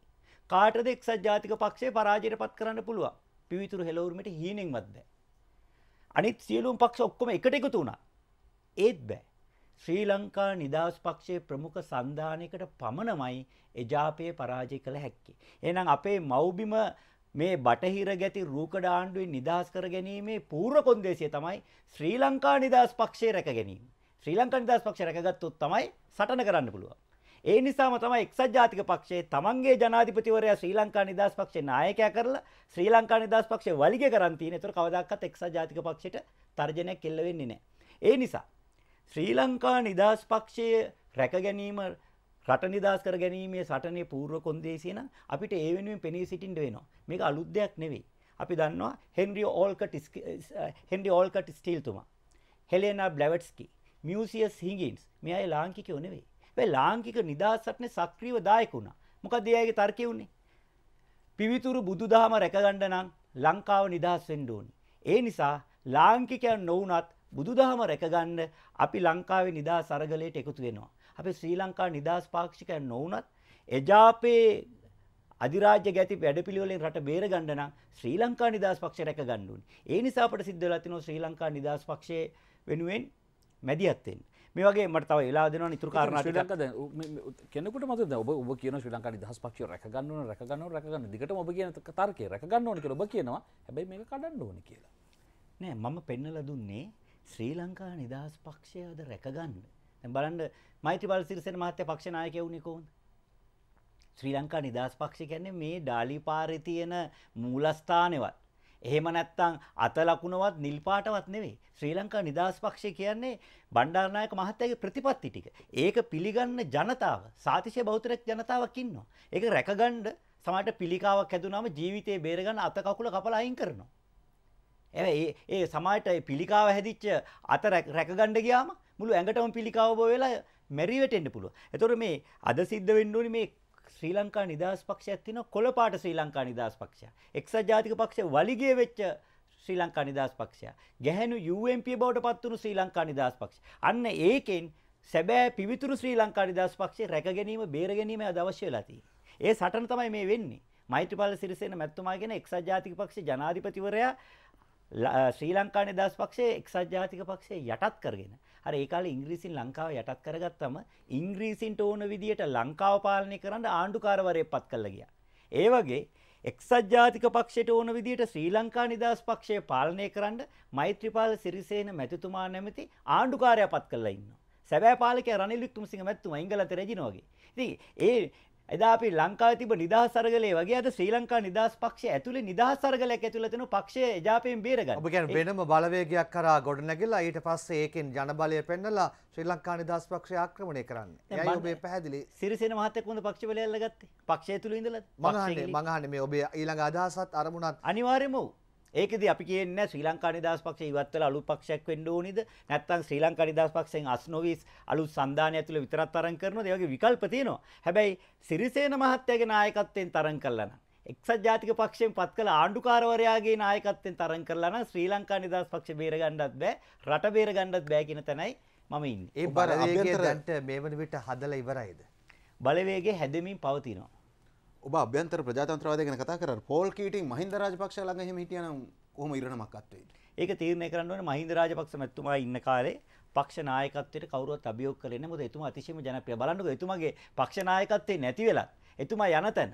කාටද එක්සත් ජාතික පක්ෂේ පරාජයට පත් කරන්න පුළුව පිවිතුරු හෙලවුරුමට හීනෙන්වත් බෑ. අනිත් සියලුම් පක්ෂ ඔක්කොම එකට එකතු වුණා. ඒත් බෑ. ශ්‍රී ලංකා නිදහස් පක්ෂයේ ප්‍රමුඛ සන්ධානයකට පමණමයි එජාපය පරාජය කළ හැක්කේ. එහෙනම් අපේ මව්බිම මේ බටහිර ගැති රූකඩ ආණ්ඩුවෙන් නිදහස් කර ගැනීමේ පූර්ව කොන්දේසිය තමයි ශ්‍රී ලංකා නිදහස් පක්ෂය රැක ගැනීම. ශ්‍රී ලංකා නිදහස් පක්ෂය රැකගත්තොත් තමයි සටන කරන්න පුළුවන්. ඒ නිසාම තමයි එක්සත් ජාතික පක්ෂයේ තමන්ගේ ජනාධිපතිවරයා ශ්‍රී ලංකා නිදහස් පක්ෂයේ නායකයා කරලා ශ්‍රී ලංකා නිදහස් පක්ෂය වලිගය කරන් තියෙන. ඒතර කවදාකවත් එක්සත් ජාතික පක්ෂයට තර්ජනයක් එල්ල වෙන්නේ නැහැ. ඒ නිසා ශ්‍රී ලංකා නිදහස් පක්ෂයේ රැක ගැනීම රට නිදහස් කර ගැනීමේ සටනේ පූර්ව කොන්දේසිය නම් අපිට ඒ වෙනුවෙන් පෙනී සිටින්න වෙනවා. මේක අලුත් දෙයක් නෙවෙයි. අපි දන්නවා හෙන්රි ඕල්කට් හෙන්රි ඕල්කට් ස්ටීල්තුමා. හෙලෙනා බ්ලැවට්ස්කි, මියුසියස් හිගින්ස් මේ අය ලාංකිකයෝ නෙවෙයි. මේ ලාංකික නිදහස් සටනේ සක්‍රීය දායක වුණා. මොකද ඒ අයගේ තර්කය උන්නේ? පිවිතුරු බුදුදහම රැකගන්න නම් ලංකාව නිදහස් වෙන්න ඕනි. ඒ නිසා ලාංකිකයන් නොවුනත් බුදුදහම රැකගන්න අපි ලංකාවේ නිදහස් අරගලයට එකතු වෙනවා. අපි ශ්‍රී ලංකා නිදහස් පාක්ෂිකයන් නොවුනත් එජාපේ අධිරාජ්‍ය ගැති වැඩපිළිවෙලින් රට බේරගන්න නම් ශ්‍රී ලංකා නිදහස් පක්ෂය රැකගන්න ඕනේ. ඒ නිසා අපට සිද්ධ වෙලා තිනවා ශ්‍රී ලංකා නිදහස් පක්ෂයේ වෙනුවෙන් මැදිහත් වෙන්න. මේ වගේ මට තව වෙලා දෙනවා නිතර කාරණා ටිකක්. ශ්‍රී ලංකා දැන් කෙනෙකුට මතකද ඔබ ඔබ කියන ශ්‍රී ලංකා නිදහස් පක්ෂය රැකගන්න ඕන රැකගන්න ඕන රැකගන්න. දිගටම ඔබ කියන තර්කය රැකගන්න ඕන කියලා ඔබ කියනවා. හැබැයි මේක කඩන්න ඕනේ කියලා. නෑ මම පෙන්නලා දුන්නේ ශ්‍රී ලංකා නිදහස් පක්ෂය අද රැකගන්න. දැන් බලන්න මෛත්‍රීපාල සිරිසේන මහත්තයා පක්ෂ නායකය වුණේ කොහොමද? ශ්‍රී ලංකා නිදහස් පක්ෂය කියන්නේ මේ ඩාලිපාරේ තියෙන මූලස්ථානෙවත් එහෙම නැත්තම් අත ලකුණවත් නිල් පාටවත් නෙවෙයි. ශ්‍රී ලංකා නිදහස් පක්ෂය කියන්නේ බණ්ඩාරනායක මහත්තයාගේ ප්‍රතිපත්ති ටික. ඒක පිළිගන්න ජනතාව, සාතිශය බෞද්ධරක් ජනතාවක් ඉන්නවා. ඒක රැකගන්න සමහරට පිළිකාවක් හැදුනම ජීවිතේ බේරගන්න අත කකුල කපලා අයින් කරනවා. ඇ ඒ සමාට පිළිකාව හැදිච්ච අත රැකගණ්ඩ ගයාම මුළු ඇඟටම පිළිකාව බොවෙලා මැරිවටෙන්න්න පුළුව. එතොර මේ අද සිද්ධ වෙන්නුවනි මේ ශ්‍රී ලංකා නිදහස් පක්ෂ ඇතින කොළපාට ශ්‍රී ලංකා නිදහස් පක්ෂ. එක්ස ජාතික පක්ෂ වලිගේ වෙච්ච ශ්‍රී ලංකා නිදහස් පක්ෂය. ගැහැනු UMP බවට පත්වුණු ශ්‍රී ලංකා නිදහස් පක්ෂ. අන්න ඒකෙන් සැබෑ පිවිතුරු ශ්‍රී ලංකා නිදහස් පක්ෂේ රැකගැනීම බේරගැනීම අද අවශ්‍ය වෙලා තියෙන්නේ. ඒ සටන තමයි මේ වෙන්නේ. මෛත්‍රීපාල සිරිසේන මැතිතුමා කියන එක්සත් ජාතික පක්ෂේ ජනාධිපතිවරයා ශ්‍රී ලංකා නිදහස් පක්ෂයේ එක්සත් ජාතික පක්ෂයේ යටත් කරගෙන අර ඒ කාලේ ඉංග්‍රීසින් ලංකාව යටත් කරගත්තම ඉංග්‍රීසින්ට ඕන විදියට ලංකාව පාලනය කරන්න ආණ්ඩුකාරවරයෙක් පත් කළා ගියා. ඒ වගේ එක්සත් ජාතික පක්ෂයට ඕන විදිහට ශ්‍රී ලංකා නිදහස් පක්ෂය පාලනය කරන්න මෛත්‍රීපාල සිරිසේන මැතිතුමා නැමැති ආණ්ඩුකාරයා පත් කරලා ඉන්නවා. සැබෑ පාලකයා රනිල් වික්‍රමසිංහ මැතිතුමා එංගලන්තේ රැජිනෝගේ. ඉතින් ඒ එදා අපි ලංකාවේ තිබ නිදහස් අරගලේ වගේ අද ශ්‍රී ලංකා නිදහස් පක්ෂය ඇතුලේ නිදහස් අරගලයක් ඇතුළේ තියෙන පක්ෂය එජාපයෙන් බේරගන්න. ඔබ කියන්නේ වෙනම බලවේගයක් කරා ගොඩනැගිලා ඊට පස්සේ ඒකෙන් ජනබලය පෙන්නලා ශ්‍රී ලංකා නිදහස් පක්ෂය ආක්‍රමණය කරන්න. එයයි ඔබේ පැහැදිලි. සිරිසේන මහත්තයා කොහොමද පක්ෂ බලය අල්ලගත්තේ? පක්ෂය ඇතුළේ ඉඳලාද? මං අහන්නේ මං අහන්නේ මේ ඔබේ ඊළඟ අදහසත් අරමුණත් අනිවාර්යයෙන්ම ඒකෙදි අපි කියන්නේ ශ්‍රී ලංකා නිදහස් පක්ෂය ඉවත් වෙලා අලුත් පක්ෂයක් වෙන්න ඕනිද? නැත්නම් ශ්‍රී ලංකා නිදහස් පක්ෂයෙන් අස්නොවිස් අලුත් සන්දානය ඇතුළේ විතරක් තරඟ කරනවද? ඒ වගේ විකල්ප තියෙනවා. හැබැයි සිරිසේන මහත්තයාගේ නායකත්වයෙන් තරඟ කළා නම් එක්සත් ජාතික පක්ෂයෙන් පත් කළ ආණ්ඩුකාරවරයාගේ නායකත්වයෙන් තරඟ කළා නම් ශ්‍රී ලංකා නිදහස් පක්ෂය බේරගන්නත් බෑ, රට බේරගන්නත් බෑ කියන තැනයි මම ඉන්නේ. ඒ බලවේගය දැන්ට මේ වන විට හදලා ඉවරයිද? බලවේගය හැදෙමින් පවතිනවා. ඔබ අභ්‍යන්තර ප්‍රජාතන්ත්‍රවාදය ගැන කතා කරලා පෝල් කීටින් මහින්ද රාජපක්ෂ ළඟ එහෙම හිටියනම් කොහොම ඉරණමක් අත්වෙයි? ඒක තීරණය කරන්න ඕනේ මහින්ද රාජපක්ෂ මැතිතුමා ඉන්න කාලේ පක්ෂ නායකත්වයට කවුරුවත් අභියෝග කරේ නැහැ. මොකද එතුමා අතිශයම ජනප්‍රිය. බලන්නකෝ එතුමාගේ පක්ෂ නායකත්වේ නැති වෙලා එතුමා යන තැන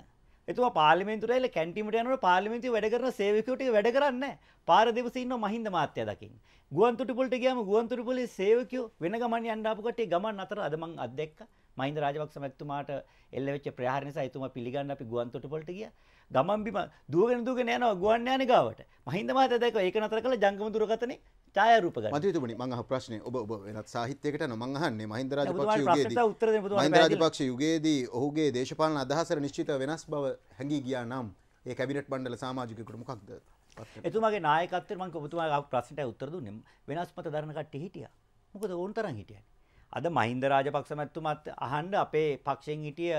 එතුමා පාර්ලිමේන්තුවට ඇවිල්ලා කැන්ටීමට යනකොට පාර්ලිමේන්තුවේ වැඩ කරන සේවකයෝ ටික වැඩ කරන්නේ නැහැ. පාර දෙපසෙ ඉන්න මහින්ද මාත්‍යා දකින්න. ගුවන්තොටුපොළට ගියාම ගුවන්තොටුපොළේ සේවකයෝ වෙන ගමන් යන්න ආපු කට්ටිය ගමන් අතර අද මං අත්දැක්කා. මහින්ද රාජපක්ෂ මැතිතුමාට එල්ල වෙච්ච ප්‍රහාර නිසා එතුමා පිළිගන්න අපි ගුවන් තොටුපළට ගියා. ගමන් බිම දුවගෙන දුවගෙන යනවා ගුවන් යානේ ගාවට. මහින්ද මහතා දැක්ක ඒක නතර කළ ජංගම දුරකථනේ ඡායාරූප ගන්න. මන්ත්‍රීතුමනි මම අහ ප්‍රශ්නේ ඔබ ඔබ වෙනත් සාහිත්‍යයකට යනවා මම අහන්නේ මහින්ද රාජපක්ෂ යුගයේදී මහින්ද රාජපක්ෂ යුගයේදී ඔහුගේ දේශපාලන අදහසර නිශ්චිත වෙනස් බව හැඟී ගියා නම් ඒ කැබිනට් මණ්ඩල සමාජිකයෙකුට මොකක්ද? එතුමාගේ නායකත්වයෙන් මම ඔබතුමාගේ ප්‍රශ්නට උත්තර දුන්නේ වෙනස් මත දරන කට්ටිය හිටියා. මොකද ඕන තරම් හිටියනේ. අද මහින්ද රාජපක්ෂ මැතිතුමත් අහන්න අපේ පක්ෂයෙන් හිටිය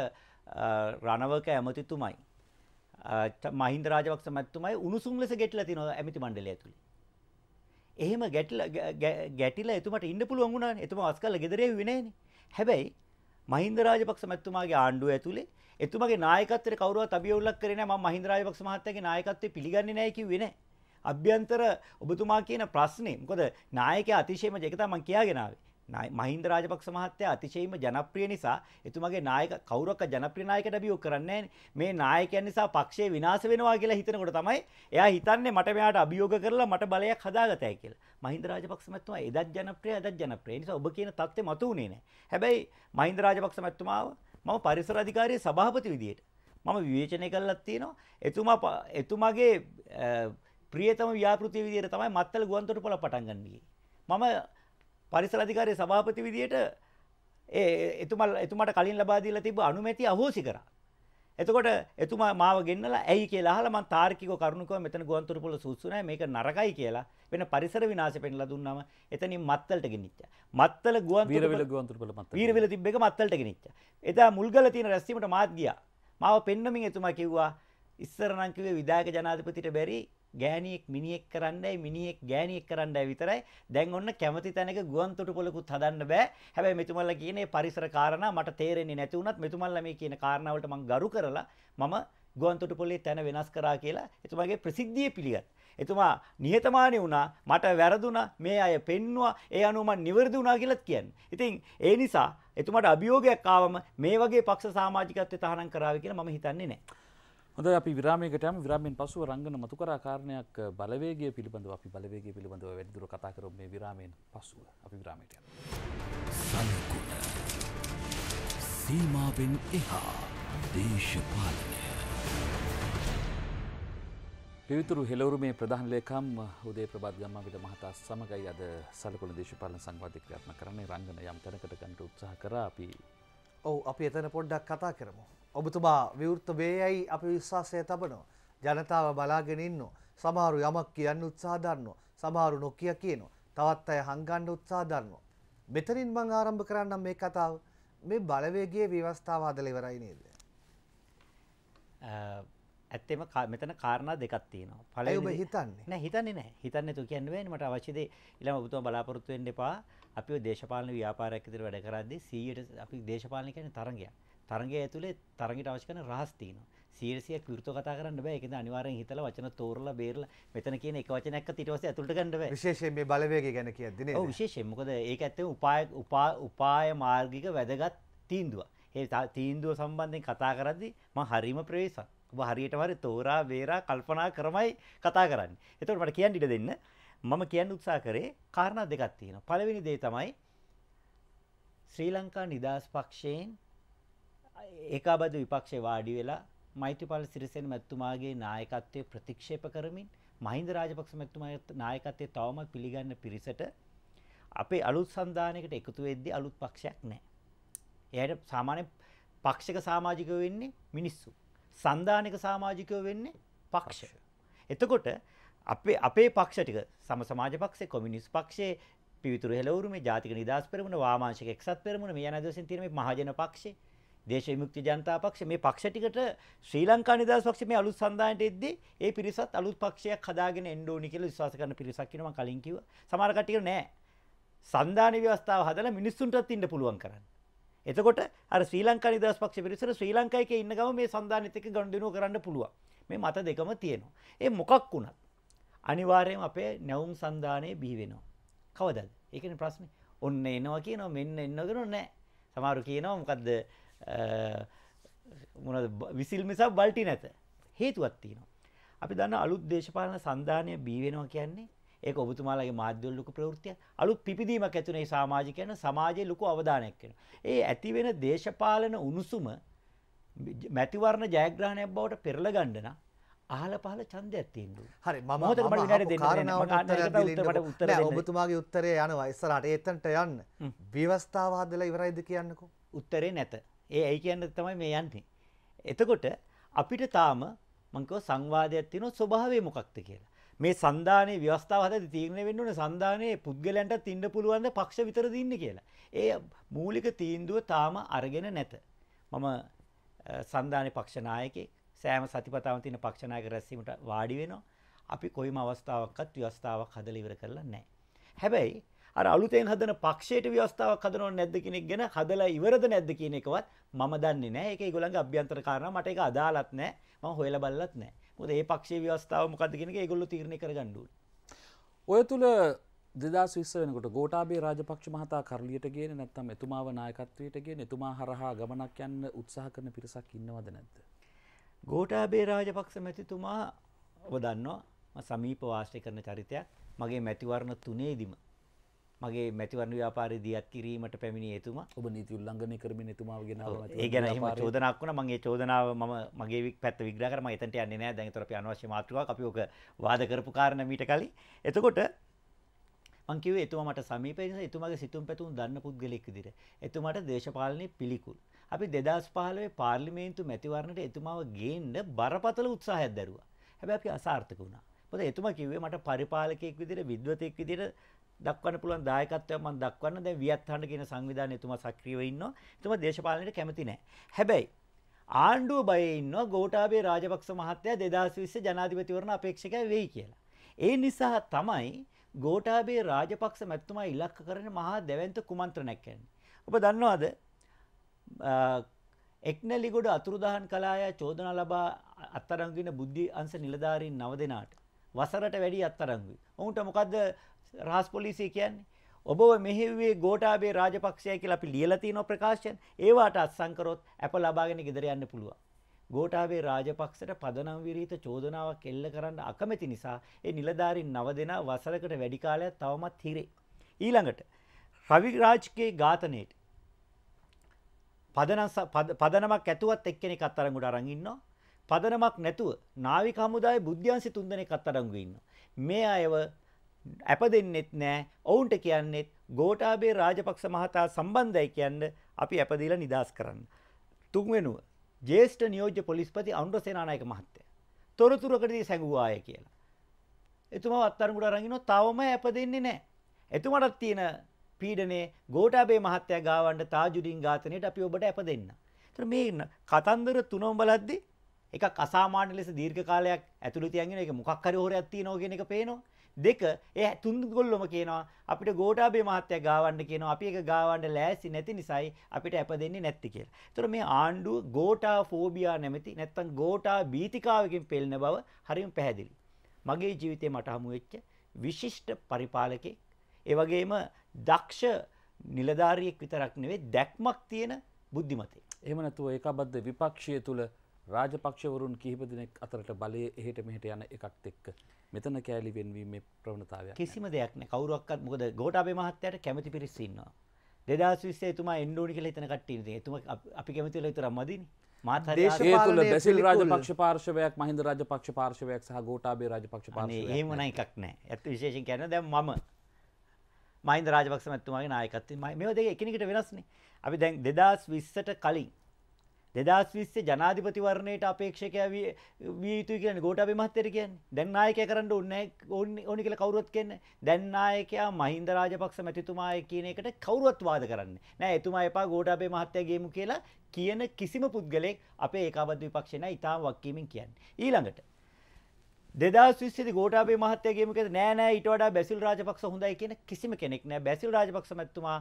රණවක ඇමතිතුමයි. මහින්ද රාජපක්ෂ මැතිතුමයි උණුසුම් ලෙස ගැටලා තිනවා ඇමති මණ්ඩලය ඇතුළේ. එහෙම ගැටිලා ගැටිලා එතුමට ඉන්න පුළුවන් වුණානේ. එතුමා අස්කල්ල ගෙදර යුවේ නෑනේ. හැබැයි මහින්ද රාජපක්ෂ මැතිතුමාගේ ආණ්ඩුව ඇතුලේ එතුමාගේ නායකත්වයට කවුරුවත් අභියෝගයක් කරේ නෑ. මම මහින්ද රාජපක්ෂ මහත්තයාගේ නායකත්වය පිළිගන්නේ නෑ කිව්වේ නෑ. අභ්‍යන්තර ඔබතුමා කියන ප්‍රශ්නේ මොකද නායකයා අතිශයම ඒක තමයි මම කියාගෙන ආවේ. මහින්ද රාජපක්ෂ මහත්තයා අතිශයින්ම ජනප්‍රිය නිසා එතුමාගේ නායක කවුරක්ක ජනප්‍රිය නායකට අභියෝග කරන්නේ මේ නායකයන් නිසා පක්ෂය විනාශ වෙනවා කියලා හිතනකොට තමයි එයා හිතන්නේ මට මෙයාට අභියෝග කරලා මට බලයක් හදාගතයි කියලා. මහින්ද රාජපක්ෂ මහත්මයා එදත් ජනප්‍රිය එදත් ජනප්‍රිය. නිසා ඔබ කියන தත්ත්වෙ මතු වුණේ නැහැ. හැබැයි මහින්ද රාජපක්ෂ මහත්මාව මම පරිසර අධිකාරියේ සභාපති විදියට මම විවේචනය කරලා තියෙනවා. එතුමා එතුමාගේ ප්‍රියතම ව්‍යාපෘතිය විදියට තමයි මත්තල ගුවන්තොටුපළ පටන් ගන්න ගියේ. මම පරිසර අධිකාරියේ සභාපති විදියට ඒ එතුමා එතුමාට කලින් ලබා දීලා තිබ්බ අනුමැතිය අහෝසි කරා. එතකොට එතුමා මාව ගෙන්නලා ඇයි කියලා අහලා මම තාර්කිකව කරුණු කිව්වා මෙතන ගුවන්තොටු පොළ සුසු නැහැ මේක නරකයි කියලා. වෙන පරිසර විනාශය පෙන්ලා දුන්නාම එතනින් මත්තලට ගෙනිච්චා. මත්තල ගුවන්තොටු පොළ ගුවන්තොටු පොළ මත්තල. වීරවිල තිබ්බ එක මත්තලට ගෙනිච්චා. එදා මුල්ගල තියෙන රැස්වීමට මාත් ගියා. මාව පෙන්නමින් එතුමා කිව්වා ඉස්සර නම් කිව්වේ විධායක ජනාධිපතිට බැරි ගෑණියෙක් මිනිහෙක් කරන්නයි මිනිහෙක් ගෑණියෙක් කරන්නයි විතරයි. දැන් ඔන්න කැමති තැනක ගුවන් තොටුපළකුත් හදන්න බෑ. හැබැයි මෙතුමල්ලා කියන්නේ පරිසර කාරණා මට තේරෙන්නේ නැති වුණත් මෙතුමල්ලා මේ කියන කාරණා වලට මම ගරු කරලා මම ගුවන් තොටුපළේ තැන වෙනස් කරා කියලා එතුමාගේ ප්‍රසිද්ධිය පිළිගත්. එතුමා නිහතමානී වුණා මට වැරදුනා මේ අය පෙන්නවා ඒ අනුව මම නිවැරදි වුණා කියලාත් කියන්නේ. ඉතින් ඒ නිසා එතුමාට අභියෝගයක් ආවම මේ වගේ පක්ෂ සමාජිකත්වයේ තහනම් කරાવી කියලා මම හිතන්නේ නැහැ. හොඳ අපි විරාමයකටම විරාමෙන් පසුව රංගන මතුකරා කාරණයක් බලවේගය පිළිබඳව අපි බලවේගය පිළිබඳව වැඩිදුර කතා කරමු මේ විරාමයෙන් පසුව අපි විරාමයට යමු. සීමාවෙන් එහා දේශපාලනය පිවිතුරු හෙලවරුමේ ප්‍රධාන ලේකම් උදේ ප්‍රබාත් ගම්මාවිට මහතා සමගයි අද සලකුණ දේශපාලන සංවාධිකරත්න කරන්නේ රංගන යම් තැනකට ගන්නට උත්සාහ කරා අපි ඔවු අපි එතන පොඩ්ඩක් කතා කරමු. ඔබතුමා විවෘත වේයයි අපි විශ්වාසය තබනවා. ජනතාව බලාගෙන ඉන්නවා. සමහරු යමක් කියන්න උත්සාහ දරනවා. සමහරු නොකිය කියනවා. තවත් අය හංගන්න උත්සාහ දරනවා. මෙතනින් මම ආරම්භ කරන්නම් මේ කතාව. මේ බලවේගයේ විවස්ථාව හදලා ඉවරයි නේද? ඇත්තෙම මෙතන කාරණා දෙකක් තියෙනවා. පළවෙනි ඔබ හිතන්නේ. නෑ හිතන්නේ නෑ. හිතන්නේ තු කියන්නේ බෑනේ මට අවශ්‍ය දේ ඊළඟ ඔබතුමා බලාපොරොත්තු වෙන්න එපා. අපි දේශපාලන ව්‍යාපාරයක් විදිහට වැඩ කරද්දී 100ට අපි දේශපාලන කියන්නේ තරංගයක්. තරංගය ඇතුලේ තරංගයට අවශ්‍ය කරන රහස් තියෙනවා. 100ක් විරුද්ධව කතා කරන්න බෑ. ඒකෙන්ද අනිවාර්යෙන් හිතලා වචන තෝරලා බේරලා මෙතන කියන එක වචනයක් අත ඊට පස්සේ ඇතුලට ගන්න බෑ. විශේෂයෙන් මේ බලවේගය ගැන කියද්දී නේද? ඔව් විශේෂයෙන්. මොකද ඒක ඇත්තම උපාය උපාය මාර්ගික වැදගත් තීන්දුවක්. ඒ තීන්දුව සම්බන්ධයෙන් කතා කරද්දී මම හරීම ප්‍රවේශම්. ඔබ හරියටම හරි තෝරා බේරා කල්පනා කරමයි කතා කරන්නේ. එතකොට මට කියන්න ඉඩ දෙන්න. මම කියන්න උත්සා කරේ කාරණා දෙකක් තියෙනවා. පළවෙනි දේ තමයි ශ්‍රී ලංකා නිදහස් පක්ෂයෙන් ඒකාබද්ධ විපක්ෂේ වාඩි වෙලා මෛත්‍රීපාල සිරිසේන මැතිතුමාගේ නායකත්වය ප්‍රතික්ෂේප කරමින් මහින්ද රාජපක්ෂ මැතිතුමාගේ නායකත්වය තවමත් පිළිගන්න පිරිසට අපේ අලුත් සන්ධානයකට එකතු වෙද්දී අලුත් පක්ෂයක් නැහැ. එයාට සාමාන්‍ය පක්ෂික සමාජිකයෝ වෙන්නේ මිනිස්සු. සන්ධානික සමාජිකයෝ වෙන්නේ පක්ෂ. එතකොට අපේ අපේ පක්ෂ ටික සම සමාජ පක්ෂේ කොමියුනිස්ට් පක්ෂේ පිවිතුරු හෙළවුරුමේ ජාතික නිදහස් පෙරමුණ වාමාංශික එක්සත් පෙරමුණ මේ යන දවසින් තියෙන මේ මහජන පක්ෂේ දේශ විමුක්ති ජනතා පක්ෂේ මේ පක්ෂ ටිකට ශ්‍රී ලංකා නිදහස් පක්ෂේ මේ අලුත් සන්දානයට එද්දී ඒ පිරිසත් අලුත් පක්ෂයක් හදාගෙන එන්න ඕනි කියලා විශ්වාස කරන පිරිසක් ඉන්නවා මම කලින් කිව්වා. සමහර කට්ටිය නෑ. සන්දාන ව්‍යවස්ථාව හදලා මිනිස්සුන්ටත් ඉන්න පුළුවන් කරන්න. එතකොට අර ශ්‍රී ලංකා නිදහස් පක්ෂේ පිරිසට ශ්‍රී ලංකාවේ ඉන්න ගම මේ සන්දානෙත් එක්ක ගනුදෙනුව කරන්න පුළුවන්. මේ මත දෙකම තියෙනවා. ඒ මොකක් වුණත් අනිවාර්යයෙන්ම අපේ නැවුම් සන්දානයේ බිහි වෙනවා. කවදද? ඒකනේ ප්‍රශ්නේ. ඔන්න එනවා කියනවා මෙන්න එන්න කියනවා නෑ. සමහරු කියනවා මොකද්ද මොනවද විසිල් මිසක් බල්ටි නැත. හේතුවක් තියෙනවා. අපි දන්න අලුත් දේශපාලන සන්දානය බිහි වෙනවා කියන්නේ ඒක ඔබතුමාලගේ මාධ්‍යවල ලොකු ප්‍රවෘත්තියක්. අලුත් පිපිදීමක් ඇතුනේ සමාජිකයන් සමාජයේ ලොකු අවධානයක් වෙනවා. ඒ ඇති වෙන දේශපාලන උණුසුම මැතිවරණ ජයග්‍රහණයක් බවට පෙරළ ගන්න නම් අහල පහල චන්දයක් තියෙනවා. හරි මම මොකද උත්තර ඔබතුමාගේ උත්තරේ යනවා ඉස්සරහට එතනට යන්න. විවස්ථාව හදලා ඉවරයිද කියන්නකෝ. උත්තරේ නැත. ඒ ඇයි කියන්නේ තමයි මේ යන්නේ. එතකොට අපිට තාම මං කිව්ව සංවාදයක් තියෙනවා ස්වභාවය මොකක්ද කියලා. මේ සන්දානයේ ව්‍යවස්ථාව හදද්දී තීරණය වෙන්න ඕනේ සන්දානයේ පුද්ගලයන්ටත් ඉන්න පුළුවන් ද පක්ෂ විතරද ඉන්නේ කියලා. ඒ මූලික තීන්දුව තාම අරගෙන නැත. මම සන්දානයේ පක්ෂ නායකයෙක් සෑම සතිපතාවම තියෙන පක්ෂනායක රැස්වීමට වාඩි වෙනවා. අපි කොයිම අවස්ථාවක්වත් ව්‍යවස්ථාවක් හදලා ඉවර කරලා නැහැ. හැබැයි අර අලුතෙන් හදන පක්ෂයට ව්‍යවස්ථාවක් හදනව නැද්ද කියන එක ගැන හදලා ඉවරද නැද්ද කියන එකවත් මම දන්නේ නැහැ. ඒක ඒගොල්ලන්ගේ අභ්‍යන්තර කාරණා මට ඒක අදාළත් නැහැ. මම හොයලා බලලත් නැහැ. මොකද මේ පක්ෂයේ ව්‍යවස්ථාව මොකද්ද කියන එක ඒගොල්ලෝ තීරණය කරගන්න ඕනේ. ඔය තුල දෙදස් විස්ස වෙනකොට ගෝටාබේ රාජපක්ෂ මහතා කරලියට ගෙන නැත්තම් එතුමාව නායකත්වයට ගෙන එතුමා හරහා ගමනක් යන්න උත්සාහ කරන පිරිසක් ඉන්නවද නැද්ද? ගෝඨාභය රාජපක්ෂ මැතිතුමා ඔබ දන්නවා මම සමීප වාසය කරන චරිතයක් මගේ මැතිවරණ තුනේදීම මගේ මැතිවරණ ව්‍යාපාරය දියත් කිරීමට පැමිණි එතුමා ඔබ නීති උල්ලංඝනය කරමින් එතුමාව ගෙනාවා ඒ ගැන එහෙම චෝදනාවක් වුණා මම ඒ චෝදනාව මම මගේ පැත්ත විග්‍රහ කරා මම එතනට යන්නේ නැහැ දැන් ඒතර අපි අනවශ්‍ය මාතෘකාවක් අපි ඔක වාද කරපු කාරණා මීට කලින් එතකොට මං කිව්වේ එතුමා මට සමීපයි නිසා එතුමාගේ සිතුම් පැතුම් දන්න පුද්ගලෙක් විදිහට එතුමාට දේශපාලනයේ පිළිකුල් අපි 2015 පාර්ලිමේන්තු මැතිවරණයට එතුමාව ගේන්න බරපතල උත්සාහයක් දැරුවා. හැබැයි අපි අසාර්ථක වුණා. මොකද එතුමා කිව්වේ මට පරිපාලකයෙක් විදිහට විද්වතෙක් විදිහට දක්වන්න පුළුවන් දායකත්වයක් මම දක්වන්න දැන් වියත්හඬ කියන සංවිධානයේ එතුමා සක්‍රියව ඉන්නවා. එතුමා දේශපාලනයට කැමති නැහැ. හැබැයි ආණ්ඩුව බයේ ඉන්නවා ගෝඨාභය රාජපක්ෂ මහත්තයා 2020 ජනාධිපතිවරණ අපේක්ෂකයා වෙයි කියලා. ඒ නිසා තමයි ගෝඨාභය රාජපක්ෂ මැතිතුමා ඉලක්ක කරගෙන මහා දැවැන්ත කුමන්ත්‍රණයක් කරන්නේ. ඔබ දන්නවද එක්නලිගොඩ අතුරුදහන් කලාය චෝදනා ලබා අත්තරංගින බුද්ධි අංශ නිලධාරීන් නව දෙනාට වසරට වැඩි අත්තරංගුයි. ඔවුන්ට මොකද්ද රහස් පොලිසිය කියන්නේ? ඔබව මෙහෙව්වේ ගෝඨාභය රාජපක්ෂය කියලා අපි ලියලා තියෙන ප්‍රකාශයන්. ඒවට අත්සන් කරොත් අප ලබාගෙන ගෙදර යන්න පුළුවන්. ගෝඨාභය රාජපක්ෂට පදනම් විරීත චෝදනාවක් එල්ල කරන්න අකමැති නිසා ඒ නිලධාරීන් නව දෙනා වසරකට වැඩි කාලයක් තවමත් හිරේ. ඊළඟට රවි රාජ්ගේ ඝාතනයේට පදනම් පදනමක් ඇතුවත් එක්කෙනෙක් අත්අඩංගුවට අරන් ඉන්නවා. පදනමක් නැතුව නාවික හමුදායේ බුද්ධ්‍යංශ තුන්දෙනෙක් අත්අඩංගු ඉන්නවා. මේ අයව අප දෙන්නෙත් නෑ. ඔවුන්ට කියන්නෙත් ගෝඨාභය රාජපක්ෂ මහතා සම්බන්ධයි කියන්න අපි අප දීලා නිදාස් කරන්න. තුන්වෙනුව ජ්‍යෙෂ්ඨ නියෝජ්‍ය පොලිස්පති අනුර සේනානායක මහත්තයා තොරතුරකටදී සැඟුවා අය කියලා. එතුමා අත්අඩංගුවට අරන් ඉන්නවා. තවම අප දෙන්නේ නෑ. එතුමාටත් තියෙන පීඩනයේ ගෝඨාභය මහත්තයා ගාවන්න තාජුඩින් ඝාතනයට අපි ඔබට අප දෙන්න. ඒතර මේ කතන්දර තුනම බලද්දී එකක් අසාමාන්‍ය ලෙස දීර්ඝ කාලයක් ඇතුළත තියන්ගෙන ඒක මොකක් හරි හොරයක් තියෙනවා කියන එක පේනවා. දෙක ඒ තුන්ගොල්ලොම කියනවා අපිට ගෝඨාභය මහත්තයා ගාවන්න කියනවා අපි ඒක ගාවන්න ලෑස්ති නැති නිසායි අපිට අප දෙන්නේ නැති කියලා. ඒතර මේ ආණ්ඩුව ගෝඨා ෆෝබියා නැමැති නැත්තම් ගෝඨා බීතිකාවකින් පෙළෙන බව හරියම පැහැදිලි. මගේ ජීවිතේ මට හමු වෙච්ච විශිෂ්ට පරිපාලකෙක් ඒ වගේම දක්ෂ නිලධාරියෙක් විතරක් නෙවෙයි දැක්මක් තියෙන බුද්ධිමතේ. එහෙම නැතුව ඒකාබද්ධ විපක්ෂය තුල රාජපක්ෂවරුන් කිහිප දෙනෙක් අතරට බලය එහෙට මෙහෙට යන එකක් එක්ක මෙතන කෑලි වෙන්වීමේ ප්‍රවණතාවයක් කිසිම දෙයක් නැහැ. කවුරක්වත් මොකද ගෝඨාභය මහත්තයාට කැමැති පිරිස ඉන්නවා. 2020 එතුමා එන්න ඕනි කියලා හිතන කට්ටිය ඉන්නේ. එතුමා අපි කැමැති වෙලා විතරක් මදිනේ. ඒ තුළ බැසිල් රාජපක්ෂ පාර්ශවයක් මහින්ද රාජපක්ෂ පාර්ශවයක් සහ ගෝටාබේ රාජපක්ෂ පාර්ශවයක් එහෙම නෑ එකක් නෑ. ඇත්ත විශේෂයෙන් කියනවා දැන් මම මහින්ද රාජපක්ෂ මැතිතුමාගේ නායකත්වයෙන් මේවා දෙක එකිනෙකට වෙනස්නේ. අපි දැන් 2020ට කලින් 2020 ජනාධිපතිවරණයට අපේක්ෂකයා විය යුතුයි කියන්නේ ගෝඨාභය මහත්තයා කියන්නේ. දැන් නායකයා කරන්න ඕනේ ඕනි කියලා කවුරුවත් කියන්නේ. දැන් නායකයා මහින්ද රාජපක්ෂ මැතිතුමායි කියන එකට කවුරුවත් වාද කරන්නේ නෑ. එතුමා එපා ගෝඨාභය මහත්තයා ගේමු කියලා කියන කිසිම පුද්ගලෙක් අපේ ඒකාබද්ධ විපක්ෂේ නෑ. ඊටාම් වක්කීමෙන් කියන්නේ. ඊළඟට 2020 ගෝඨාභය මහත්තයාගේ මොකද නෑ නෑ ඊට වඩා බැසිල් රාජපක්ෂ හොඳයි කියන කිසිම කෙනෙක් නෑ බැසිල් රාජපක්ෂ මැතිතුමා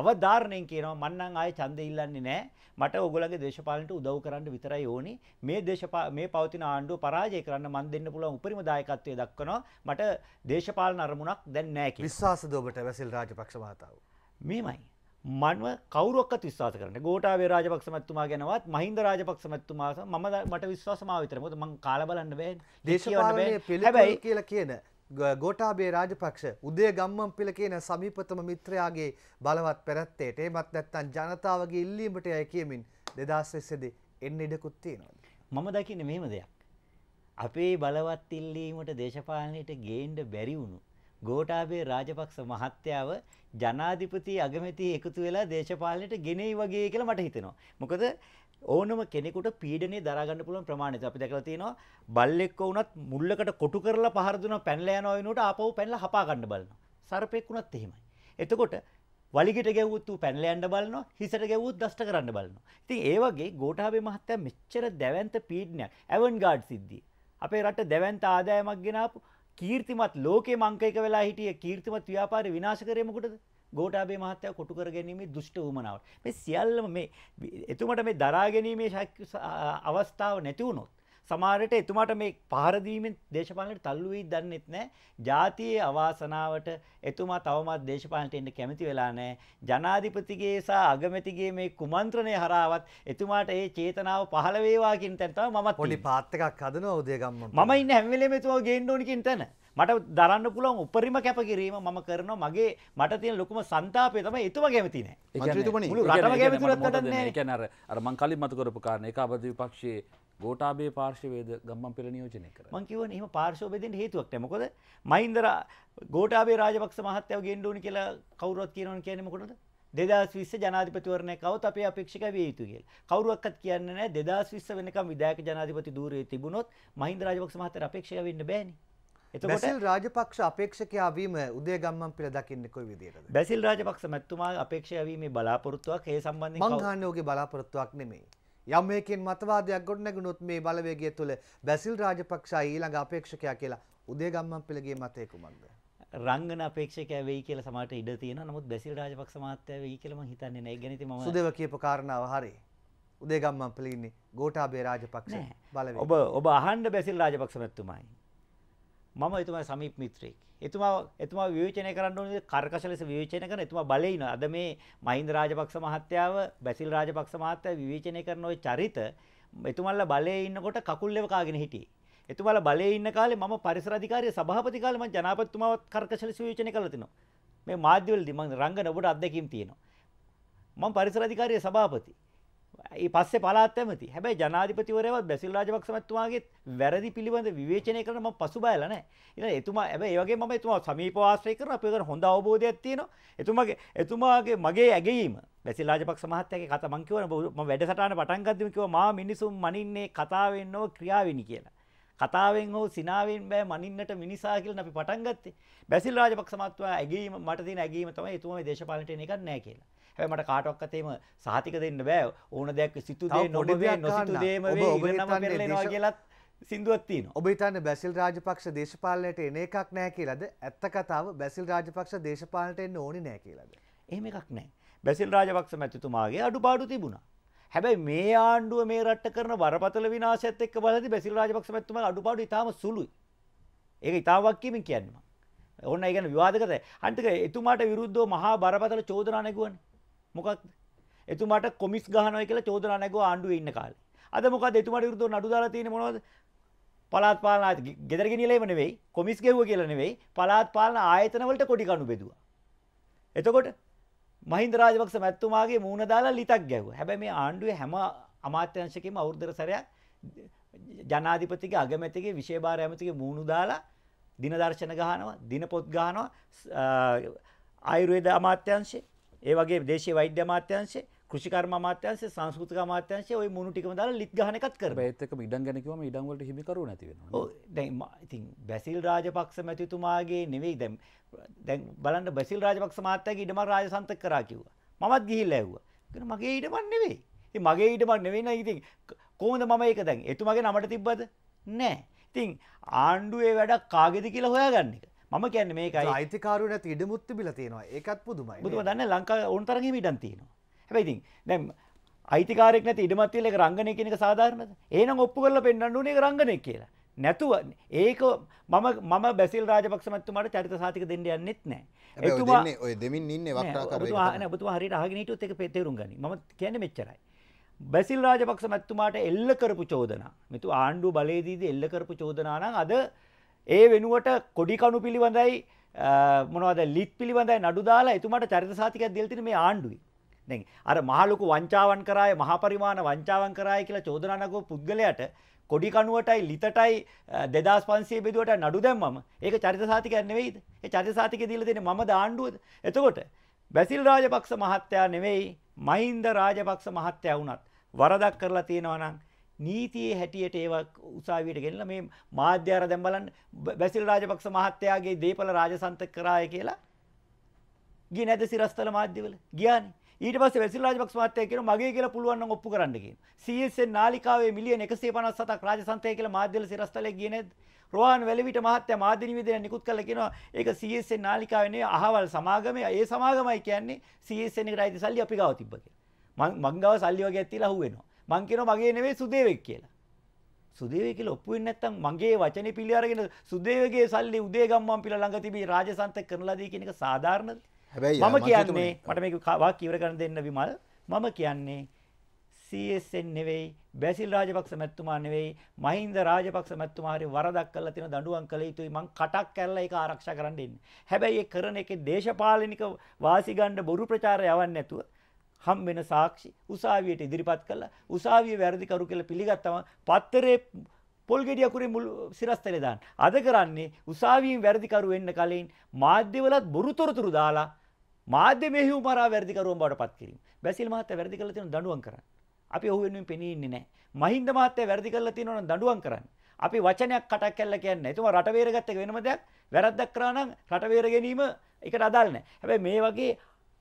අවධාරණයෙන් කියනවා මං නම් ආයේ ඡන්දෙ ඉල්ලන්නේ නෑ මට ඔයගොල්ලන්ගේ දේශපාලනට උදව් කරන්න විතරයි ඕනි මේ දේශපා මේ පවතින ආණ්ඩුව පරාජය කරන්න මන් දෙන්න පුළුවන් උපරිම දායකත්වයේ දක්වනවා මට දේශපාලන අරමුණක් දැන් නෑ කියලා විශ්වාසද ඔබට බැසිල් රාජපක්ෂ මහතාව මේමයි මම කවුරක්වත් විශ්වාස කරන්න ගෝටාවේ රාජපක්ෂ මැතිතුමා ගැනවත් මහින්ද රාජපක්ෂ මැතිතුමා මම මට විශ්වාස මාව විතරයි. මොකද මං කාලා බලන්න බෑ. දේශපාලනයේ පිළිතුරු කියලා කියන ගෝටාබේ රාජපක්ෂ උදේ ගම්මම් පිළ කියන සමීපතම මිත්‍රයාගේ බලවත් පැරැත්තේට එමත් නැත්තන් ජනතාවගේ ඉල්ලීමට යයි කියමින් දෙදස්සෙස්සෙද එන්න ඉඩකුත් තියෙනවා. මම දකින මෙහෙම දෙයක්. අපේ බලවත් ඉල්ලීමට දේශපාලනයට ගේන්ඩ බැරිවුණු ගෝඨාභය රාජපක්ෂ මහත්තයාව ජනාධිපති අගමැති එකතු වෙලා දේශපාලනයට ගෙනෙයි වගේ කියලා මට හිතෙනවා. මොකද ඕනම කෙනෙකුට පීඩනේ දරා ගන්න පුළුවන් ප්‍රමාණය අපි දැකලා තියෙනවා බල්ලෙක්ව වුණත් මුල්ලකට කොටු කරලා පහර දුනවා පැනලා යනවා වෙනුවට ආපහු පැනලා හපා ගන්න බලනවා සර්පෙක් වුණත් එහෙමයි එතකොට වලිගෙට ගැව්වොත් ඌ පැනලා යන්න බලනවා හිසට ගැව්වොත් දෂ්ට කරන්න බලනවා ඉතින් ඒ වගේ ගෝඨාභය මහත්තයා මෙච්චර දැවැන්ත පීඩනයක් ඇවන් ගාඩ් සිද්ධිය අපේ රට දැවැන්ත ආදායමක් ගෙනාපු කීර්තිමත් ලෝකේ මංක එක වෙලා හිටිය කීර්තිමත් ව්‍යාපාරය විනාශ කරේ මොකටද? ගෝඨාභය මහත්තයා කොටු කර ගැනීමේ දුෂ්ට වුමනාවට. මේ සියල්ලම මේ එතුමට මේ දරා ගැනීමේ අවස්ථාව නැති වුණොත් සමහරට එතුමාට මේ පහර දීමෙන් දේශපාලනයට තල්ලු වෙයි දන්නෙත් නැහැ. ජාතියේ අවාසනාවට එතුමා තවමත් දේශපාලනයට එන්න කැමති වෙලා නැහැ. ජනාධිපතිගේ සහ අගමැතිගේ මේ කුමන්ත්‍රණය හරාවත් එතුමාට ඒ චේතනාව පහළ වේවා කියන තැන තමයි මමත් පොඩි පාත් එකක් හදනවා උදේ ගම්ම. මම ඉන්නේ හැම වෙලේම එතුමාව ගේන්න ඕනි කියන තැන. මට දරන්න පුළුවන් උපරිම කැපකිරීම මම කරනවා මගේ මට තියෙන ලොකුම සන්තාපය තමයි එතුමා කැමති නැහැ. ඒ කියන්නේ මුළු රටම කැමති නැත්නම් නැහැ. ඒ කියන්නේ අර අර මං කලින් මතු කරපු කාරණේ ඒකාබද්ධ විපක්ෂයේ ගෝටාබේ පාර්ශවේද ගම්මන් පෙළ නියෝජනය කර මංකිවන එම පාර්ශවබෙදෙන් හේතුවක්ට මොකද මහින්දර ගෝටාබේ රාජපක්ෂ මහත්තයව ගෙන්ඩුවනි කියලා කවුරොත් කියනවන් කියනෙමකොටද දෙදස් විස්ස ජනාධිපතිවරණය කවත් අපේ අපේක්ෂක විය යුතු කියලා. කවුරුවක්වත් කියන්නේ නැහැ දෙදස් විස්ස වෙනකම් විධායක ජනාධිපති ධූරයේ තිබුණොත් මහින්ද රාජපක්ෂ මහත්තයාට අපේක්ෂක වෙන්න බෑනේ. එතකොට බැසිල් රාජපක්ෂ අපේක්ෂකයා වීම උදයගම්මන් පෙළ දකින්නේ කොයි විදිහටද? බැසිල් රාජපක්ෂ මැතිතුමා අපේක්ෂක වීමේ බලාපොරොත්තුවක් ඒ සම්බන්ධයෙන් මං අහන්නේ ඔහුගේ බලාපොරොත්තුවක් නෙමෙයි. යම් මේකෙන් මතවාදයක් ගොඩනැගුණොත් මේ බලවේගය තුළ බැසිල් රාජපක්ෂා ඊළඟ අපේක්ෂකයා කියලා උදේගම්මන් පෙළගේ මතය කුමක්ද? රංගන අපේක්ෂකයා වෙයි කියලා සමහරට ඉඩ තියෙනවා. නමුත් බැසිල් රාජපක්ෂ මහත්තයා වෙයි කියලා මම හිතන්නේ නැහැ. ඒ ගැන ඉතින් මම සුදේව කියපු කාරණාව හරියි. උදේගම්මන් පෙළගින්නේ ගෝඨාභය රාජපක්ෂ බලවේග. ඔබ ඔබ අහන්න බැසිල් රාජපක්ෂ මහත්තුමායි. මම එතුමා සමීප මිත්‍රයෙක්. එතුමා එතුමා විවේචනය කරන්න ඕනේ කර්කශ ලෙස විවේචනය කරන එතුමා බලේ ඉනවා. අද මේ මහින්ද රාජපක්ෂ මහත්තයාව, බැසිල් රාජපක්ෂ මහත්තයා විවේචනය කරන ওই චරිත එතුමාලා බලේ ඉන්නකොට කකුල්ලෙව කාගෙන හිටියේ. එතුමාලා බලේ ඉන්න කාලේ මම පරිසර අධිකාරිය සභාපති කාලේ මම ජනාධිපතිතුමාවත් කර්කශ ලෙස විවේචනය කළා තිනවා. මේ මාධ්‍යවලදී මම රංගන ඔබට අත්දැකීම් තියෙනවා. මම පරිසර අධිකාරිය සභාපති. ඒ පස්සේ පලාත් ඇමති හැබැයි ජනාධිපතිවරයවත් බැසිල් රාජපක්ෂ මැතිතුමාගේත් වැරදි පිළිබඳ විවේචනය කරන මම පසුබයලා නැහැ. ඉතින් එතුමා හැබැයි ඒ වගේ මම එතුමා සමීප ආශ්‍රය කරන අපේ කරන හොඳ අවබෝධයක් තියෙනවා. එතුමාගේ එතුමාගේ මගේ ඇගීම බැසිල් රාජපක්ෂ මහත්තයාගේ කතා මම කිව්වනේ මම වැඩසටහන පටන් ගද්දිම කිව්වා මා මිනිසුන් මනින්නේ කතාවෙන් හෝ ක්‍රියාවෙනි කියලා. කතාවෙන් හෝ සිනාවෙන් බෑ මනින්නට මිනිසා කියලා අපි පටන් ගත්තේ. බැසිල් රාජපක්ෂ මහත්තයා ඇගීම මට තියෙන ඇගීම තමයි එතුමා මේ දේශපාලනට එන එකක් නෑ කියලා. හැබැයි මට කාටවත් අතේම සහතික දෙන්න බෑ. ඕන දෙයක් සිතු දේ නොබ වේ නොසිතු දේම වේ ඉගෙනම පෙරලෙනවා කියලත් සින්දුවක් තියෙනවා. ඔබ හිතන්නේ බැසිල් රාජපක්ෂ දේශපාලනයට එන එකක් නෑ කියලාද? ඇත්ත කතාව බැසිල් රාජපක්ෂ දේශපාලනයට එන්න ඕනේ නෑ කියලාද? එහෙම එකක් නෑ. බැසිල් රාජපක්ෂ මැතිතුමාගේ අඩුපාඩු තිබුණා. හැබැයි මේ ආණ්ඩුව මේ රට කරන බරපතල විනාශයත් එක්ක බලද්දි බැසිල් රාජපක්ෂ මැතිතුමාගේ අඩුපාඩු ඊටාම සුළුයි. ඒක ඊටාම වක්කීමෙන් කියන්නේ මම. ඕන්න ඒ ගැන විවාද කරතයි. අනිත් එක එතුමාට විරුද්ධව මහා බරපතල චෝදනා නැගුවනේ. මොකක්ද? එතුමාට කොමිස් ගහනවා කියලා චෝදනා නැගුවා ආණ්ඩුවේ ඉන්න කාලේ. අද මොකද එතුමාට විරුද්ධව නඩු දාලා තියෙන්නේ මොනවද? පළාත් පාලන ආයතන ගෙදර ගෙනියලා එම නෙවෙයි, කොමිස් ගෙව්වා කියලා නෙවෙයි, පළාත් පාලන ආයතන වලට කොඩි කණු බෙදුවා. එතකොට මහින්ද රාජපක්ෂ මැතිතුමාගේ මූණ දාලා ලිතක් ගැහුවා. හැබැයි මේ ආණ්ඩුවේ හැම අමාත්‍යංශකෙම අවුරුද්දට සැරයක් ජනාධිපතිගේ අගමැතිගේ විශේෂභාර ඇමතිගේ මූණු දාලා දිනදර්ශන ගහනවා, දිනපොත් ගහනවා, ආයුර්වේද අමාත්‍යංශේ ඒ වගේ දේශීය වෛද්‍ය අමාත්‍යාංශය, කෘෂිකර්ම අමාත්‍යාංශය, සංස්කෘතික අමාත්‍යාංශය ওই මුණු ටිකම දාලා ලිත් ගහන එකත් කරනවා. ඒත් එක්කම ඉඩම් ගැන කිව්වම ඉඩම් වලට හිමිකරුවෝ නැති වෙනවා. ඔව් දැන් ඉතින් බැසිල් රාජපක්ෂ මැතිතුමාගේ නෙවෙයි දැන් දැන් බලන්න බැසිල් රාජපක්ෂ මහත්තයාගේ ඉඩම රාජසන්තක කරා කිව්වා. මමත් ගිහිල්ලා ඇහුවා. කියන මගේ ඉඩමක් නෙවෙයි. ඉතින් මගේ ඉඩමක් නෙවෙයි නේද ඉතින් කොහොමද මම ඒක දැන් එතුමාගේ නමට තිබ්බද? නැහැ. ඉතින් ආණ්ඩුවේ වැඩ කාගේද කියලා හොයාගන්න එක. මම කියන්නේ මේකයි අයිතිකාරු නැති ඉඩමුත් තිබිලා තියෙනවා. ඒකත් පුදුමයි. පුදුම දන්නේ ලංකාවේ ඕනතරම් ඉඩම් තියෙනවා. හැබැයි ඉතින් දැන් අයිතිකාරයෙක් නැති ඉඩමක් තියලා ඒක රංගනය කියන එක සාධාරණද? එහෙනම් ඔප්පු කරලා පෙන්වන්න ඕනේ ඒක රංගනය කියලා. නැතුව ඒක මම මම බැසිල් රාජපක්ෂ මැතිතුමාට චරිත සාතික දෙන්න යන්නෙත් නැහැ. එතුමා ඔය දෙමින් ඉන්නේ වක්‍රාකාරව. ඔබතුමා නෑ ඔබතුමා හරියට අහගෙන හිටියොත් ඒක තේරුම් ගනි. මම කියන්නේ මෙච්චරයි. බැසිල් රාජපක්ෂ මැතිතුමාට එල්ල කරපු චෝදනා. මෙතු ආණ්ඩුව බලයේදීදී එල්ල කරපු චෝදනා නම් අද ඒ වෙනුවට කොඩිකණු පිළිබඳයි මොනවද ලිත් පිළිබඳයි නඩු දාලා එතුමාට චරිත සාතිකයක් දෙලා තියෙන මේ ආණ්ඩුවේ. දැන් අර මහලොකු වංචාවන් කරාය මහපරිමාණ වංචාවන් කරාය කියලා චෝදනා නගපු පුද්ගලයාට කොඩි කණුවටයි ලිතටයි 2500 බෙදුවට නඩු දැම්මම ඒක චරිත සාතිකයක් නෙවෙයිද? ඒ චරිත සාතිකය දීලා දෙන්නේ මම දාණ්ඩුවද? එතකොට බැසිල් රාජපක්ෂ මහත්තයා නෙවෙයි මහින්ද රාජපක්ෂ මහත්තයා වුණත් වරදක් කරලා තියෙනවා නම් නීතියේ හැටියට ඒවා උසාවියට ගෙනලා මේ මාධ්‍ය අර දැන් බලන්න බැසිල් රාජපක්ෂ මහත්තයාගේ දීපල රාජසන්ත කරාය කියලා ගියේ නැද සිරස්තල මාධ්‍යවල ගියානේ ඊට පස්සේ වැසිල් රාජපක්ෂ මහත්තයා කියනවා මගේ කියලා පුළුවන් නම් ඔප්පු කරන්න කියනවා. CSN නාලිකාවේ මිලියන 157ක් රාජසන්තය කියලා මාධ්‍යවල සිරස්තලයේ ගියේ නැද්ද? රෝහන් වැලවිට මහත්තයා මාධ්‍ය නිවේදනය නිකුත් කළා කියනවා ඒක CSN නාලිකාවේ නෙවෙයි අහවල් සමාගමේ. ඒ සමාගමයි කියන්නේ CSN එකට අයිති සල්ලි අපි ගාව තිබ්බා කියලා. මං මං ගාව සල්ලි වගේක් තියලා අහුවෙනවා. මං කියනවා මගේ නෙවෙයි සුදේවෙක් කියලා. සුදේවේ කියලා ඔප්පු වෙන්නේ නැත්නම් මගේ වචනේ පිළි අරගෙන සුදේවගේ සල්ලි උදේ ගම්මන් පිළ ළඟ තිබී රාජසන්තක කරනලා දී කියන එක සාධාරණද? හැබැයි මම කියන්නේ මට මේක වාක්‍ය ඉවර කරන්න දෙන්න විමල් මම කියන්නේ CSN නෙවෙයි බැසිල් රාජපක්ෂ මැතිතුමා නෙවෙයි මහින්ද රාජපක්ෂ මැතිතුමා හරි වරදක් කරලා තියෙන දඬුවම් කළ යුතුයි මං කටක් කැරලා ඒක ආරක්ෂා කරන්න ඉන්නේ. හැබැයි ඒ කරන එකේ දේශපාලනික වාසි ගන්න බොරු ප්‍රචාරය යවන්නේ නැතුව හම් වෙන සාක්ෂි උසාවියට ඉදිරිපත් කළා. උසාවිය වැරදිකරු කියලා පිළිගත්තම පත්තරේ පොල් ගෙඩිය අකුරේ මුල් සිරස්තලේ දාන්න. අද කරන්නේ උසාවියෙන් වැරදිකරු වෙන්න කලින් මාධ්‍යවලත් බොරුතොරතුරු දාලා මාධ්‍ය මෙහෙයුම් පරා වැරදිකරුවන් බවට පත් කිරීම. බැසිල් මහත්තයා වැරදි කළා තියෙන දඬුවම් කරන්න. අපි ඔහු වෙනුවෙන් පෙනී ඉන්නේ නැහැ. මහින්ද මහත්තයා වැරදි කළා තියෙනවා නම් දඬුවම් කරන්න. අපි වචනයක් කටක් කැල්ල කියන්නේ. එතුමා රට වේරගත්ත එක වෙනම දෙයක්. වැරද්දක් කරා නම් රට වේර ගැනීම එකට අදාළ නැහැ. හැබැයි මේ වගේ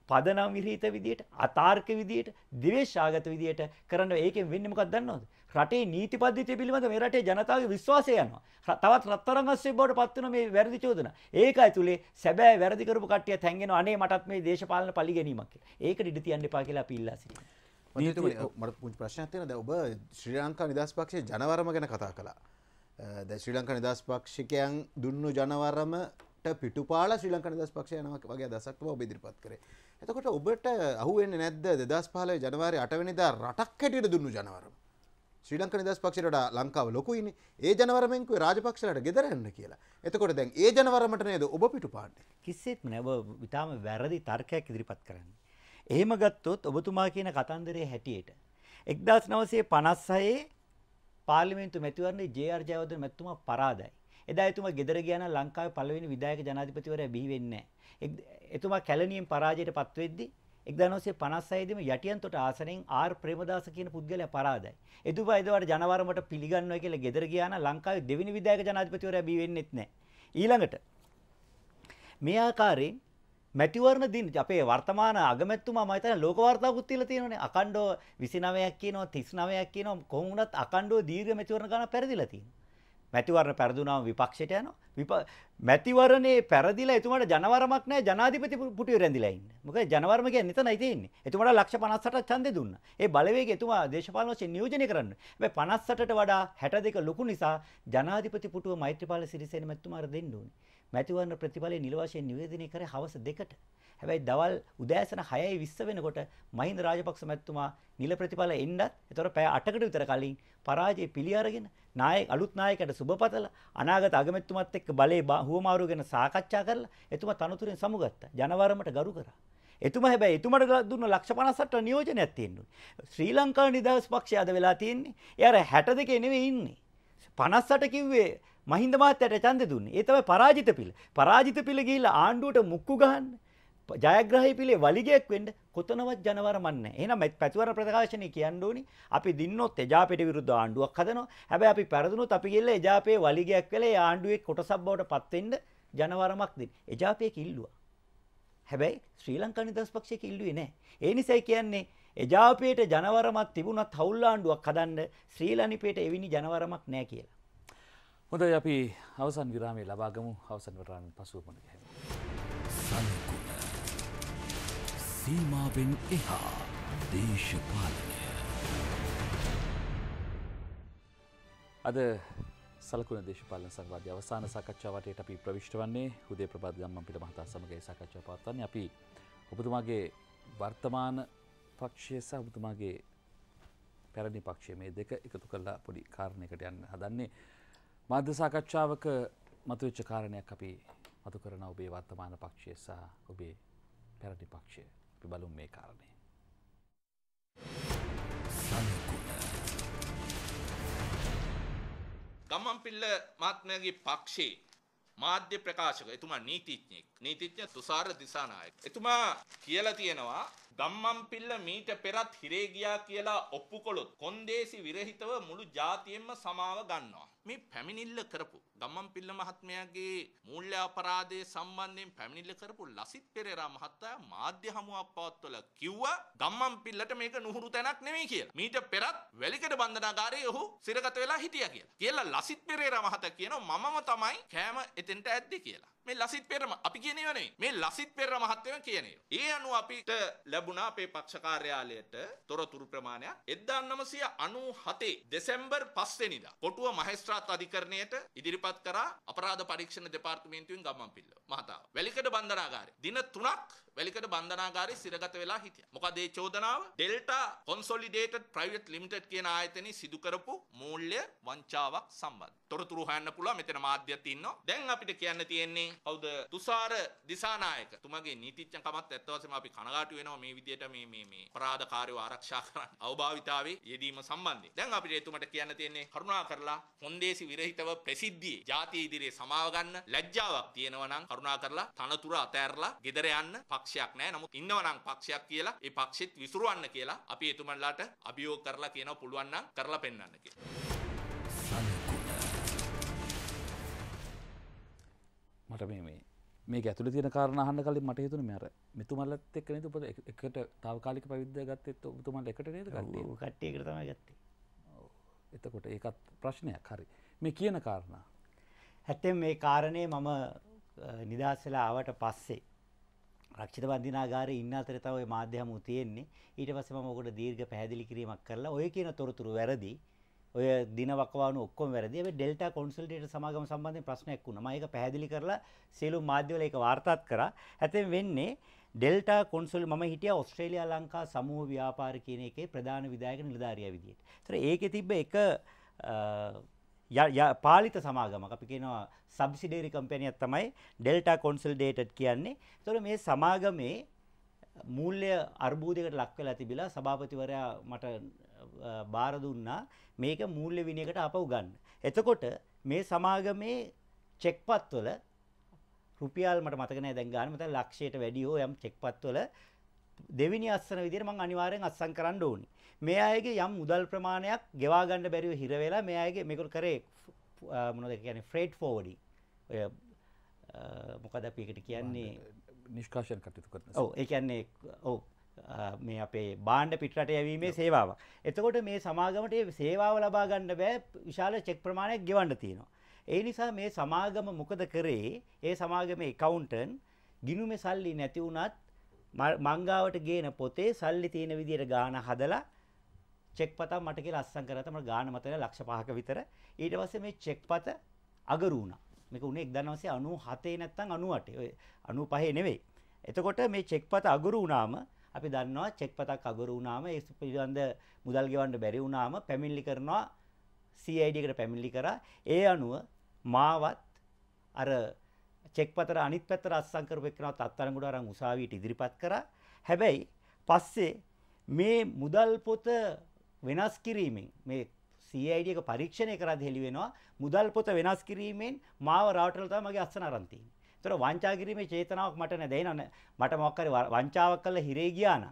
පදනම් විරහිත විදියට අතාර්ක විදියට දිවේශාගත විදියට කරන්න ඒකෙන් වෙන්නේ මොකක්ද දන්නවද? රටේ නීති පද්ධතිය පිළිබඳ මේ රටේ ජනතාවගේ විශ්වාසය යනවා. තවත් රත්තරන් අස්සේ බවට පත් වෙන මේ වැරදි චෝදනා. ඒකයි තුලේ සැබෑ වැරදි කරපු කට්ටිය තැන්ගෙන අනේ මටත් මේ දේශපාලන පලි ගැනීමක් කියලා. ඒකට ඉඩ තියන්න එපා කියලා අපි ඉල්ලා සිටිනවා. මට පුංචි ප්‍රශ්නයක් තියෙනවා. දැන් ඔබ ශ්‍රී ලංකා නිදහස් පක්ෂයේ ජනවරම ගැන කතා කළා. දැන් ශ්‍රී ලංකා නිදහස් පක්ෂිකයන් දුන්නු ජනවරම රට පිටුපාල ශ්‍රී ලංකන දස් පක්ෂයනක් වගේ දසක්ව ඔබ ඉදිරිපත් කරේ එතකොට ඔබට අහුවෙන්න නැද්ද දෙදස් පාලය ජනවාරය අටවනිදා රටක් හැටියට දුන්නු ජනවරම ශ්‍රී ලංකන දස් පක්ෂයට ලංකාව ලොකුයින ඒ ජනවරමෙන්කුව රාජපක්ෂලට ගෙදරන්න කියලා එතකොට දැන් ඒ ජනවරමට නේද ඔබ පිටුපාන්න කිසිත් නැව විතාම වැරදි තර්කයක් ඉදිරිපත් කරන්න. එහෙම ගත්තොත් ඔබතුමා කියන කතන්දරේ හැටියට. එක්දස් නවසේ පනස්සයේ පාලිමෙන්තු මැතිවරන්නේ ජයාර් ජයවද මැත්තුමා පරාදයි. එදා එතුමා ගෙදර ගියා නම් ලංකාවේ පළවෙනි විධායක ජනාධිපතිවරයා බිහි වෙන්නේ නැහැ. එතුමා කැලණියෙන් පරාජයට පත් වෙද්දී 1956 දීම යටියන්තොට ආසනෙන් ආර් ප්‍රේමදාස කියන පුද්ගලයා පරාදයි. එතුමා එදවට ජනවරමට පිළිගන්නවා කියලා ගෙදර ගියා නම් ලංකාවේ දෙවෙනි විධායක ජනාධිපතිවරයා බිහි වෙන්නෙත් නැහැ. ඊළඟට මේ ආකාරයෙන් මැතිවරණ දින අපේ වර්තමාන අගමැතිතුමා මම හිතන්නේ ලෝක වාර්තාවකුත් තියලා තියෙනවනේ අකණ්ඩව 29ක් කියනවා 39ක් කියනවා කොහොම වුණත් අකණ්ඩව දීර්ඝ මැතිවරණ ගණන පෙරදිලා තියෙනවා මැතිවරණ පැරදුනාම විපක්ෂයට යනවා. මැතිවරණේ පැරදිලා එතුමාට ජනවරමක් නැහැ ජනාධිපති පුටුවේ රැඳිලා ඉන්න. මොකද ජනවරම කියන්නේ එතනයි තියෙන්නේ. එතුමාට ලක්ෂ 58ක් ඡන්දෙ දුන්නා. ඒ බලවේගය එතුමා දේශපාලන වශයෙන් නියෝජනය කරන්න. හැබැයි 58ට වඩා 62 ලොකු නිසා ජනාධිපති පුටුව මෛත්‍රීපාල සිරිසේන මැතිතුමාට දෙන්න ඕනේ. මැතිවරණ ප්‍රතිඵලය නිල වශයෙන් නිවේදනය කරේ හවස දෙකට. හැබැයි දවල් උදෑසන 6:20 වෙනකොට මහින්ද රාජපක්ෂ මැතිතුමා නිල ප්‍රතිඵල එන්නත් ඒතර පැය 8කට විතර කලින් පරාජය පිළි අරගෙන නායක අලුත් නායකයට සුබපතලා අනාගත අගමැතිතුමත් එක්ක බලේ හුවමාරුව ගැන සාකච්ඡා කරලා එතුමා තනතුරෙන් සමුගත්තා. ජනවරමට ගරු කරා. එතුම හැබැයි එතුමට දුන්න ලක්ෂ 58 නියෝජනයක් තියෙනවා. ශ්‍රී ලංකා නිදහස් පක්ෂය අද වෙලා තියෙන්නේ. එයාර 62 නෙවෙයි ඉන්නේ. 58 කිව්වේ මහින්ද මහත්තයාට ඡන්දෙ දුන්නේ. ඒ තමයි පරාජිත පිළ. පරාජිත පිළ ගිහිල්ලා ආණ්ඩුවට මුක්කු ගහන්නේ. ජයග්‍රහහි පිළේ වලිගෙක් වෙන්ඩ කොතනවත් ජනවරමන්න එනම් පැතිවර ප්‍රකාශනය කියන්න ඕනි අපි දින්නොත් එජාපෙට විරුද්ධ ආණ්ඩුවක් හදනවා හැබැ අපි පැරදුනුත් අපි කියල්ල එජාපේ වලිගයක් කළේ ආණ්ඩුවේ කොටසබ්බවට පත්වෙන්ඩ ජනවරමක් දෙන්න එජාපය කිල්ලවා. හැබැයි ශ්‍රී ලංකා නිදස් පක්ෂය කිල්ලුවේ නෑ ඒ නිසයි කියන්නේ එජාපයට ජනවරමත් තිබුණත් හවුල්ලාණ්ඩුවක් හදන්න ශ්‍රීලනිපේට එවිනි ජනවරමක් නෑ කියලා. හොඳ අපි අවසන් විරාමේ ලබාගමු අවසන් වරාන් පසුවපුණ ගැ. සීමාවෙන් එහා දේශපාලනය අද සලකුණ දේශපාලන සංවාධ්‍ය අවසාන සාකච්ඡාවටයට අපි ප්‍රවිශ්ට වන්නේ හුදේ ප්‍රබාධ ගම්ම පිට මහතා සමගේ සාකච්ඡා පවත්වන්නේ අපි ඔබතුමාගේ වර්තමාන පක්ෂය සහ ඔබතුමාගේ පැරණි පක්ෂය මේ දෙක එකතු කරලා පොඩි කාරණයකට යන්න හදන්නේ මාධ්‍ය සාකච්ඡාවක මතුවෙච්ච කාරණයක් අපි මතු කරන ඔබේ වර්තමාන පක්ෂය සහ ඔබේ පැරණි පක්ෂය අපි බලු මේ කාරණය. ගම්මන්පිල්ල මාත්මයගේ පක්ෂේ මාධ්‍ය ප්‍රකාශක එතුමා නීතිඥෙක් නීතිඥ තුසාර දිසානායක එතුමා කියලා තියෙනවා ගම්මන්පිල්ල මීට පෙරත් හිරේ ගියා කියලා ඔප්පු කළොත් කොන්දේසි විරහිතව මුළු ජාතියෙන්ම සමාව ගන්නවා මේ පැමිණිල්ල කරපු ගම්මන් පිල්ල මහත්මයාගේ මූල්‍ය අපරාධය සම්බන්ධයෙන් පැමිණිල්ල කරපු ලසිත් පෙරේරා මහත්තයා මාධ්‍ය හමුවක් පවත්වලා කිව්වා ගම්මන් පිල්ලට මේක නුහුරු තැනක් නෙමෙයි කියලා. මීට පෙරත් වැලිකඩ බන්ධනාගාරයේ ඔහු සිරගත වෙලා හිටියා කියලා. කියලා ලසිත් පෙරේරා මහතා කියනවා මමම තමයි කෑම එතෙන්ට ඇද්දි කියලා. මේ ලසිත් පෙරම අපි කියන ඒවා නෙවෙයි. මේ ලසිත් පෙරම මහත්මයා කියන ඒවා. ඒ අනුව අපිට ලැබුණා අපේ පක්ෂ කාර්යාලයට තොරතුරු ප්‍රමාණයක් 1997 දෙසැම්බර් 5 වෙනිදා කොටුව මහේස්ත්‍රා මජිස්ත්‍රාත් අධිකරණයට ඉදිරිපත් කරා අපරාධ පරීක්ෂණ දෙපාර්තමේන්තුවෙන් ගම්මන්පිල්ල මහතාව. වැලිකඩ බන්ධනාගාරේ දින 3ක් වැලිකඩ බන්ධනාගාරේ සිරගත වෙලා හිටියා. මොකද මේ චෝදනාව ඩෙල්ටා කොන්සොලිඩේටඩ් ප්‍රයිවට් ලිමිටඩ් කියන ආයතනයේ සිදු කරපු මූල්‍ය වංචාවක් සම්බන්ධ. තොරතුරු හොයන්න පුළුවන් මෙතන මාධ්‍යත් ඉන්නවා. දැන් අපිට කියන්න තියෙන්නේ කවුද? තුසාර දිසානායක. තුමගේ නීතිඥකමත් ඇත්ත වශයෙන්ම අපි කනගාටු වෙනවා මේ විදියට මේ මේ මේ අපරාධකාරයව ආරක්ෂා කරන්න අවභාවිතාවේ යෙදීම සම්බන්ධයෙන්. දැන් අපිට එතුමට කියන්න තියෙන්නේ කරුණා කරලා හොඳ ලේසි විරහිතව ප්‍රසිද්ධියේ ජාතිය ඉදිරියේ සමාව ගන්න ලැජ්ජාවක් තියෙනවා නම් කරුණා කරලා තනතුර අතෑරලා ගෙදර යන්න පක්ෂයක් නැහැ. නමුත් ඉන්නවා නම් පක්ෂයක් කියලා ඒ පක්ෂෙත් විසුරුවන්න කියලා අපි එතුමන්ලාට අභියෝග කරලා කියනවා පුළුවන් නම් කරලා පෙන්වන්න කියලා. මට මේ මේ මේක ඇතුළ තියෙන කාරණ අහන්න කලින් මට හිතුනේ මේ අර මෙතුමලත් එක්ක නේද ඔබ එකට తాවකාලික පවිද්ද ගත්තෙත් ඔබතුමල් එකට නේද කට්ටිය කට්ටියකට තමයි ගත්තේ එතකොට ඒකත් ප්‍රශ්නයක් හරි මේ කියන කාරණා. ඇත්තෙන් මේ කාරණය මම නිදහස්සලා ආවට පස්සේ රක්ෂිත බන්ධනාගාරේ ඉන්න අතරේ තමයි මාධ්‍ය හමු තියෙන්නේ. ඊට පස්සේ මම ඔකට දීර්ඝ පැහැදිලි කිරීමක් කරලා ඔය කියන තොරතුරු වැරදි ඔය දිනවකවාන ඔක්කොම වැරදි. හැබැයි ඩෙල්ටා කොන්සල්ටේටර් සමාගම සම්බන්ධයෙන් ප්‍රශ්නයක් වුණා. මම ඒක පැහැදිලි කරලා සියලු මාධ්‍යවල ඒක වාර්තාත් කරා. හැතෙන් වෙන්නේ ඩෙල්ටා කොන්සල් මම හිටියා ඔස්ට්‍රේලියා ලංකා සමූහ ව්‍යාපාර කියන එකේ ප්‍රධාන විධායක නිලධාරියා විදියට. ඒතර ඒකේ තිබ්බ එක පාලිත සමාගමක් අපි කියනවා සබ්සිඩේරි කම්පැනියක් තමයි ඩෙල්ටා කොන්සල්ඩේටඩ් කියන්නේ. ඒතකොට මේ සමාගමේ මූල්‍ය අර්බුදයකට ලක් වෙලා තිබිලා සභාපතිවරයා මට බාර දුන්නා මේක මූල්‍ය විනයකට අප උගන්න. එතකොට මේ සමාගමේ චෙක්පත් වල රුපියල් මට මතක නෑ දැන් ගන්න මතක ලක්ෂයට වැඩි හෝ යම් චෙක්පත් වල දෙවිනි අස්සන විදිහට මම අනිවාර්යෙන් අස්සම් කරන්න ඕනි. මේ අයගේ යම් මුදල් ප්‍රමාණයක් ගෙවා ගන්න බැරිව හිර වෙලා මේ අයගේ මේකට කරේ මොනවද කියන්නේ ෆ්‍රේට් ෆෝවර්ඩින්. ඔය මොකද අපි එකට කියන්නේ නිෂ්කාශන කටයුතු කරන. ඔව් ඒ කියන්නේ ඔව් මේ අපේ බාණ්ඩ පිටරට යැවීමේ සේවාව. එතකොට මේ සමාගමට සේවාව ලබා ගන්න බෑ විශාල චෙක් ප්‍රමාණයක් ගෙවන්න තියෙනවා. ඒ නිසා මේ සමාගම මොකද කරේ? ඒ සමාගමේ එකවුන්ටන් ගිනුමේ සල්ලි නැති වුණත් මංගාවට ගේන පොතේ සල්ලි තියෙන විදියට ගාන හදලා චෙක් පතක් මට කියලා අස්සම් කරා තමයි ගාන මතල ලක්ෂ 5ක විතර. ඊට පස්සේ මේ චෙක් පත අගරු වුණා. මේක උනේ 1997 නැත්නම් 98 95 නෙවෙයි. එතකොට මේ චෙක් පත අගුරු වුණාම අපි දන්නවා චෙක් පතක් අගොරු වුණාම ඒ පිළිබඳ මුදල් ගෙවන්න බැරි වුණාම පැමිණිලි කරනවා CID එකට පැමිණිලි කරා. ඒ අනුව මාවත් අර චෙක් පතර අනිත් පැත්තට අත්සන් කරපු එක්කනවත් අත්තරඟුඩ අරන් උසාවියට ඉදිරිපත් කරා. හැබැයි පස්සේ මේ මුදල් පොත වෙනස් කිරීමෙන් මේ CID එක පරීක්ෂණය කරද්දී හෙළි වෙනවා මුදල් පොත වෙනස් කිරීමෙන් මාව රවටලා තමයි මගේ අත්සන අරන් තියෙන්නේ. ඒතර වංචා කිරීමේ චේතනාවක් මට නැද. එහෙනම් මට මොකක් හරි වංචාවක් කරලා හිරේ ගියා නම්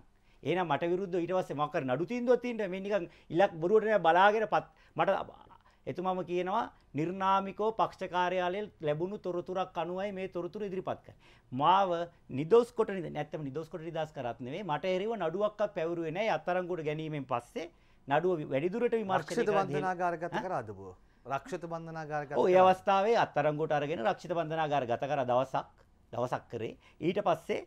එහෙනම් මට විරුද්ධව ඊට පස්සේ මොකක් හරි නඩු තීන්දුවක් තියෙන්න මේ නිකන් ඉලක් බොරුවට නෑ බලාගෙන මට එතුමම කියනවා නිර්නාමිකව පක්ෂ කාර්යාලයෙන් ලැබුණු තොරතුරක් අනුවයි මේ තොරතුරු ඉදිරිපත් කරන්නේ. මාව නිදොස් කොට නේද? නැත්තම් නිදොස් කොට නිදාස් කරත් නෙවෙයි. මට එරෙව නඩුවක්වත් පැවරුවේ නැහැ. අත්තරංගුවට ගැනීමෙන් පස්සේ නඩුව වැඩිදුරට විමර්ශනය කරලා දෙනවා. පක්ෂිත වන්දනාගාරගත කරාද බෝ? රක්ෂත බන්ධනාගාර ඔය අවස්ථාවේ අත්තරංගොට අරගෙන රක්ෂිත බන්ධනාගාර ගත කර දවසක් දවසක් කරේ ඊට පස්සේ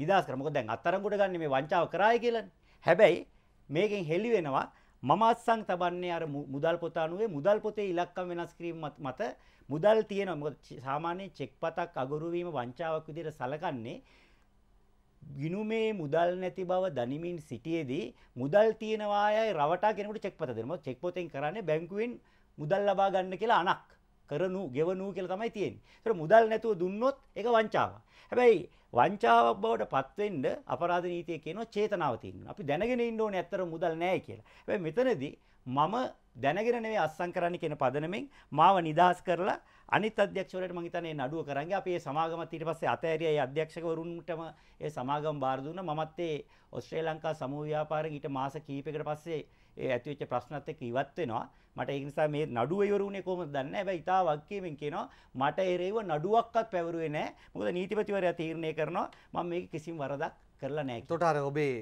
නිදහස් කරා මොකද දැන් අත්තරංගොට ගන්න මේ වංචාව කරායි කියලානේ හැබැයි මේකෙන් හෙලි වෙනවා මම අත්සන් තබන්නේ අර මුදල් පොත අනුවේ මුදල් පොතේ ඉලක්කම් වෙනස් කිරීම මත මුදල් තියෙනවා මොකද සාමාන්‍ය චෙක් පතක් අගොරු වීම වංචාවක් විදිහට සලකන්නේ ගිනුමේ මුදල් නැති බව දනිමින් සිටියේදී මුදල් තියෙනවායයි රවටා කෙනෙකුට චෙක් පත දෙනවා චෙක් පොතෙන් කරන්නේ බැංකුවෙන් මුදල් ලබා ගන්න කියලා අනක් කරනු ගෙවනු කියලා තමයි තියෙන්නේ. ඒතර මුදල් නැතුව දුන්නොත් ඒක වංචාවක්. හැබැයි වංචාවක් බවට පත්වෙන්න අපරාධ නීතිය කියනවා චේතනාව තියෙනවා. අපි දැනගෙන ඉන්න ඕනේ ඇත්තට මුදල් නැහැ කියලා. හැබැයි මෙතනදී මම දැනගෙන නෙවෙයි අස්සම් කරන්න කියන පදනමෙන් මාව නිදහස් කරලා අනිත් අධ්‍යක්ෂවරයාට මං හිතන්නේ නඩුව කරන්නේ අපි ඒ සමාගමත් ඊට පස්සේ අතෑරියා ඒ අධ්‍යක්ෂකවරුන්ටම ඒ සමාගම බාර දුන්නා මමත් ඒ ඔස්ට්‍රේලියා ලංකා සමූහ ව්‍යාපාරෙන් ඊට මාස කිහිපයකට පස්සේ ඒ ඇතිවෙච්ච ප්‍රශ්නත් එක්ක ඉවත් වෙනවා මට ඒක නිසා මේ නඩුව ඉවර වුණේ කොහොමද දන්නේ නැහැ. හැබැයි ඉතාල වගකීමෙන් කියනවා මට ඒරේව නඩුවක්වත් පැවරුවේ නැහැ. මොකද නීතිපතිවරයා තීරණය කරනවා මම මේක කිසිම වරදක් කරලා නැහැ. එතකොට අර ඔබේ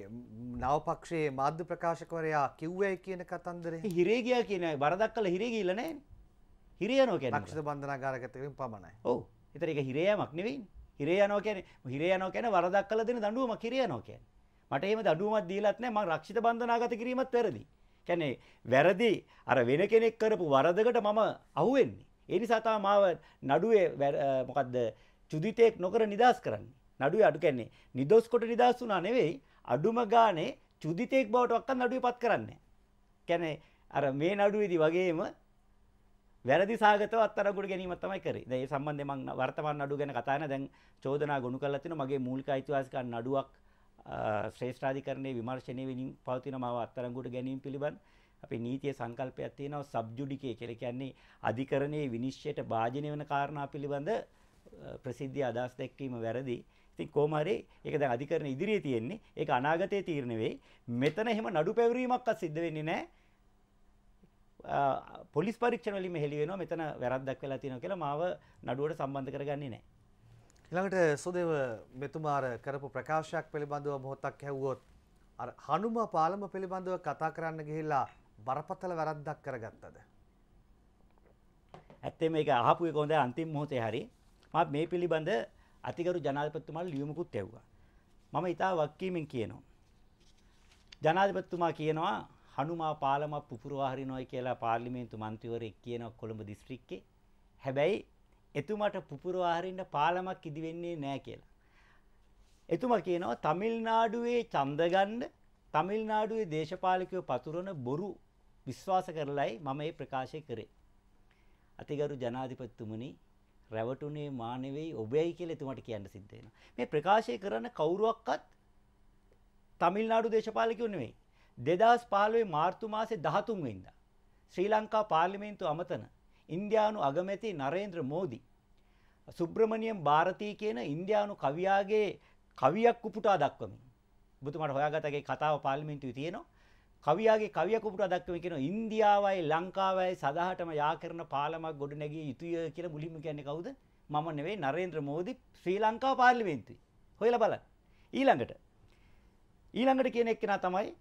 නවපක්ෂයේ මාධ්‍ය ප්‍රකාශකවරයා කිව්වයි කියන කතන්දරේ හිරේ ගියා කියන වරදක් කළා හිරේ ගිහිල්ලා නැහැ. හිරේ යනවා කියන්නේ. රක්ෂිත බන්ධනාගාරගත වීම පමණයි. ඔව්. ඒතර ඒක හිරේ යමක් නෙවෙයිනේ. හිරේ යනවා කියන්නේ හිරේ යනවා කියන්නේ වරදක් කළා දෙන දඬුවමක් හිරේ යනවා කියන්නේ. මට එහෙම දඬුවමක් දීලත් නැහැ. මම රක්ෂිත බන්ධනාගත කිරීමත් වැරදි. කියන්නේ වැරදි අර වෙන කෙනෙක් කරපු වරදකට මම අහුවෙන්නේ. ඒ නිසා තමයි මාව නඩුවේ මොකද්ද චුදිතේක් නොකර නිදාස් කරන්නේ. නඩුවේ අඩු කියන්නේ නිදොස් කොට නිදාස් වුණා නෙවෙයි අඩුම ගානේ චුදිතේක් බවට වක්කන් නඩුවේපත් කරන්නේ. කියන්නේ අර මේ නඩුවේදී වගේම වැරදි සාගතව අත්අඩංගුවට ගැනීම තමයි කරේ. දැන් මේ සම්බන්ධයෙන් මම වර්තමාන නඩුව ගැන කතා කරන දැන් චෝදනා ගොනු කරලා තිනවා මගේ මූලික අයිතිවාසිකම් නඩුවක් ශ්‍රේෂ්ඨාධිකරණයේ විමර්ශනය වෙමින් පවතින මාව අත්අඩංගුවට ගැනීම පිළිබඳ අපේ නීතියේ සංකල්පයක් තියෙනවා සබ්ජුඩිකේ කියලා කියන්නේ අධිකරණයේ විනිශ්චයට භාජනය වෙන කාරණා පිළිබඳ ප්‍රසිද්ධිය අදහස් දැක්වීම වැරදි. ඉතින් කොහොම හරි ඒක දැන් අධිකරණ ඉදිරියේ තියෙන්නේ. ඒක අනාගතයේ තීරණය වෙයි. මෙතන එහෙම නඩු පැවරීමක්වත් සිද්ධ වෙන්නේ නැහැ. පොලිස් පරීක්ෂණ වලින් මෙහෙලි වෙනවා මෙතන වැරද්දක් වෙලා තියෙනවා කියලා මාව නඩුවට සම්බන්ධ කරගන්නේ නැහැ. ඊළඟට සුදේව මෙතුමාර කරපු ප්‍රකාශයක් පිළිබඳව මොහොතක් ඇහුවොත් අර හනුමා පාලම පිළිබඳව කතා කරන්න ගිහිල්ලා බරපතල වැරද්දක් කරගත්තද? ඇත්තේ මේක අහපු එක හොඳයි අන්තිම මොහොතේ හරි මම මේ පිළිබඳ අතිගරු ජනාධිපතිතුමාට ලියුමකුත් ඇහුවා. මම ඊටා වක්කීමෙන් කියනවා. ජනාධිපතිතුමා කියනවා හනුමා පාලම පුපුරවා හරිනොයි කියලා පාර්ලිමේන්තු මන්ත්‍රීවරයෙක් කියනවා කොළඹ දිස්ත්‍රික්කේ. හැබැයි එතුමට පුපුරවා හරින්න පාලමක් ඉදි වෙන්නේ නැහැ කියලා. එතුමා කියනවා තමිල්නාඩුවේ ඡන්ද ගන්න තමිල්නාඩුවේ දේශපාලකයෝ පතුරවන බොරු විශ්වාස කරලයි මම මේ ප්‍රකාශය කරේ. අතිගරු ජනාධිපතිතුමනි රැවටුනේ මා නෙවෙයි ඔබයි කියලා එතුමාට කියන්න සිද්ධ වෙනවා. මේ ප්‍රකාශය කරන කවුරුවක්වත් තමිල්නාඩු දේශපාලකයෝ නෙවෙයි. 2015 මාර්තු මාසේ 13 වෙනිදා ශ්‍රී ලංකා පාර්ලිමේන්තුව අමතන ඉන්දියානු අගමැති නරේන්ද්‍ර මෝදි. සුබ්‍රමණියම් ಭಾರತಿ කියන ඉන්දියානු කවියාගේ කවියක් උපුටා දක්වමින් බුතුමට හොයාගතගේ කතාව පාර්ලිමේන්තුවේ තියෙනවා. කවියාගේ කවියක් උපුටා දක්වමින් කියන ඉන්දියාවයි ලංකාවයි සදාහටම යා කරන පාලමක් ගොඩනැගිය යුතුය කියලා මුලින්ම කියන්නේ කවුද? මම නෙවෙයි නරේන්ද්‍ර මෝදි ශ්‍රී ලංකා පාර්ලිමේන්තුවේ. හොයලා බලන්න. ඊළඟට ඊළඟට කියන එක්කෙනා තමයි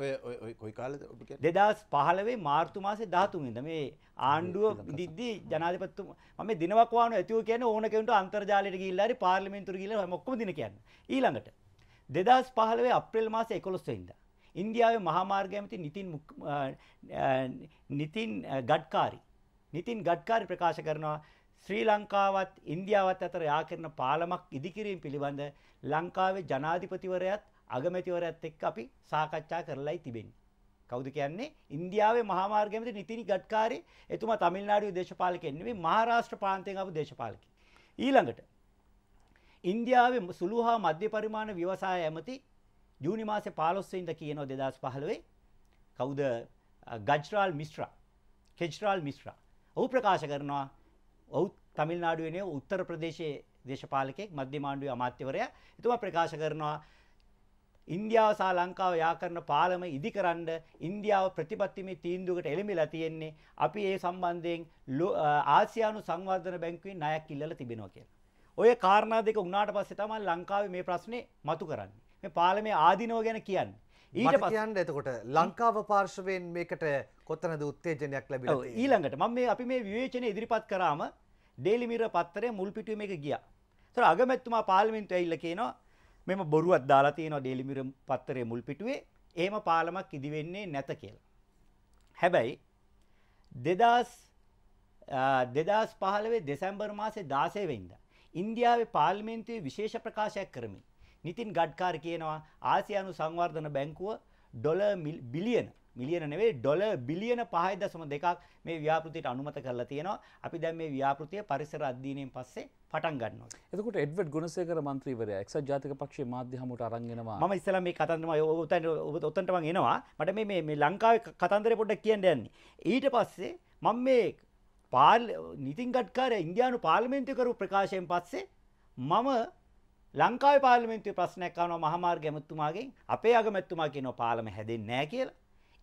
දෙදස් පහලවේ මාර්තු මාසේ දහතුමින්ද මේ ආණ්ඩුව දිද්දි ජනාධිපත්තු මම දිනවක්වාන ඇතිව කියන ඕන කෙවට අන්තර්ජාලයට ගිල්ලාරි පාර්ලිමෙන්තුර ගිල මොක්කම දින කියන්න ඊළඟට දෙදස් පහලවේ අප්‍රේල් මාස එකොළොස්සයින්ද. ඉන්දියාවේ මහාමාර්ගයමති නිතින් නිතින් ගඩ්කාරි නිතින් ගඩ්කාරි ප්‍රකාශ කරනවා ශ්‍රී ලංකාවත් ඉන්දියාවත් අතර යා කරන පාලමක් ඉදිකිරීම පිළිබඳ ලංකාවේ ජනාධිපතිවරයත් අගමැතිවරයත් එක්ක අපි සාකච්ඡා කරලයි තිබෙන්නේ. කවුද කියන්නේ? ඉන්දියාවේ මහා මාර්ගයේ මැති නිතිනි ගඩ්කාරේ එතුමා තමිල්නාඩුවේ දේශපාලකෙන් නෙමෙයි මහරාෂ්ට්‍ර ප්‍රාන්තයෙන් ආපු දේශපාලකෙක්. ඊළඟට ඉන්දියාවේ සුළු හා මධ්‍ය පරිමාණ ව්‍යවසාය ඇමති ජූනි මාසේ 15 වෙනිදා කියනවා 2015 කවුද ගජ්රාල් මිශ්‍රා කෙජ්රාල් මිශ්‍රා ඔහු ප්‍රකාශ කරනවා ඔහු තමිල්නාඩුවේ උත්තර ප්‍රදේශයේ දේශපාලකෙක් මධ්‍යමාණ්ඩුවේ අමාත්‍යවරයා එතුමා ප්‍රකාශ කරනවා ඉන්දියාව සහ ලංකාව යාකරන පාලම ඉදිකරන්න ඉන්දියාව ප්‍රතිපත්තිමේ තීන්දුවකට එළඹිලා තියෙන්නේ අපි ඒ සම්බන්ධයෙන් ආසියානු සංවර්ධන බැංකුවෙන් ණයක් ඉල්ලලා තිබෙනවා කියලා. ඔය කාරණා දෙක වුණාට පස්සේ තමයි ලංකාවේ මේ ප්‍රශ්නේ මතු කරන්නේ. මේ පාලමේ ආධිනව ගැන කියන්නේ. ඊට පස්සේ කියන්න එතකොට ලංකාව පාර්ශවයෙන් මේකට කොතනද උත්තේජනයක් ලැබිලා තියෙන්නේ? ඊළඟට මම මේ අපි මේ විවේචනය ඉදිරිපත් කරාම ඩේලි මිරර් පත්තරේ මුල් පිටුවේ මේක ගියා. ඒතර අගමැතිතුමා පාර්ලිමේන්තුවේ ඇවිල්ලා කියනවා මෙම බොරුවක් දාලා තියෙනවා ඩේලි මිරර් පත්තරේ මුල් පිටුවේ එහෙම පාලමක් ඉදි වෙන්නේ නැත කියලා. හැබැයි 2000 2015 දෙසැම්බර් මාසේ 16 වෙනිදා ඉන්දියාවේ පාර්ලිමේන්තුවේ විශේෂ ප්‍රකාශයක් කරමින් නිතින් ගඩ්කාර් කියනවා ආසියානු සංවර්ධන බැංකුව ඩොලර් බිලියන මිලියන නෙවෙයි ඩොලර් බිලියන 5.2ක් මේ ව්‍යාපෘතියට අනුමත කරලා තියෙනවා. අපි දැන් මේ ව්‍යාපෘතිය පරිසර අධ්‍යයනයෙන් පස්සේ පටන් ගන්නවා. එතකොට එඩ්වඩ් ගුණසේකර මන්ත්‍රීවරයා එක්සත් ජාතික පක්ෂයේ මාධ්‍ය හමුවට අරන් එනවා. මම ඉස්සෙල්ලා මේ කතන්දරම උතන උතනට මම එනවා. මට මේ මේ ලංකාවේ කතන්දරේ පොඩ්ඩක් කියන්න යන්නේ. ඊට පස්සේ මම මේ පාල් නිතින් ගඩ්කාර ඉන්දියානු පාර්ලිමේන්තුවේ කරපු ප්‍රකාශයෙන් පස්සේ මම ලංකාවේ පාර්ලිමේන්තුවේ ප්‍රශ්නයක් අහනවා මහමාර්ග ඇමතුමාගෙන් අපේ අගමැතිතුමා කියනවා පාලම හැදෙන්නේ නැහැ කියලා.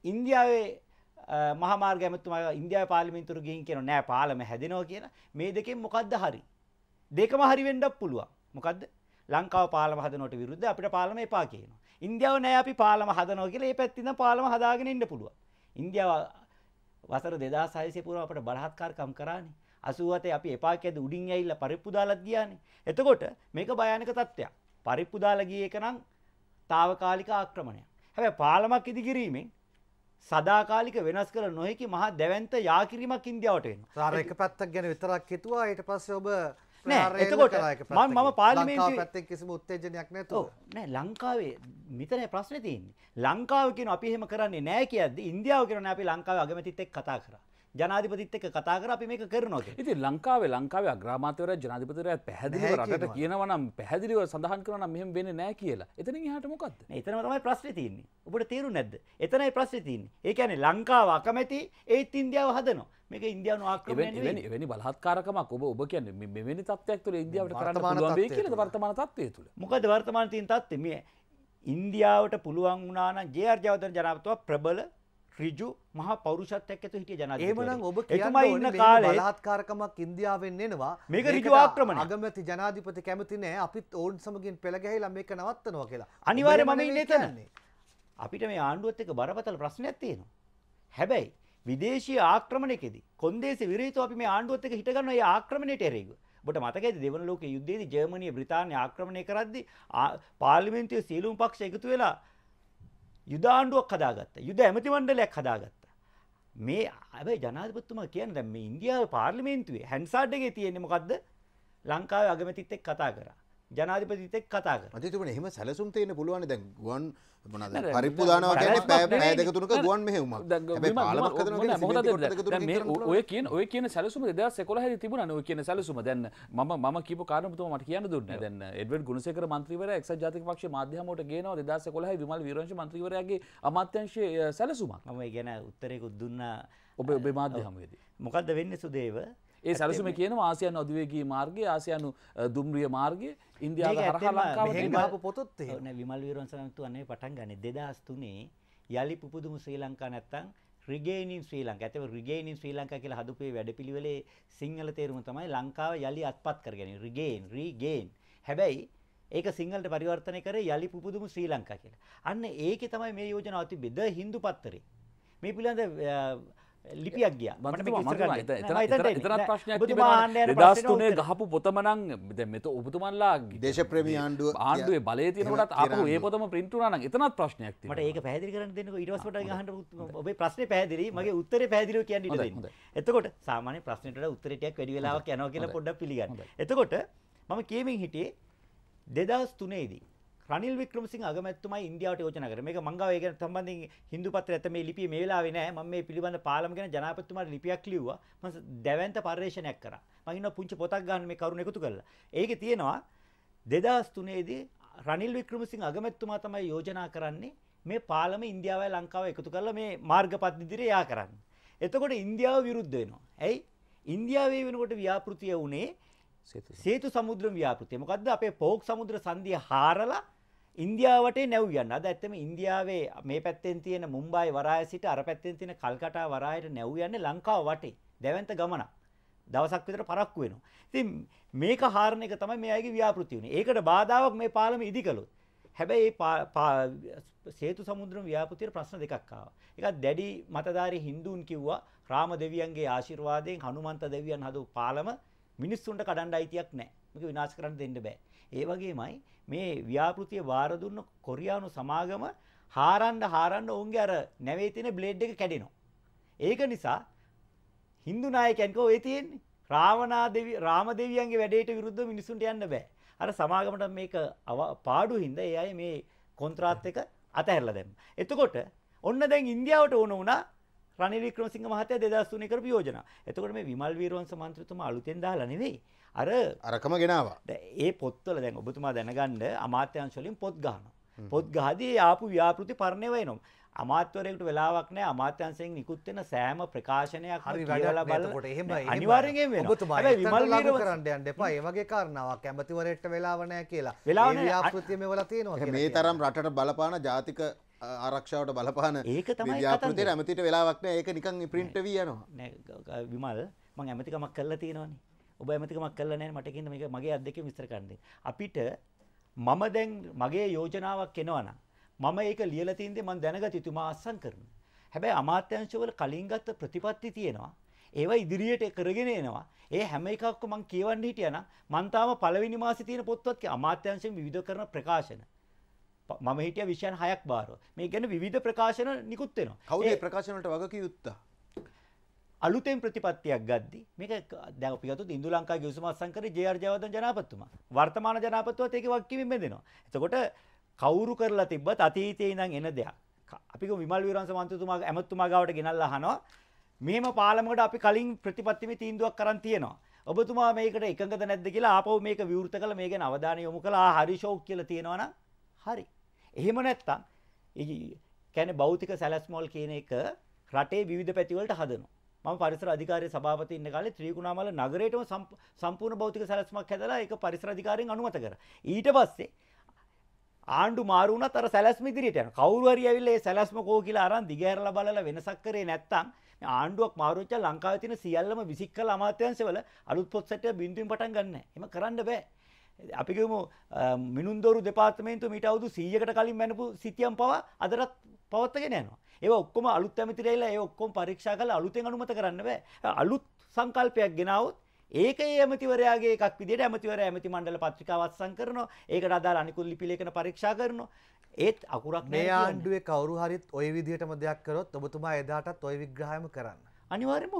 ඉන්දියාවේ මහමාර්ග ඇමතුමා ඉන්දියා පාර්ලිමේන්තුවට ගිහින් කියනවා නෑ පාලම හැදෙනවා කියලා. මේ දෙකෙන් මොකද්ද හරි? දෙකම හරි වෙන්නත් පුළුවන්. මොකද්ද? ලංකාව පාලම හදනවට විරුද්ධ අපිට පාලම එපා කියනවා. ඉන්දියාව නෑ අපි පාලම හදනවා කියලා ඒ පැත්තෙන් ඉඳන් පාලම හදාගෙන ඉන්න පුළුවන්. ඉන්දියාව වසර 2600 පුරා අපට බලහත්කාරකම් කරානේ. 87 අපි එපා කියද උඩින් ඇවිල්ලා පරිප්පු දාලත් ගියානේ. එතකොට මේක භයානක තත්ත්වයක්. පරිප්පු දාලා ගියේ එකනම් తాවකාලික ආක්‍රමණයක්. හැබැයි පාලමක් ඉදිකිරීමෙන් සදාකාලික වෙනස් කළ නොහැකි මහා දැවන්ත යාකිරීමක් ඉන්දියාවට වෙනවා. සාර එක පැත්තක් ගැන විතරක් හිතුවා ඊට පස්සේ ඔබ නෑ එතකොට මම මම පාර්ලිමේන්තුවේ පැත්තෙන් කිසිම උත්තේජනයක් නැතුව. ඔව් නෑ ලංකාවේ මෙතන ප්‍රශ්නේ තියෙන්නේ. ලංකාව කියන අපි එහෙම කරන්නේ නෑ කියද්දි ඉන්දියාව කියනවා අපි ලංකාවේ අගමැතිත් එක්ක කතා කරා. ජනාධිපතිත් එක්ක කතා කරලා අපි මේක කරනවා කියලා. ඉතින් ලංකාවේ ලංකාවේ අග්‍රාමාත්‍යවරයා ජනාධිපතිවරයා පැහැදිලිව රටට කියනවා නම් පැහැදිලිව සඳහන් කරනවා නම් මෙහෙම වෙන්නේ නැහැ කියලා. එතනින් එහාට මොකද්ද? මේ එතනම තමයි ප්‍රශ්නේ තියෙන්නේ. ඔබට තේරුම් නැද්ද? එතනයි ප්‍රශ්නේ තියෙන්නේ. ඒ කියන්නේ ලංකාව අකමැති ඒත් ඉන්දියාව හදනවා. මේක ඉන්දියානු ආක්‍රමණය වෙනි බලහත්කාරකමක් ඔබ ඔබ කියන්නේ මෙවැනි තත්ත්වයක් තුළ ඉන්දියාවට කරන්න පුළුවන් වෙයි කියලාද වර්තමාන තත්ත්වය තුළ මොකද වර්තමාන තියෙන තත්ත්වය මේ ඉන්දියාවට පුළුවන් වුණා නම් ජේ ආර් ජයවර්ධන ජනාධිපතිතුමා ප්‍රබල ඍජු මහා පෞරුෂත්වයක් ඇතුළු හිටිය ජනාධිපති. එහෙමනම් ඔබ කියන්නේ ඉන්න කාලේ බලාත්කාරකමක් ඉන්දියාවෙන් එනවා. මේක ඍජු ආක්‍රමණයක්. අගමැති ජනාධිපති කැමති නැහැ අපිත් ඕන් සමගින් පෙළ ගැහිලා මේක නවත්තනවා කියලා. අනිවාර්යයෙන්ම මම ඉන්නේ එතන. අපිට මේ ආණ්ඩුවත් එක්ක බරපතල ප්‍රශ්නයක් තියෙනවා. හැබැයි විදේශීය ආක්‍රමණයකදී කොන්දේසි විරහිතව අපි මේ ආණ්ඩුවත් එක්ක හිටගන්න ඒ ආක්‍රමණයට එරෙහිව. ඔබට මතකයිද දෙවන ලෝක යුද්ධයේදී ජර්මනිය බ්‍රිතාන්‍ය ආක්‍රමණය කරද්දී පාර්ලිමේන්තුවේ සියලුම පක්ෂ එකතු වෙලා යුද ආණ්ඩුවක් හදාගත්තා. යුද ඇමති මණ්ඩලයක් හදාගත්තා. මේ හැබැයි ජනාධිපතිතුමා කියන්නේ දැන් මේ ඉන්දියාවේ පාර්ලිමේන්තුවේ හැන්සාඩ් එකේ තියෙන්නේ මොකද්ද? ලංකාවේ අගමැතිත් එක්ක කතා කරා. ජනාධිපතිත් එක්ක කතා කරනවා. අධිතුමනි එහෙම සැලසුම් තියෙන්න පුළුවන් දැන් ගුවන් මොනවාද පරිප්පු දානවා කියන්නේ පැය පැය දෙක තුනක ගුවන් මෙහෙයුමක්. හැබැයි පාලමක් හදනවා කියන්නේ මොකටද දැන් මේ ඔය කියන ඔය කියන සැලසුම 2011 දී තිබුණානේ ඔය කියන සැලසුම. දැන් මම මම කියපු කාරණා පුතම මට කියන්න දුන්නේ. දැන් එඩ්වඩ් ගුණසේකර මන්ත්‍රීවරයා එක්සත් ජාතික පක්ෂයේ මාධ්‍ය හමුවට ගේනවා 2011 විමල් වීරවංශ මන්ත්‍රීවරයාගේ අමාත්‍යංශයේ සැලසුමක්. මම ඒ ගැන උත්තරයකුත් දුන්නා ඔබේ ඔබේ මාධ්‍ය හමුවේදී. මොකද්ද වෙන්නේ සුදේව? ඒ සැලසුම කියන ආසියන් අධවේගේ මාර්ගය ආසියනු දුම්රිය මාර්ගය ඉන්දියාව හරහා ලංකාව පොතොත් විමල් වීරන් සමතු වන්නේ පටන් ගන්න දෙදහස් තුනේ යළි පුපුදුම ශ්‍රී ලංකා නැත්තං රිගේනින් ශ්‍රී ලංකා. ඇතව රිගේනින් ශ්‍රී ලංකා කියලා හදපේ වැඩපිළිවෙලේ සිංහල තේරුම තමයි ලංකාව යළි අත්පත් කරගැනීම. රිගේන්, රිගේන්. හැබැයි ඒක සිංහලට පරිවර්තනය කරේ යලි පුපුදුම ශ්‍රී ලංකා කියලා. අන්න ඒකේ තමයි මේ යෝජනාව තිබෙද්ද හින්දු පත්තරේ. මේ පිළිබඳ ලිපියක් ගිය මට ප්‍රශ්න දස්තුනේ ගහපු පොතමනං මෙත ඔබතුමන්ලා දේශප්‍රමි ආණ්ඩුව ආණ්ඩුවේ බලය තිනට අප ඒ පොතම පින්ටුරන එතනත් ප්‍රශ්නයක් මට ඒක පැදිරි කරන දෙන්නක ඉරස්ට ගහට ඔබේ ප්‍රශ්න පැදිරි මගේ උත්තර පැදිර කියන්න එතකොට සාමාන්‍ය ප්‍රශ්නට උත්තරටයක් වැඩි වෙලාවක් යනව කියලා පොඩ්ඩ පිළිගන්න එතකොට මම කියමින් හිටියේ දෙදස් තුනේදී රනිල් වික්‍රමසිංහ අගමැතිතුමයි ඉන්දියාවට යෝජනා කරේ. මේක මංගව ඒ ගැන සම්බන්ධයෙන් හින්දු පත්‍රය ඇත්ත මේ ලිපිය මේ වෙලාවේ නෑ. මම මේ පිළිබඳ පාලම ගැන ජනාධිපතිතුමාට ලිපියක් ලිව්වා. මම දැවැන්ත පරිශ්‍රණයක් කරා. මම ඉන්නවා පුංචි පොතක් ගන්න මේ කරුණ එකතු කරලා. ඒකේ තියෙනවා 2003 දී රනිල් වික්‍රමසිංහ අගමැතිතුමා තමයි යෝජනා කරන්නේ මේ පාලම ඉන්දියාවයි ලංකාව එකතු කරලා මේ මාර්ගපත් ඉදිරියේ යා කරන්නේ. එතකොට ඉන්දියාව විරුද්ධ වෙනවා. ඇයි? ඉන්දියාවේ වෙනකොට ව්‍යාපෘතිය උනේ සේතු සමුද්‍ර ව්‍යාපෘතිය. මොකද්ද අපේ පෝක් සමුද්‍ර සංධිය හාරලා ඉන්දියාවට නැව් යන්න. අද ඇත්තම ඉන්දියාවේ මේ පැත්තෙන් තියෙන මුම්බායි වරාය සිට අර පැත්තෙන් තියෙන කල්කටා වරායට නැව් යන්නේ ලංකාව වටේ. දැවැන්ත ගමනක්. දවසක් විතර පරක්කු වෙනවා. ඉතින් මේක හාරණ එක තමයි මේ අයගේ ව්‍යාපෘති වුනේ. ඒකට බාධාවක් මේ පාලම ඉදි කළොත්. හැබැයි සේතු සමුද්‍රම ව්‍යාපෘතියට ප්‍රශ්න දෙකක් ආවා. එකක් දැඩි මතධාරී හින්දුන් කිව්වා රාම දෙවියන්ගේ ආශිර්වාදයෙන් හනුමන්ත දෙවියන් හදපු පාලම මිනිස්සුන්ට කඩන්න අයිතියක් නැහැ. මේක විනාශ කරන්න දෙන්න බෑ. ඒ වගේමයි මේ ව්‍යාපෘතිය වාර දුන්න කොරියානු සමාගම හාරන්න හාරන්න ඔවුන්ගේ අර නැවේ තියෙන බ්ලේඩ් එක කැඩෙනවා. ඒක නිසා Hindu නායකයන්ක ඔය තියෙන්නේ රාවණා දෙවි රාම දෙවියන්ගේ වැඩේට විරුද්ධව මිනිසුන්ට යන්න බෑ. අර සමාගමට මේක පාඩු හින්දා ඒ අය මේ කොන්ත්‍රාත් එක අතහැරලා දැම්ම. එතකොට ඔන්න දැන් ඉන්දියාවට ඕන වුණා රනිල් වික්‍රමසිංහ මහත්තයා 2003 කරපු යෝජනා. එතකොට මේ විමල් වීරවංශ මන්ත්‍රීතුමා අලුතෙන් දාලා නෙවෙයි. අර අරකම ගෙනවා ඒ පොත්වල දැන් ඔබතුමා දැනගන්න අමාත්‍යංශලින් පොත් ගහන පොත් ගහදී ආපු ව්‍යාපෘති පරණය වෙනම් අමාත්‍යවරයෙකුට වෙලාවක් නෑ අමාත්‍යංශයෙන් නිකුත් වෙන සෑම ප්‍රකාශනයක් හරි රජලා බලනකොට එහෙම අනිවාර්යෙන් වෙනවා. ඔබතුමා විමල් වීරව කරන්න යන්න එපා. ඒ වගේ කාරණාවක් ඇමතිවරයෙක්ට වෙලාව නෑ කියලා. වෙලාව නෑ. ව්‍යාපෘතිය මෙවලා තියෙනවා කියලා. මේ තරම් රටට බලපාන ජාතික ආරක්ෂාවට බලපාන ඒක තමයි ව්‍යාපෘතියට ඇමතිට වෙලාවක් නෑ. ඒක නිකන් print වෙවි යනවා. නෑ විමල් මම ඇමතිකමක් කරලා තියෙනවනේ. ඔබ ඇමතිකමක් කළා නැහැ මට කියන්න මේක මගේ අද්දකේ විස්තර කරන්න අපිට මම දැන් මගේ යෝජනාවක් එනවනම් මම ඒක ලියලා තින්දේ මම දැනගත යුතු මා අස්සම් කරනවා. හැබැයි අමාත්‍යංශවල කලින් ගත්ත ප්‍රතිපත්ති තියෙනවා. ඒවා ඉදිරියට කරගෙන එනවා. ඒ හැම එකක්ම මම කියවන්න හිටියා නම් මං තාම පළවෙනි මාසේ තියෙන පොත්වත් අමාත්‍යංශයෙන් විවිධ කරන ප්‍රකාශන මම හිටිය විෂයන් හයක් බාරව. මේ ගැන විවිධ ප්‍රකාශන නිකුත් වෙනවා. කවුද මේ ප්‍රකාශන වලට වගකියුත්තා? අලුතෙන් ප්‍රතිපත්තියක් ගද්දි මේක දැන් අපි ගත්තොත් ඉන්දු ලංකා ගිවිසුම අත්සන් කරේ ජේ.ආර්. ජයවර්ධන ජනාධිපතිතුමා. වර්තමාන ජනාධිපතිතුමාත් ඒකේ වගකීමෙන් බැඳෙනවා. එතකොට කවුරු කරලා තිබ්බත් අතීතයේ ඉඳන් එන දෙයක්. අපි කො විමල් විරංශ මන්ත්‍රීතුමා ඇමතුමා ගාවට ගෙනල්ලා අහනවා මෙහෙම පාලමකට අපි කලින් ප්‍රතිපත්තිමේ තීන්දුවක් කරන් තියෙනවා. ඔබතුමා මේකට එකඟද නැද්ද කියලා ආපහු මේක විවෘත කළ මේකෙන් අවධානය යොමු කළා හරි ෂෝක් කියලා තියෙනවා නම් හරි. එහෙම නැත්තම් ඒ කියන්නේ භෞතික සැලැස්මෝල් කියන එක රටේ විවිධ පැතිවලට හදනවා. මම පරිසර අධිකාරියේ සභාපති ඉන්න කාලේ ත්‍රිකුණාමල නගරයටම සම්පූර්ණ භෞතික සැලැස්මක් හැදලා ඒක පරිසර අධිකාරියෙන් අනුමත කරා. ඊට පස්සේ ආණ්ඩු මාරු වුණත් අර සැලැස්ම ඉදිරියට යනවා. කවුරු හරි ඇවිල්ලා ඒ සැලැස්ම කෝ කියලා අරන් දිගහැරලා බලලා වෙනසක් කරේ නැත්තම් මේ ආණ්ඩුවක් මාරු වෙච්චා ලංකාවේ තියෙන සියල්ලම විසික් කළ අමාත්‍යාංශවල අලුත් පොත් සැටය බින්දුවෙන් පටන් ගන්න නැහැ. එහෙම කරන්න බෑ. අපිකම මිනුන්දෝරු දෙපාර්තමේන්තුව මීට අවුරුදු 100කට කලින් මැනපු සිතියම් පවා අදටත් පවත්වාගෙන යනවා. ඒවා ඔක්කොම අලුත් ඇමතිරේලා ඒ ඔක්කොම පරීක්ෂා කරලා අලුතෙන් අනුමත කරන්න බෑ. අලුත් සංකල්පයක් ගෙනාවොත් ඒක ඒ ඇමතිවරයාගේ එකක් විදිහට ඇමතිවරයා ඇමති මණ්ඩල පත්‍රිකාව අත්සන් කරනවා. ඒකට අදාළ අනිකුත් ලිපි ලේඛන පරීක්ෂා කරනවා. ඒත් අකුරක් නෑ. මේ ආණ්ඩුවේ කවුරු හරිත් ওই විදිහටම දෙයක් කරොත් ඔබතුමා එදාටත් ওই විග්‍රහයම කරන්න. අනිවාර්යම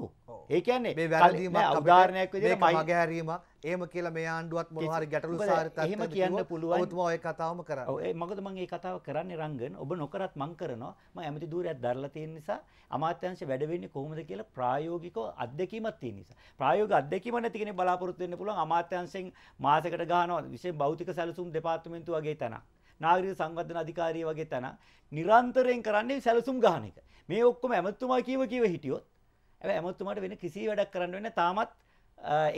ඒ කියන්නේ මේ වැරදීමක් උදාහරණයක් විදිහට මගේ හැරීම එහෙම කියලා මේ ආණ්ඩුවත් මොනවාරි ගැටලු සාරිතත් එහෙම කියන්න පුළුවන් ඔබතුමා ඔය කතාවම කරන්නේ. ඔව් ඒ මොකද මම මේ කතාව කරන්නේ රංගන් ඔබ නොකරත් මං කරනවා. මම ඇමති ධූරයක් දරලා තියෙන නිසා අමාත්‍යාංශ වැඩ වෙන්නේ කොහොමද කියලා ප්‍රායෝගිකව අත්දැකීමක් තියෙන නිසා. ප්‍රායෝගික අත්දැකීම නැති කෙනෙක් බලාපොරොත්තු වෙන්න පුළුවන් අමාත්‍යාංශයෙන් මාසයකට ගහනවා විශේෂ භෞතික සැලසුම් දෙපාර්තමේන්තුව වගේ තැනක්. නාගරික සංවර්ධන අධිකාරිය වගේ තැන නිරන්තරයෙන් කරන්නේ සැලසුම් ගහන එක. මේ ඔක්කොම ඇමතුමා කියව කියව හිටියොත් ඇ ඇමත්තුමට වෙන කිසි වැඩක් කරන්න වෙන්න තාමත්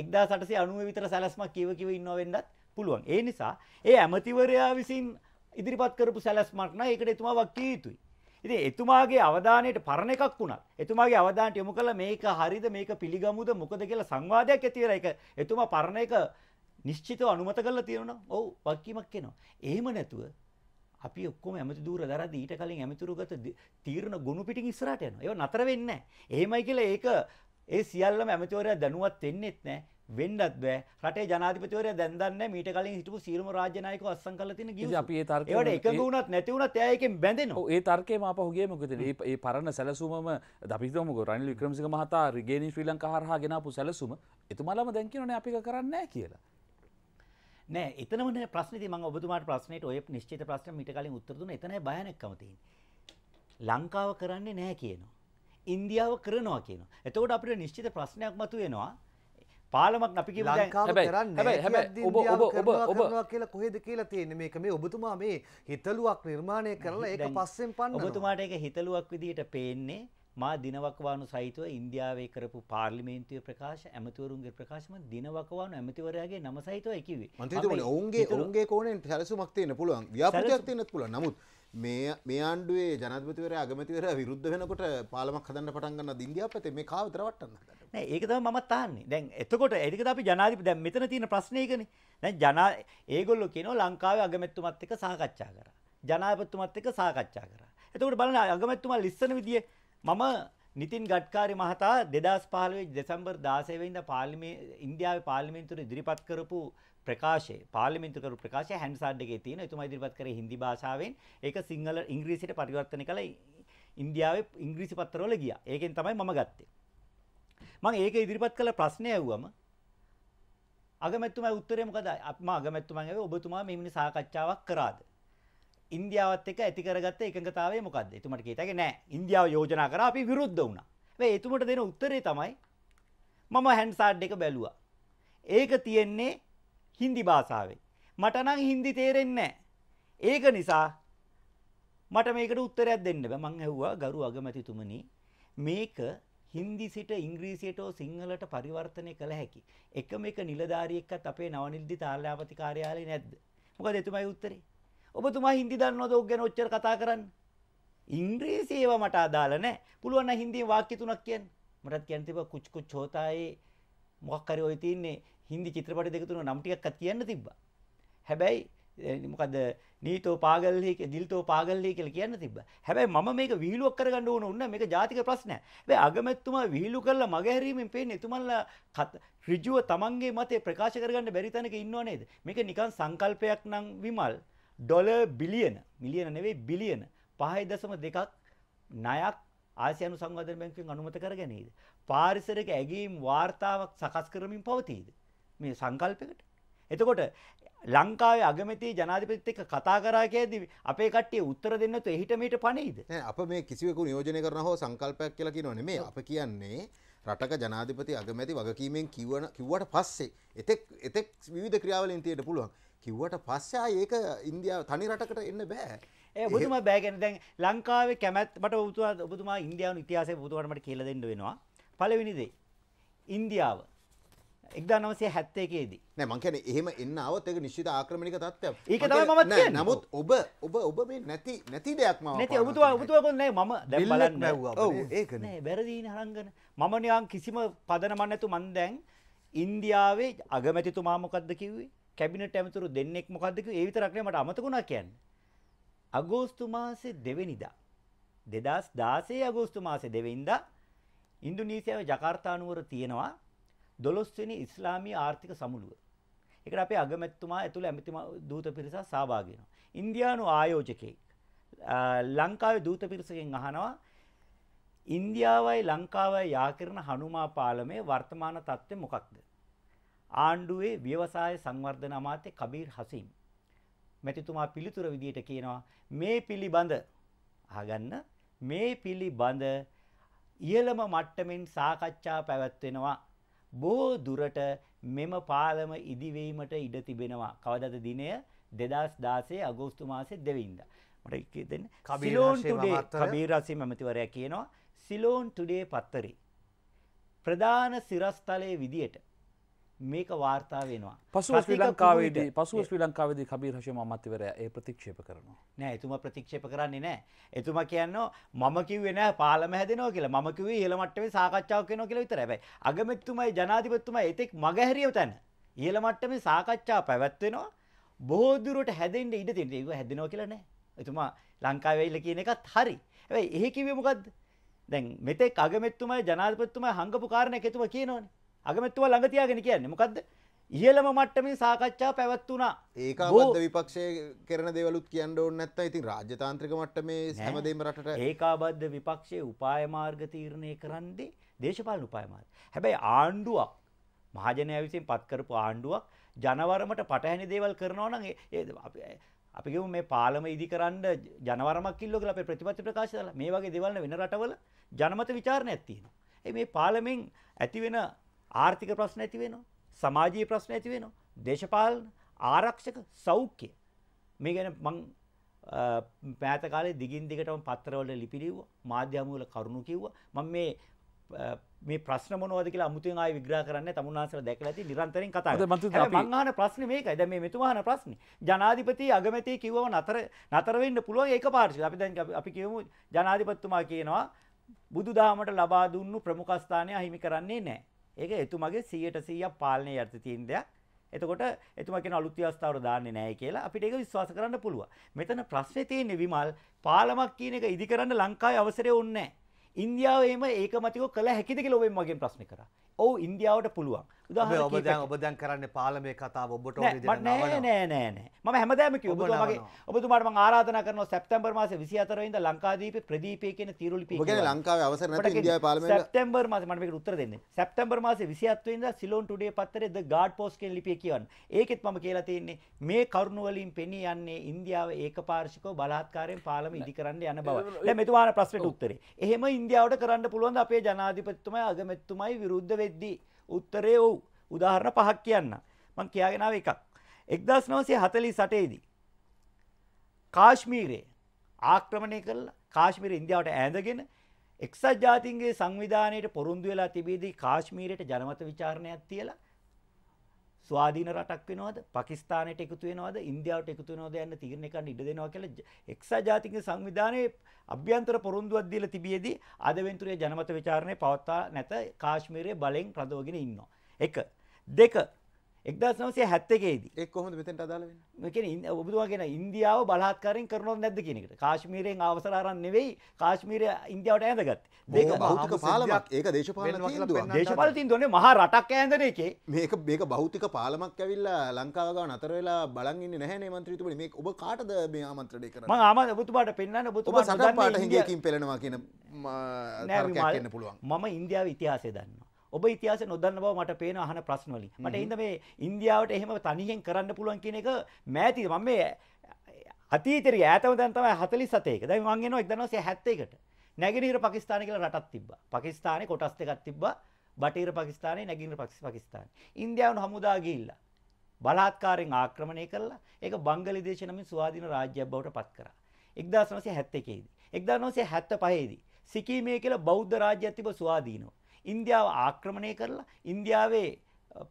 එක්දා සටසේ අනුව විතර සැලස්මක් කියව කිව ඉන්න වෙන්නත් පුළුවන් ඒ නිසා ඒ ඇමතිවරයා විසින් ඉදිරිපත් කරපු සැලස්මක්න ඒකට එතුමා වක්කිය යුතුයි ඉතින් එතුමාගේ අවධානයට පරණ එකක් වුණා. එතුමාගේ අවධානයට යොමු කළා මේක හරිද මේක පිළිගමුද මොකද කියලා සංවාදයක් ඇති වෙලා ඒක එතුමා පරණ එක නිශ්චිතව අනුමත කරලා තියෙනවා. ඔව් වක්කීමක් එනවා. එහෙම නැතුව අපි ඔක්කොම ඇමති දූර දරද්දි ඊට කලින් ඇමතිරුගත තීරණ ගොනු පිටින් ඉස්සරහට යනවා. ඒක නතර වෙන්නේ නැහැ. එහෙමයි කියලා ඒක ඒ සියල්ලම ඇමතිවරයා දැනුවත් වෙන්නෙත් නැහැ. වෙන්නත් බෑ රටේ ජනාධිපතිවරයා දැන් දන්නේ මීට කලින් හිටපු සියලුම රාජ්‍ය නායකව අත්සන් කරලා තියෙන ගිවිසුම. අපි ඒ තර්කේ ඒවට එකඟ වුණත් නැති වුණත් එයා ඒකෙන් බැඳෙනවා. ඔව් ඒ තර්කේම ආපහු ගියේ මොකද? මේ මේ පරණ සැලසුමම අපි හිතමුකෝ රනිල් වික්‍රමසිංහ මහතා රිගේනි ශ්‍රී ලංකාව හරහා ගෙනාපු සැලසුම එතුමාලම දැන් කියනෝනේ අපි ඒක කරන්නේ නැහැ කියලා. නෑ එතනම නෑ ප්‍රශ්නේ තියෙන්නේ මම ඔබතුමාට ප්‍රශ්නෙට ඔය නිශ්චිත ප්‍රශ්න මිට කලින් උත්තර දුන්නා එතනයි භයානකම තියෙන්නේ ලංකාව කරන්නේ නෑ කියනවා ඉන්දියාව කරනවා කියනවා එතකොට අපිට නිශ්චිත ප්‍රශ්නයක් මතුවෙනවා පාලමක් අපි කිව්ව දැන් හැබැයි හැබැයි හැබැයි ඔබ ඔබ ඔබ ඔබ කියලා කොහෙද කියලා තියෙන්නේ මේක මේ ඔබතුමා මේ හිතලුවක් නිර්මාණය කරලා ඒක පස්සෙන් පන්නනවා ඔබතුමාට ඒක හිතලුවක් විදිහට පේන්නේ මා දිනවකවානු සහිතව ඉන්දියාවේ කරපු පාර්ලිමේන්තුවේ ප්‍රකාශ ඇමතිවරුන්ගේ ප්‍රකාශ මම දිනවකවානු ඇමතිවරයාගේ නම සහිතව කිව්වේ. මම හිතුවේ ඔවුන්ගේ ඔවුන්ගේ කෝණයෙන් සැලසුමක් තියෙන්න පුළුවන්. ව්‍යාපෘතියක් තියෙන්නත් පුළුවන්. නමුත් මේ මේ ආණ්ඩුවේ ජනපතිවරයා අගමැතිවරයා විරුද්ධ වෙනකොට පාලමක් හදන්න පටන් ගන්නවද ඉන්දියාව පැත්තේ මේ කාව දරවට්ටන්න හදන්න. නෑ ඒක තමයි මමත් අහන්නේ. දැන් එතකොට ඒකද අපි ජනාධිපති දැන් මෙතන තියෙන ප්‍රශ්නේ ඒකනේ. දැන් ජනා ඒගොල්ලෝ කියනවා ලංකාවේ අගමැතිතුමත් එක්ක සාකච්ඡා කරා. ජනාධිපතිතුමත් එක්ක සාකච්ඡා කරා. එතකොට බලන්න අගමැතිතුමා ලිස්සන විදිය මම නිතින් ගඩ්කාරි මහතා 2015 දෙසැම්බර් 16 වෙනිදා පාර්ලිමේ ඉන්දියාවේ පාර්ලිමේන්තුවට ඉදිරිපත් කරපු ප්‍රකාශය පාර්ලිමේන්තු කරපු ප්‍රකාශය හැන්ඩ්සාඩ් එකේ තියෙන එතුමා ඉදිරිපත් කරේ හින්දි භාෂාවෙන් ඒක සිංහල ඉංග්‍රීසියට පරිවර්තනය කළා ඉන්දියාවේ ඉංග්‍රීසි පත්‍රවල ගියා. ඒකෙන් තමයි මම ගත්තේ. මම ඒක ඉදිරිපත් කළ ප්‍රශ්නය ඇහුවම අගමැතිතුමා උත්තරේ මොකද? මම අගමැතිතුමන් ඇහුවේ ඔබතුමා මේ මිනි සාකච්ඡාවක් කරාද? ඉන්දියාවත් එක්ක ඇති කරගත්ත එකඟතාවය මොකද්ද? එතුමට කීතගේ නෑ. ඉන්දියාව යෝජනා කරා අපි විරුද්ධ වුණා. හැබැයි එතුමට දෙන උත්තරේ තමයි මම හෑන්ඩ් සාඩ් එක බැලුවා. ඒක තියෙන්නේ හින්දි භාෂාවෙන්. මට නම් හින්දි තේරෙන්නේ නෑ. ඒක නිසා මට මේකට උත්තරයක් දෙන්න බෑ. මං ඇහුවා ගරු අගමැතිතුමනි මේක හින්දි සිට ඉංග්‍රීසියට හෝ සිංහලට පරිවර්තනය කළ හැකි. එකම එක නිලධාරියෙක්වත් අපේ නව නිලධි තාල්‍යාපති කාර්යාලේ නැද්ද? මොකද එතුමයි උත්තරේ. ඔබතුමා හින්දි දන්නවද ඔක් ගැන ඔච්චර කතා කරන්න? ඉංග්‍රීසි ඒවා මට අදාළ නැහැ. පුළුවන් නම් හින්දියෙන් වාක්‍ය තුනක් කියන්න. මටත් කියන්න තිබ්බා කුච් කුච් හෝතායේ මොකක් හරි ඔය තින්නේ හින්දි චිත්‍රපට දෙක තුන නම් ටිකක්වත් කියන්න තිබ්බා. හැබැයි මොකද නීතෝ පාගල්හි දිල්තෝ පාගල්හි කියලා කියන්න තිබ්බා. හැබැයි මම මේක විහිළුවක් කරගන්න ඕන උන්න මේක ජාතික ප්‍රශ්නයක්. හැබැයි අගමැතිතුමා විහිළු කරලා මගහැරීමෙන් පේන්නේ එතුමන්ලා ඍජුව තමන්ගේ මතේ ප්‍රකාශ කරගන්න බැරි තැනක ඉන්නව නේද? මේක නිකන් සංකල්පයක් නම් විමල් ඩොල බිලියන මිලියන නෙවෙයි බිලියන පහයි දසම දෙකක් නයක් ආසියනු සංවධන බැංකුවෙන් අනුමත කර ගැනීද. පාරිසරක ඇගීම් වාර්තාවක් සකස් කරමින් පවතීද. මේ සංකල්පකට. එතකොට ලංකාවේ අගමති ජනාධිපතිත් එක්ක කතා කරා කියදී අපේ කට්ටිය උත්තර දෙන්න තු එහිට මෙහිට පණෙයිද? නෑ අප මේ කිසිවෙකු නියෝජනය කරන හෝ සංකල්පයක් කියලා කියනෝ නෙමෙයි. අප කියන්නේ රටක ජනාධිපති අගමැති වගකීමෙන් කිව්වට පස්සේ එතෙක් එතෙක් විවිධ ක්‍රියාවලින් තියෙන්න පුළුවන්. කිව්වට පස්සා ඒක ඉන්දියාව තනි රටකට එන්න බෑ. ඒ බුදුම බෑගෙන දැන් ලංකාවේ කැමැත්තට උතුවා ඔබතුමා ඉන්දියානු ඉතිහාසයේ බුදුවරමට කියලා දෙන්න වෙනවා. පළවෙනි දේ ඉන්දියාව 1971 දී. නෑ මං කියන්නේ එහෙම එන්න આવොත් ඒක නිශ්චිත ආක්‍රමණික තත්ත්වයක්. ඒක තමයි මම කියන්නේ. නමුත් ඔබ ඔබ ඔබ මේ නැති නැති දෙයක් මම නැති ඔබතුමා ඔබතුමා කියන්නේ මම දැන් බලන්න. ඔව් ඒකනේ. නෑ බැරදීන හරංගන. මම නිකන් කිසිම පදනමක් නැතු මං දැන් ඉන්දියාවේ අගමැතිතුමා මොකද්ද කිව්වේ? කැබිනට් ඇමතුරු දෙන්නෙක් මොකද්ද කිව්වේ? ඒ විතරක් නෙමෙයි මට අමතකුණා කියන්නේ. අගෝස්තු මාසේ දෙවෙනිදා 2016 අගෝස්තු මාසේ දෙවෙනිදා ඉන්දුනීසියාවේ ජකාර්තා නුවර තියෙනවා 12 වෙනි ඉස්ලාමීය ආර්ථික සමුළුව. ඒකට අපේ අගමැතිතුමා ඇතුළු ඇමති දූත පිරිසක් සහභාගී වෙනවා. ඉන්දියානු ආයෝජකයෙක් ලංකාවේ දූත පිරිසකින් අහනවා ඉන්දියාවයි ලංකාවයි යා කරන හනුමා පාලමේ වර්තමාන තත්ත්වය මොකක්ද? ආණ්ඩුවේ ව්‍යවසාය සංවර්ධන අමාත්‍ය කබීර් හසීම් මැතිතුමා පිළිතුර විදියට කියනවා මේ පිළිබඳ අහගන්න මේ පිළිබඳ ඉහළම මට්ටමින් සාකච්ඡා පැවැත්වෙනවා බොහෝ දුරට මෙම පාලම ඉදිවීමට ඉඩ තිබෙනවා කවදද දිනය 2016 අගෝස්තු මාසේ 2 වෙනිදා මට කියදෙන්න සිලෝන් ටුඩේ කබීර් හසීම් ඇමතිවරයා කියනවා සිලෝන් ටුඩේ පත්තරේ ප්‍රධාන සිරස්තලයේ විදියට මේක වාර්තා වෙනවා. පසුව ශ්‍රී ලංකාවේදී පසුව ශ්‍රී ලංකාවේදී කබීර් හෂීම් අමාත්‍යවරයා ඒ ප්‍රතික්ෂේප කරනවා. නෑ එතුමා ප්‍රතික්ෂේප කරන්නේ නෑ. එතුමා කියනවා මම කිව්වේ නෑ පාලම හැදෙනවා කියලා. මම කිව්වේ ඉහළ මට්ටමේ සාකච්ඡාවක් වෙනවා කියලා විතරයි. හැබැයි අගමැතිතුමායි ජනාධිපතිතුමායි එතෙක් මගහැරියව තැන. ඉහළ මට්ටමේ සාකච්ඡාව පැවැත්වෙනවා. බොහෝ දුරට හැදෙන්න ඉඩ තියෙනවා. ඒක හැදෙනවා කියලා නෑ. එතුමා ලංකාවේ ඉල කියන එකත් හරි. හැබැයි එහෙ කිව්වේ මොකද්ද? දැන් මෙතෙක් අගමැතිතුමායි ජනාධිපතිතුමායි හංගපු කාරණයක් එතුමා කියනවනේ. අගමැතිතුමා ළඟ තියාගෙන කියන්නේ මොකද්ද ඉහළම මට්ටමින් සාකච්ඡා පැවැත්වුණා ඒකාබද්ධ විපක්ෂය කරන දේවලුත් කියන්න ඕනේ නැත්නම් ඉතින් රාජ්‍යතාන්ත්‍රික මට්ටමේ හැමදේම රටට ඒකාබද්ධ විපක්ෂයේ උපාය මාර්ග තීරණය කරන්නේ දේශපාලන උපාය මාර්ග හැබැයි ආණ්ඩුවක් මහජනයා විසින් පත් කරපු ආණ්ඩුවක් ජනවරමට පටහැනි දේවල් කරනවා නම් ඒ අපි කියමු මේ පාලම ඉදිකරන්න ජනවරමක් කිල්ලෝ කියලා අපේ ප්‍රතිපත්ති ප්‍රකාශ දාලා මේ වගේ දේවල් වෙන රටවල ජනමත විචාරණයක් තියෙනවා. ඒ මේ පාලමෙන් ඇති වෙන ආර්ථික ප්‍රශ්න ඇති වෙනවා. සමාජීය ප්‍රශ්න ඇති වෙනවා. දේශපාලන ආරක්ෂක සෞඛ්‍ය මේ ගැන මං පෑත කාලේ දිගින් දිගටම පත්‍රවල ලිපි ලිව්වා. මාධ්‍ය හමුවල කරුණු කිව්වා. මම මේ මේ ප්‍රශ්න මොනවද කියලා අමුතුවෙන් ආයෙ විග්‍රහ කරන්නේ තමුන්නාන්සලා දැකලා ඇති නිරන්තරයෙන් කතා කරනවා. මං අහන ප්‍රශ්නේ මේකයි. දැන් මේ මෙතුමා අහන ප්‍රශ්නේ. ජනාධිපති අගමැති කිව්වම නතර නතර වෙන්න පුළුවන් ඒක පාර්ශ්වය. අපි දැන් අපි කියමු ජනාධිපතිතුමා කියනවා බුදුදහමට ලබා දුන්නු ප්‍රමුඛ ස්ථානය අහිමි කරන්නේ නැහැ. ඒක එතුමගේ 100% පාලනය යටතේ තියෙන දෙයක්. එතකොට එතුමා කියන අලුත් ව්‍යවස්ථාවට දාන්නේ නැහැ කියලා අපිට ඒක විශ්වාස කරන්න පුළුවන්. මෙතන ප්‍රශ්නේ තියෙන්නේ විමල් පාලමක් කියන එක ඉදිකරන්න ලංකාවේ අවසරය ඕනේ නැහැ. ඉන්දියාව එහෙම ඒකමතිකව කළ හැකිද කියලා ඔබෙන් මගෙන් ප්‍රශ්න කරා. ඔව් ඉන්දියාවට පුළුවන්. ඔබ දැන් ඔබ දැන් කරන්නේ පාලමේ කතාව ඔබට ඕනේ දෙයක් නෑ නෑ නෑ නෑ මම හැමදාම කිව්වා ඔබතුමාගේ ඔබතුමාට මම ආරාධනා කරනවා සැප්තැම්බර් මාසේ 24 වෙනිදා ලංකාදීපේ ප්‍රදීපේ කියන තීරුලිපි ඔබ කියන්නේ ලංකාවේ අවසර නැති ඉන්දියාවේ පාර්ලිමේන්තුව සැප්තැම්බර් මාසේ මට මේකට උත්තර දෙන්න සැප්තැම්බර් මාසේ 27 වෙනිදා සිලෝන් ටුඩේ පත්තරේ ද ගාඩ් පෝස්ට් කියන ලිපිය කියවන්න ඒකෙත් මම කියලා තියෙන්නේ මේ කරුණ වලින් පෙනී යන්නේ ඉන්දියාව ඒකපාර්ශිකව බලාත්කාරයෙන් පාර්ලිමේ ඉදි කරන්න යන බව දැන් මෙතුමාගේ ප්‍රශ්නෙට උත්තරේ එහෙම ඉන්දියාවට කරන්න පුළුවන් අපේ ජනාධිපතිතුමයි අගමැතිතුමයි විරුද්ධ වෙද්දී උත්තරේ ඔව්. උදාහරණ පහක් කියන්න. මම කියාගෙන ආව එකක්. 1948 දී කාශ්මීරයේ ආක්‍රමණය කළා. කාශ්මීරය ඉන්දියාවට ඈඳගෙන එක්සත් ජාතීන්ගේ සංවිධානයට පොරොන්දු වෙලා තිබීදී කාශ්මීරයට ජනමත විචාරණයක් තියලා ස්වාධීන රටක් වෙනවද පාකිස්තානයට එකතු වෙනවද ඉන්දියාවට එකතු වෙනවද යන්න තීරණය කරන්න ඉඩ දෙනවා කියලා එක්සා ජාතික සංවිධානයේ අභ්‍යන්තර පොරොන්දුවක් දීලා තිබියදී අද වෙනතුරේ ජනමත විචාරණය පවත්වා නැත කාශ්මීරයේ බලෙන් රඳවගෙන ඉන්නවා. 1 2 එක්දස් නවසේ හැත්තකේද එක් කොහොද මෙතට අදාලවෙන්න කියන ඔබතුමාගෙන ඉන්දියාව බලාත්කාරෙන් කරනොත් නැද කියනකට කාශ්මීරයෙන් අවසරාරන් නෙවෙයි කාශ්මීරය ඉන්දියාවට ඇඳගත් දෙක බෞතික පාලමක් ඒක දේශපාල දේශපාල තින්දොන්නේ මහ රටක් ඇඳන එකේ මේක මේක බෞතික පාලමක් ඇවිල්ලා ලංකාව නතර වෙලා බලන්න්න නැහැ මන්ත්‍රීතුට මේ ඔබ කාටද මේ ආමන්ත්‍රණය කරන ආම ඔබතුමාට පෙන්න්න ඔබතුම සඳ පාට හිගකින් පෙලෙනවා කියන පුළුවන් මම ඉන්දියාව ඉතිහාසය දන්නවා ඔබ ඉතිහාසය නොදන්න බව මට පේන අහන ප්‍රශ්න වලින්. මට හින්දා මේ ඉන්දියාවට එහෙම තනියෙන් කරන්න පුළුවන් කියන එක මෑති මම මේ අතීතේ ඈතම දැන් තමයි 47 එක. දැන් මං එනවා 1971කට. නැගෙනහිර පාකිස්තානය කියලා රටක් තිබ්බා. පාකිස්තානයේ කොටස් දෙකක් තිබ්බා. බටහිර පාකිස්තානයේ නැගෙනහිර පාකිස්තානය. ඉන්දියාවන හමුදා ගිහිල්ලා බලාත්කාරයෙන් ආක්‍රමණය කරලා ඒක බංගලිදේශ නමින් ස්වාධීන රාජ්‍යයක් බවට පත් කරා. 1971 දී. 1975 දී සිකීමේ කියලා බෞද්ධ රාජ්‍යයක් තිබ්බ ස්වාධීනව. ඉන්දියාව ආක්‍රමණය කරලා ඉන්දියාවේ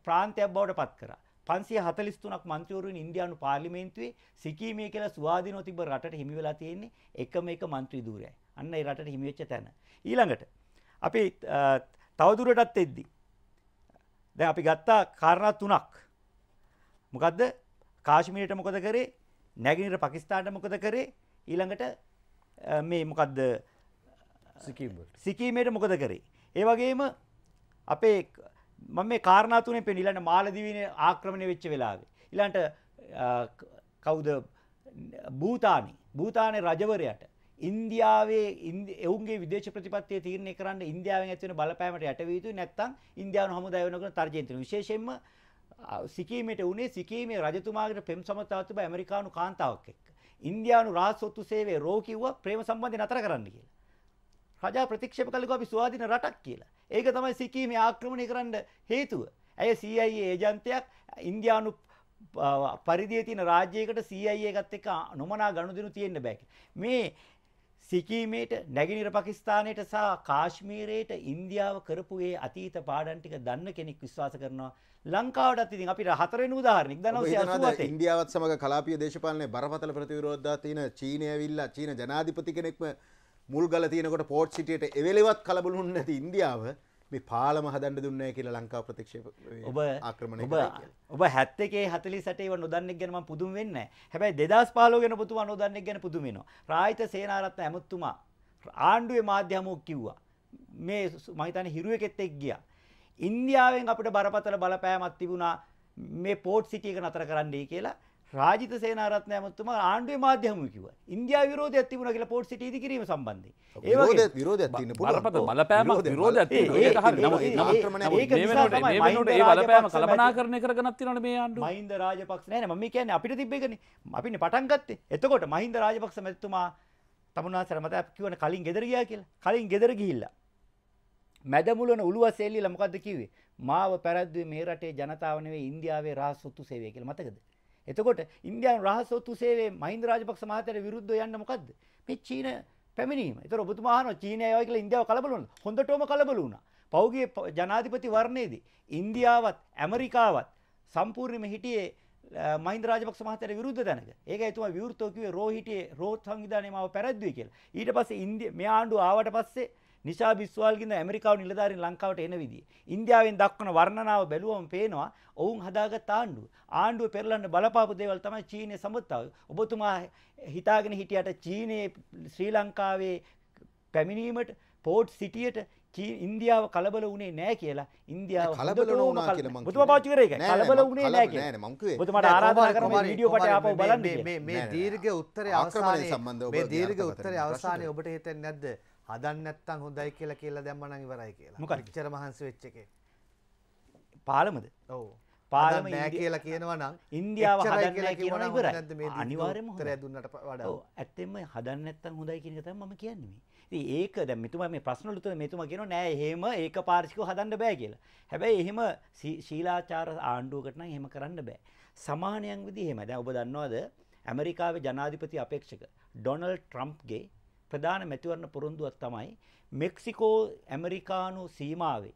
ප්‍රාන්තයක් බවට පත් කරා. 543ක් മന്ത്രിවරුන් ඉන්දියානු පාර්ලිමේන්තුවේ සිකිමේ කියලා ස්වාධීනව තිබ්බ රටට හිමි වෙලා තියෙන්නේ එකම එක മന്ത്രി ධූරයයි. අන්න ඒ රටට හිමි වෙච්ච තැන. ඊළඟට අපි තවදුරටත් එද්දි දැන් අපි ගත්තා කාරණා තුනක්. මොකද්ද? කාශ්මීරයට මොකද කරේ? නැගෙනහිර පාකිස්තානට මොකද කරේ? ඊළඟට මේ මොකද්ද? සිකිම් වලට. සිකිමේට මොකද කරේ? ඒ වගේම අපේ මම මේ කාරණා තුනේ පෙන් ඊළඟ මාලදිවයිනේ ආක්‍රමණය වෙච්ච වෙලාවේ ඊළඟට කවුද බූතානි බූතානේ රජවරයාට ඉන්දියාවේ එවුන්ගේ විදේශ ප්‍රතිපත්තිය තීරණය කරන්න ඉන්දියාවෙන් ඇති වෙන බලපෑමට යට වී යුතුයි නැත්නම් ඉන්දියානු හමුදාව වෙනකොට තර්ජයෙන් තියෙනවා විශේෂයෙන්ම සිකීමේට උනේ සිකීමේ රජතුමාගේ පෙම් සමතාව තිබ ඇමරිකානු කාන්තාවක් එක්ක ඉන්දියානු රාජසොත්තු සේවයේ රෝ කිව්වා ප්‍රේම සම්බන්ධය නතර කරන්න කියලා රජා ප්‍රතික්ෂේප කළකෝ අපි ස්වාධීන රටක් කියලා. ඒක තමයි සිකීමේ ආක්‍රමණය කරන්න හේතුව. ඇය CIA ඒජන්තයක් ඉන්දියානු පරිදියේ තියෙන රාජ්‍යයකට CIA එකත් එක්ක නොමනා ගනුදෙනු තියෙන්න බෑ මේ සිකීමේට නැගිනිර පාකිස්තානයට සහ කාශ්මීරයට ඉන්දියාව කරපු ඒ අතීත පාඩම් ටික දන්න කෙනෙක් විශ්වාස කරනවා ලංකාවටත් ඉතින් අපිට හතරවෙනි උදාහරණයක් දනවා ඉන්දියාවත් සමග කලාපීය දේශපාලනයේ බරපතල ප්‍රතිවිරෝධතා තියෙන චීනය ඇවිල්ලා චීන ජනාධිපති කෙනෙක්ම මුල් ගල තියනකොට පෝට් සිටියට එවෙලවත් කලබලුන් නැති ඉන්දියාව මේ පාලම හදන්න දුන්න කියලා ලංකා ප්‍රතික්ෂප ඔබ ආක්‍රමණ ඔබ ඔබ හැත්තේ හතලි සටේව නොදන්නෙක් ගැනම පුදුම් වෙන්න හැබැයි දෙදස් පාලෝගෙන පුතුවා නොදන්නෙක් ගැන පුදුමෙනවා රායිත සේනාරත්න ඇමුත්තුමා ආණ්ඩුවේ මාධ්‍යමෝක් කිව්වා මේ මහිතන හිරුවකෙත් එක් ගියා ඉන්දියාවෙන් අපිට බරපතල බලපෑමක් තිබුණා මේ පෝට් සිටියක නතර කරන්නයි කියලා රාජිත සේනාරත්න ඇමතුමා ආණ්ඩුවේ මාධ්‍ය හමු කිව්වා. ඉන්දියා විරෝධයක් තිබුණා කියලා පෝට් සිටි ඉදි කිරීම සම්බන්ධයෙන්. ඒ වගේ විරෝධයක් තියෙන පුළුවන්. බරපතල බලපෑමක් විරෝධයක් තියෙනවා. ඒක හරි. නමුත් ආක්‍රමණය මේ වෙනකොට මේ වෙනකොට ඒ බලපෑම කළමනාකරණය කරගෙනත් තියෙනවනේ මේ ආණ්ඩුව. මහින්ද රාජපක්ෂ නෑ නෑ මම කියන්නේ අපිට තිබ්බ එකනේ. අපිනේ පටන් ගත්තේ. එතකොට මහින්ද රාජපක්ෂ මැතිතුමා තමුන්නාසර මත කිව්වනේ කලින් ගෙදර ගියා කියලා. කලින් ගෙදර ගිහිල්ලා මැදමුලන උළුවස් එල්ලිලා මොකද්ද කිව්වේ? මාව පැරද්දුවේ මේ රටේ ජනතාව නෙවෙයි ඉන්දියාවේ රහස් ඔත්තු සේවය කියලා මතකද? එතකොට ඉන්දියානු රහසොත්තු සේවයේ මහින්ද රාජපක්ෂ මහත්තයාට විරුද්ධව යන්න මොකද්ද? මේ චීන පැමිණීම. ඒතර ඔබතුමා අහනවා චීනය ආවයි කියලා ඉන්දියාව කලබල වුණා. හොඳටම කලබල වුණා. පෞගේ ජනාධිපති වර්ණයේදී ඉන්දියාවත් ඇමරිකාවත් සම්පූර්ණයෙන්ම හිටියේ මහින්ද රාජපක්ෂ මහත්තයාට විරුද්ධ තැනක. ඒක එතුමා විවෘතෝ කිව්වේ රෝ හිටියේ රෝ සංවිධානයේ මාව පැරද්දුවේ කියලා. ඊට පස්සේ ඉන්දිය මේ ආණ්ඩුව ආවට පස්සේ නිශා බිස්වාල්ගින්ද ඇමරිකාව නිලධාරීන් ලංකාවට එන විදිය. ඉන්දියාවෙන් දක්වන වර්ණනාව බැලුවම පේනවා ඔවුන් හදාගත් ආණ්ඩුව. ආණ්ඩුව පෙරලන්න බලපාපු දේවල් තමයි චීනයේ සම්බන්ධතාවය. ඔබතුමා හිතාගෙන හිටියට චීනයේ ශ්‍රී ලංකාවේ පැමිණීමට පෝට් සිටියට ඉන්දියාව කලබල වනේ නෑ කියලා ඉන්දියාව කලබල න බතුම පාචි කර කලබල වනේ නෑ බතුමට ආරාධ කර ඩියෝ පට අප බලන්න මේ දීර්ග උත්තර අවසානය සම්බන්ධ දීර්ග උත්තර අවසානය ඔබට හිතෙන් නැද්ද හදන්න නැත්තම් හොඳයි කියලා කියලා දැම්ම නම් ඉවරයි කියලා. මොකද? මෙච්චර මහන්සි වෙච්ච එකේ. පාලමද? ඔව්. පාලම නෑ කියලා කියනවා නම් ඉන්දියාව හදන්න කියලා කියනවා ඉවරයි. අනිවාර්යයෙන්ම හොඳයි. දුන්නට වඩා. ඔව්. ඇත්තෙන්ම හදන්න නැත්තම් හොඳයි කියන එක තමයි මම කියන්නේ මේ. ඉතින් ඒක දැන් මෙතුමා මේ ප්‍රශ්න වලට මෙතුමා කියනවා නෑ එහෙම ඒකපාර්ශිකව හදන්න බෑ කියලා. හැබැයි එහෙම ශීලාචාර ආණ්ඩුවකට නම් එහෙම කරන්න බෑ. සමානයන් විදිහ එහෙම. දැන් ඔබ දන්නවද ඇමරිකාවේ ජනාධිපති අපේක්ෂක ඩොනල්ඩ් ට්‍රම්ප්ගේ ප්‍රධාන මැතිවරණ පොරොන්දුවක් තමයි මෙක්සිකෝ ඇමරිකානු සීමාවේ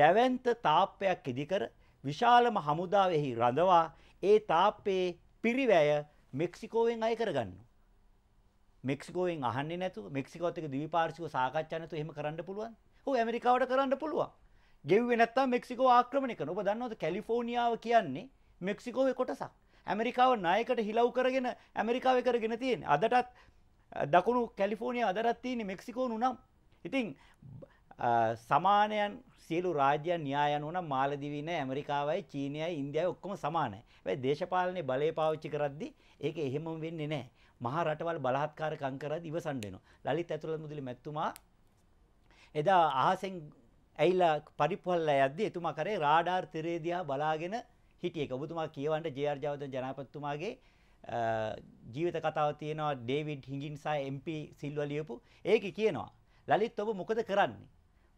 දැවන්ත තාප්පයක් ඉදිකර විශාලම හමුදාවෙහි රඳවා ඒ තාප්පේ පිරිවැය මෙක්සිකෝවෙන් අය කරගන්න. මෙක්සිකෝෙන් අහන්නේ නැතු මෙක්සිකෝත් එක දිවිපාර්ශික සාකච්ඡා නැතු එහෙම කරන්න පුළුවන්. ඔව් ඇමරිකාවට කරන්න පුළුවන්. ගෙව්වේ නැත්තම් මෙක්සිකෝ ආක්‍රමණය කරනවා. ඔබ දන්නවද කැලිෆෝනියාව කියන්නේ මෙක්සිකෝවේ කොටසක්. ඇමරිකාව ණයකට හිලව් කරගෙන ඇමරිකාවේ කරගෙන තියෙන. අදටත් දකුණු කැලිෆෝනිය අදරත් තියෙන්නේ මෙක්සිකෝනු නම්. ඉතින් සමානයන් සියලු රාජ්‍යයන් න්‍යායන වුණ මාලදිවීන ඇමරිකාවයි චීනයයි ඉන්දියයි ඔක්කොම සමානයි. හැබැයි දේශපාලනේ බලය පාවිච්චි කරද්දී ඒක එහෙමම වෙන්නේ නැහැ. මහා රටවල් බලහත්කාරකම් කරද්දී ඉවසන් වෙනවා. ලලිත් ඇතුළත් මුදලි මැතිතුමා එදා අහසෙන් ඇවිල්ලා පරිප්පුවල්ලා යද්දී එතුමා කරේ රාඩාර් තිරේ දිහා බලාගෙන හිටියේ. ඔබතුමා කියවන්න ජේ.ආර්. ජයවර්ධන ජනාධිපතිතුමාගේ ජීවිත කතාව තියෙනවා ඩේවිඩ් හිගින්සා MP සිල්වා ලියපු. ඒකේ කියනවා ලලිත් ඔබ මොකද කරන්නේ?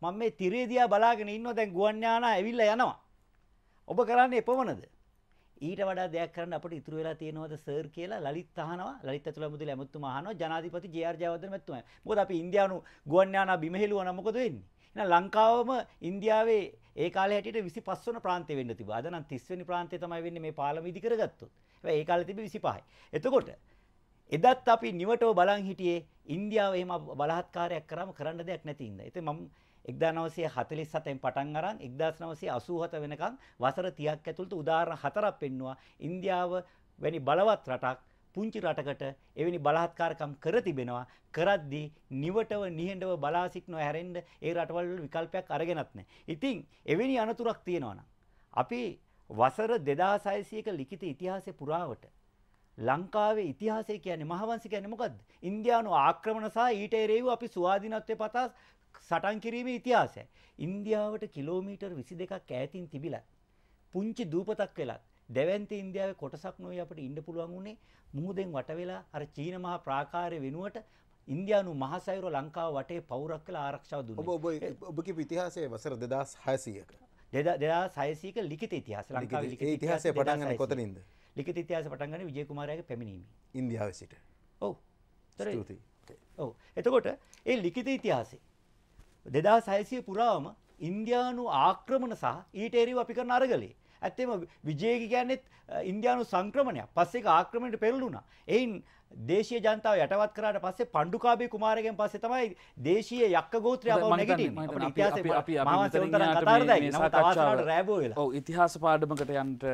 මම මේ තිරේ දිහා බලාගෙන ඉන්නවා දැන් ගුවන් යානා ඇවිල්ලා යනවා. ඔබ කරන්නේ එපමණද? ඊට වඩා දෙයක් කරන්න අපිට ඉතුරු වෙලා තියෙනවද සර් කියලා ලලිත් අහනවා ලලිත් ඇතුළේ මුදල ඇමතුමා අහනවා ජනාධිපති ජේ.ආර්. ජයවර්ධන මැතිතුමා. මොකද අපි ඉන්දියානු ගුවන් යානා බිම හෙළුවා නම් මොකද වෙන්නේ? එහෙනම් ලංකාවම ඉන්දියාවේ ඒ කාලේ හැටියට 25 වන ප්‍රාන්තය වෙන්න තිබුණා. අද නම් 30 වෙනි ප්‍රාන්තය තමයි වෙන්නේ මේ පාලම ඉදි කරගත්තොත්. හැබැයි ඒ කාලේ තිබ්බේ 25යි. එතකොට එදත් අපි නිවටෝ බලන් හිටියේ ඉන්දියාව එහෙම බලහත්කාරයක් කරාම කරන්න දෙයක් නැති ඉඳා. ඉතින් මම 1947න් පටන් අරන් 1987 වෙනකන් වසර 30ක් ඇතුළත උදාහරණ හතරක් පෙන්නවා. ඉන්දියාව වැනි බලවත් රටක් පුංචි රටකට එවැනි බලහත්කාරකම් කර තිබෙනවා කරද්දී නිවටව නිහඬව බලා සිටනව හැරෙන්න ඒ රටවල් වල විකල්පයක් අරගෙනත් නැහැ. ඉතින් එවැනි අනතුරක් තියෙනවා නම් අපි වසර 2600ක ලිඛිත ඉතිහාසයේ පුරාවට ලංකාවේ ඉතිහාසය කියන්නේ මහවංශ කියන්නේ මොකද්ද? ඉන්දියානු ආක්‍රමණ සහ ඊට එරෙහිව අපි ස්වාධීනත්වයේ පතා සටන් කිරීමේ ඉතිහාසය. ඉන්දියාවට කිලෝමීටර් 22ක් ඈතින් තිබිලා පුංචි දූපතක් වෙලා දැවැන්ත ඉන්දියාවේ කොටසක් නොවේ අපිට ඉන්න පුළුවන් උනේ මුහුදෙන් වට වෙලා අර චීන මහා ප්‍රාකාරය වෙනුවට ඉන්දයානු මහසයුර ලංකාව වටේ පවුරක් කළ ආරක්ෂාව දුන්න ඔබ ඔබකි ඉතිහාසය වසර දෙදස් හයසයක දෙදා සයසීක ලිකිත ඉතිහාස ලංකාව ඉතිහාසය පටන්ගන කොතනින්ද ලිකිත ඉතිහාස පටන්ගන විජයකුමාරයක පැමිණීම ඉන්දියාව සිට ඔව ඔව එතකොට ඒ ලිකිත ඉතිහාසේ දෙදා සයසය පුරාවම ඉන්දයානු ආක්‍රමණ සහ ඊටේරව අපි කරන අරගලේ ඇත්තෙම විජේකි කියන්නේත් ඉන්දියානු සංක්‍රමණයක්. පස්සේ ඒක ආක්‍රමණයට පෙරළුණා. එයින් දේශීය ජනතාව යටවත් කරාට පස්සේ පණ්ඩුකාභය කුමාරගෙන් පස්සේ තමයි දේශීය යක්ක ගෝත්‍රය අපව නැගිටින්නේ. අපේ ඉතිහාසයේ අපි අපි මේ ඔව් ඉතිහාස පාඩමකට යන්න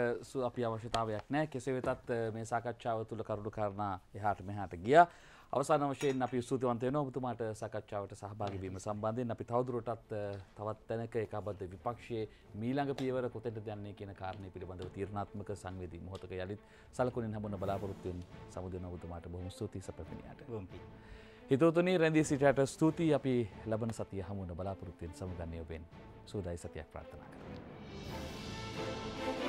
අපි අවශ්‍යතාවයක් නැහැ. කෙසේ වෙතත් මේ සාකච්ඡාව තුළ කරුණු කාරණා එහාට මෙහාට ගියා. අවසාන වශයෙන් අපි ස්තුතිවන්ත වෙනවා ඔබතුමාට සාකච්ඡාවට සහභාගී වීම සම්බන්ධයෙන් අපි තවදුරටත් තවත් තැනක ඒකාබද්ධ විපක්ෂයේ මීළඟ පියවර කොතෙන්ද යන්නේ කියන කාරණය පිළිබඳව තීරණාත්මක සංවේදී මොහොතක යලිත් සලකුණින් හමුවන බලාපොරොත්තු වෙන සමුදින ඔබතුමාට බොහොම ස්තුතියි සැපපෙනියට. හිතවතුනි රැඳී සිටට ස්තුතියි අපි ලබන සතිය හමුවන බලාපොරොත්තු වෙන සමුගන්නේ ඔබෙන් සූදායි සතියක් ප්‍රාර්ථනා කරමි. Thank you.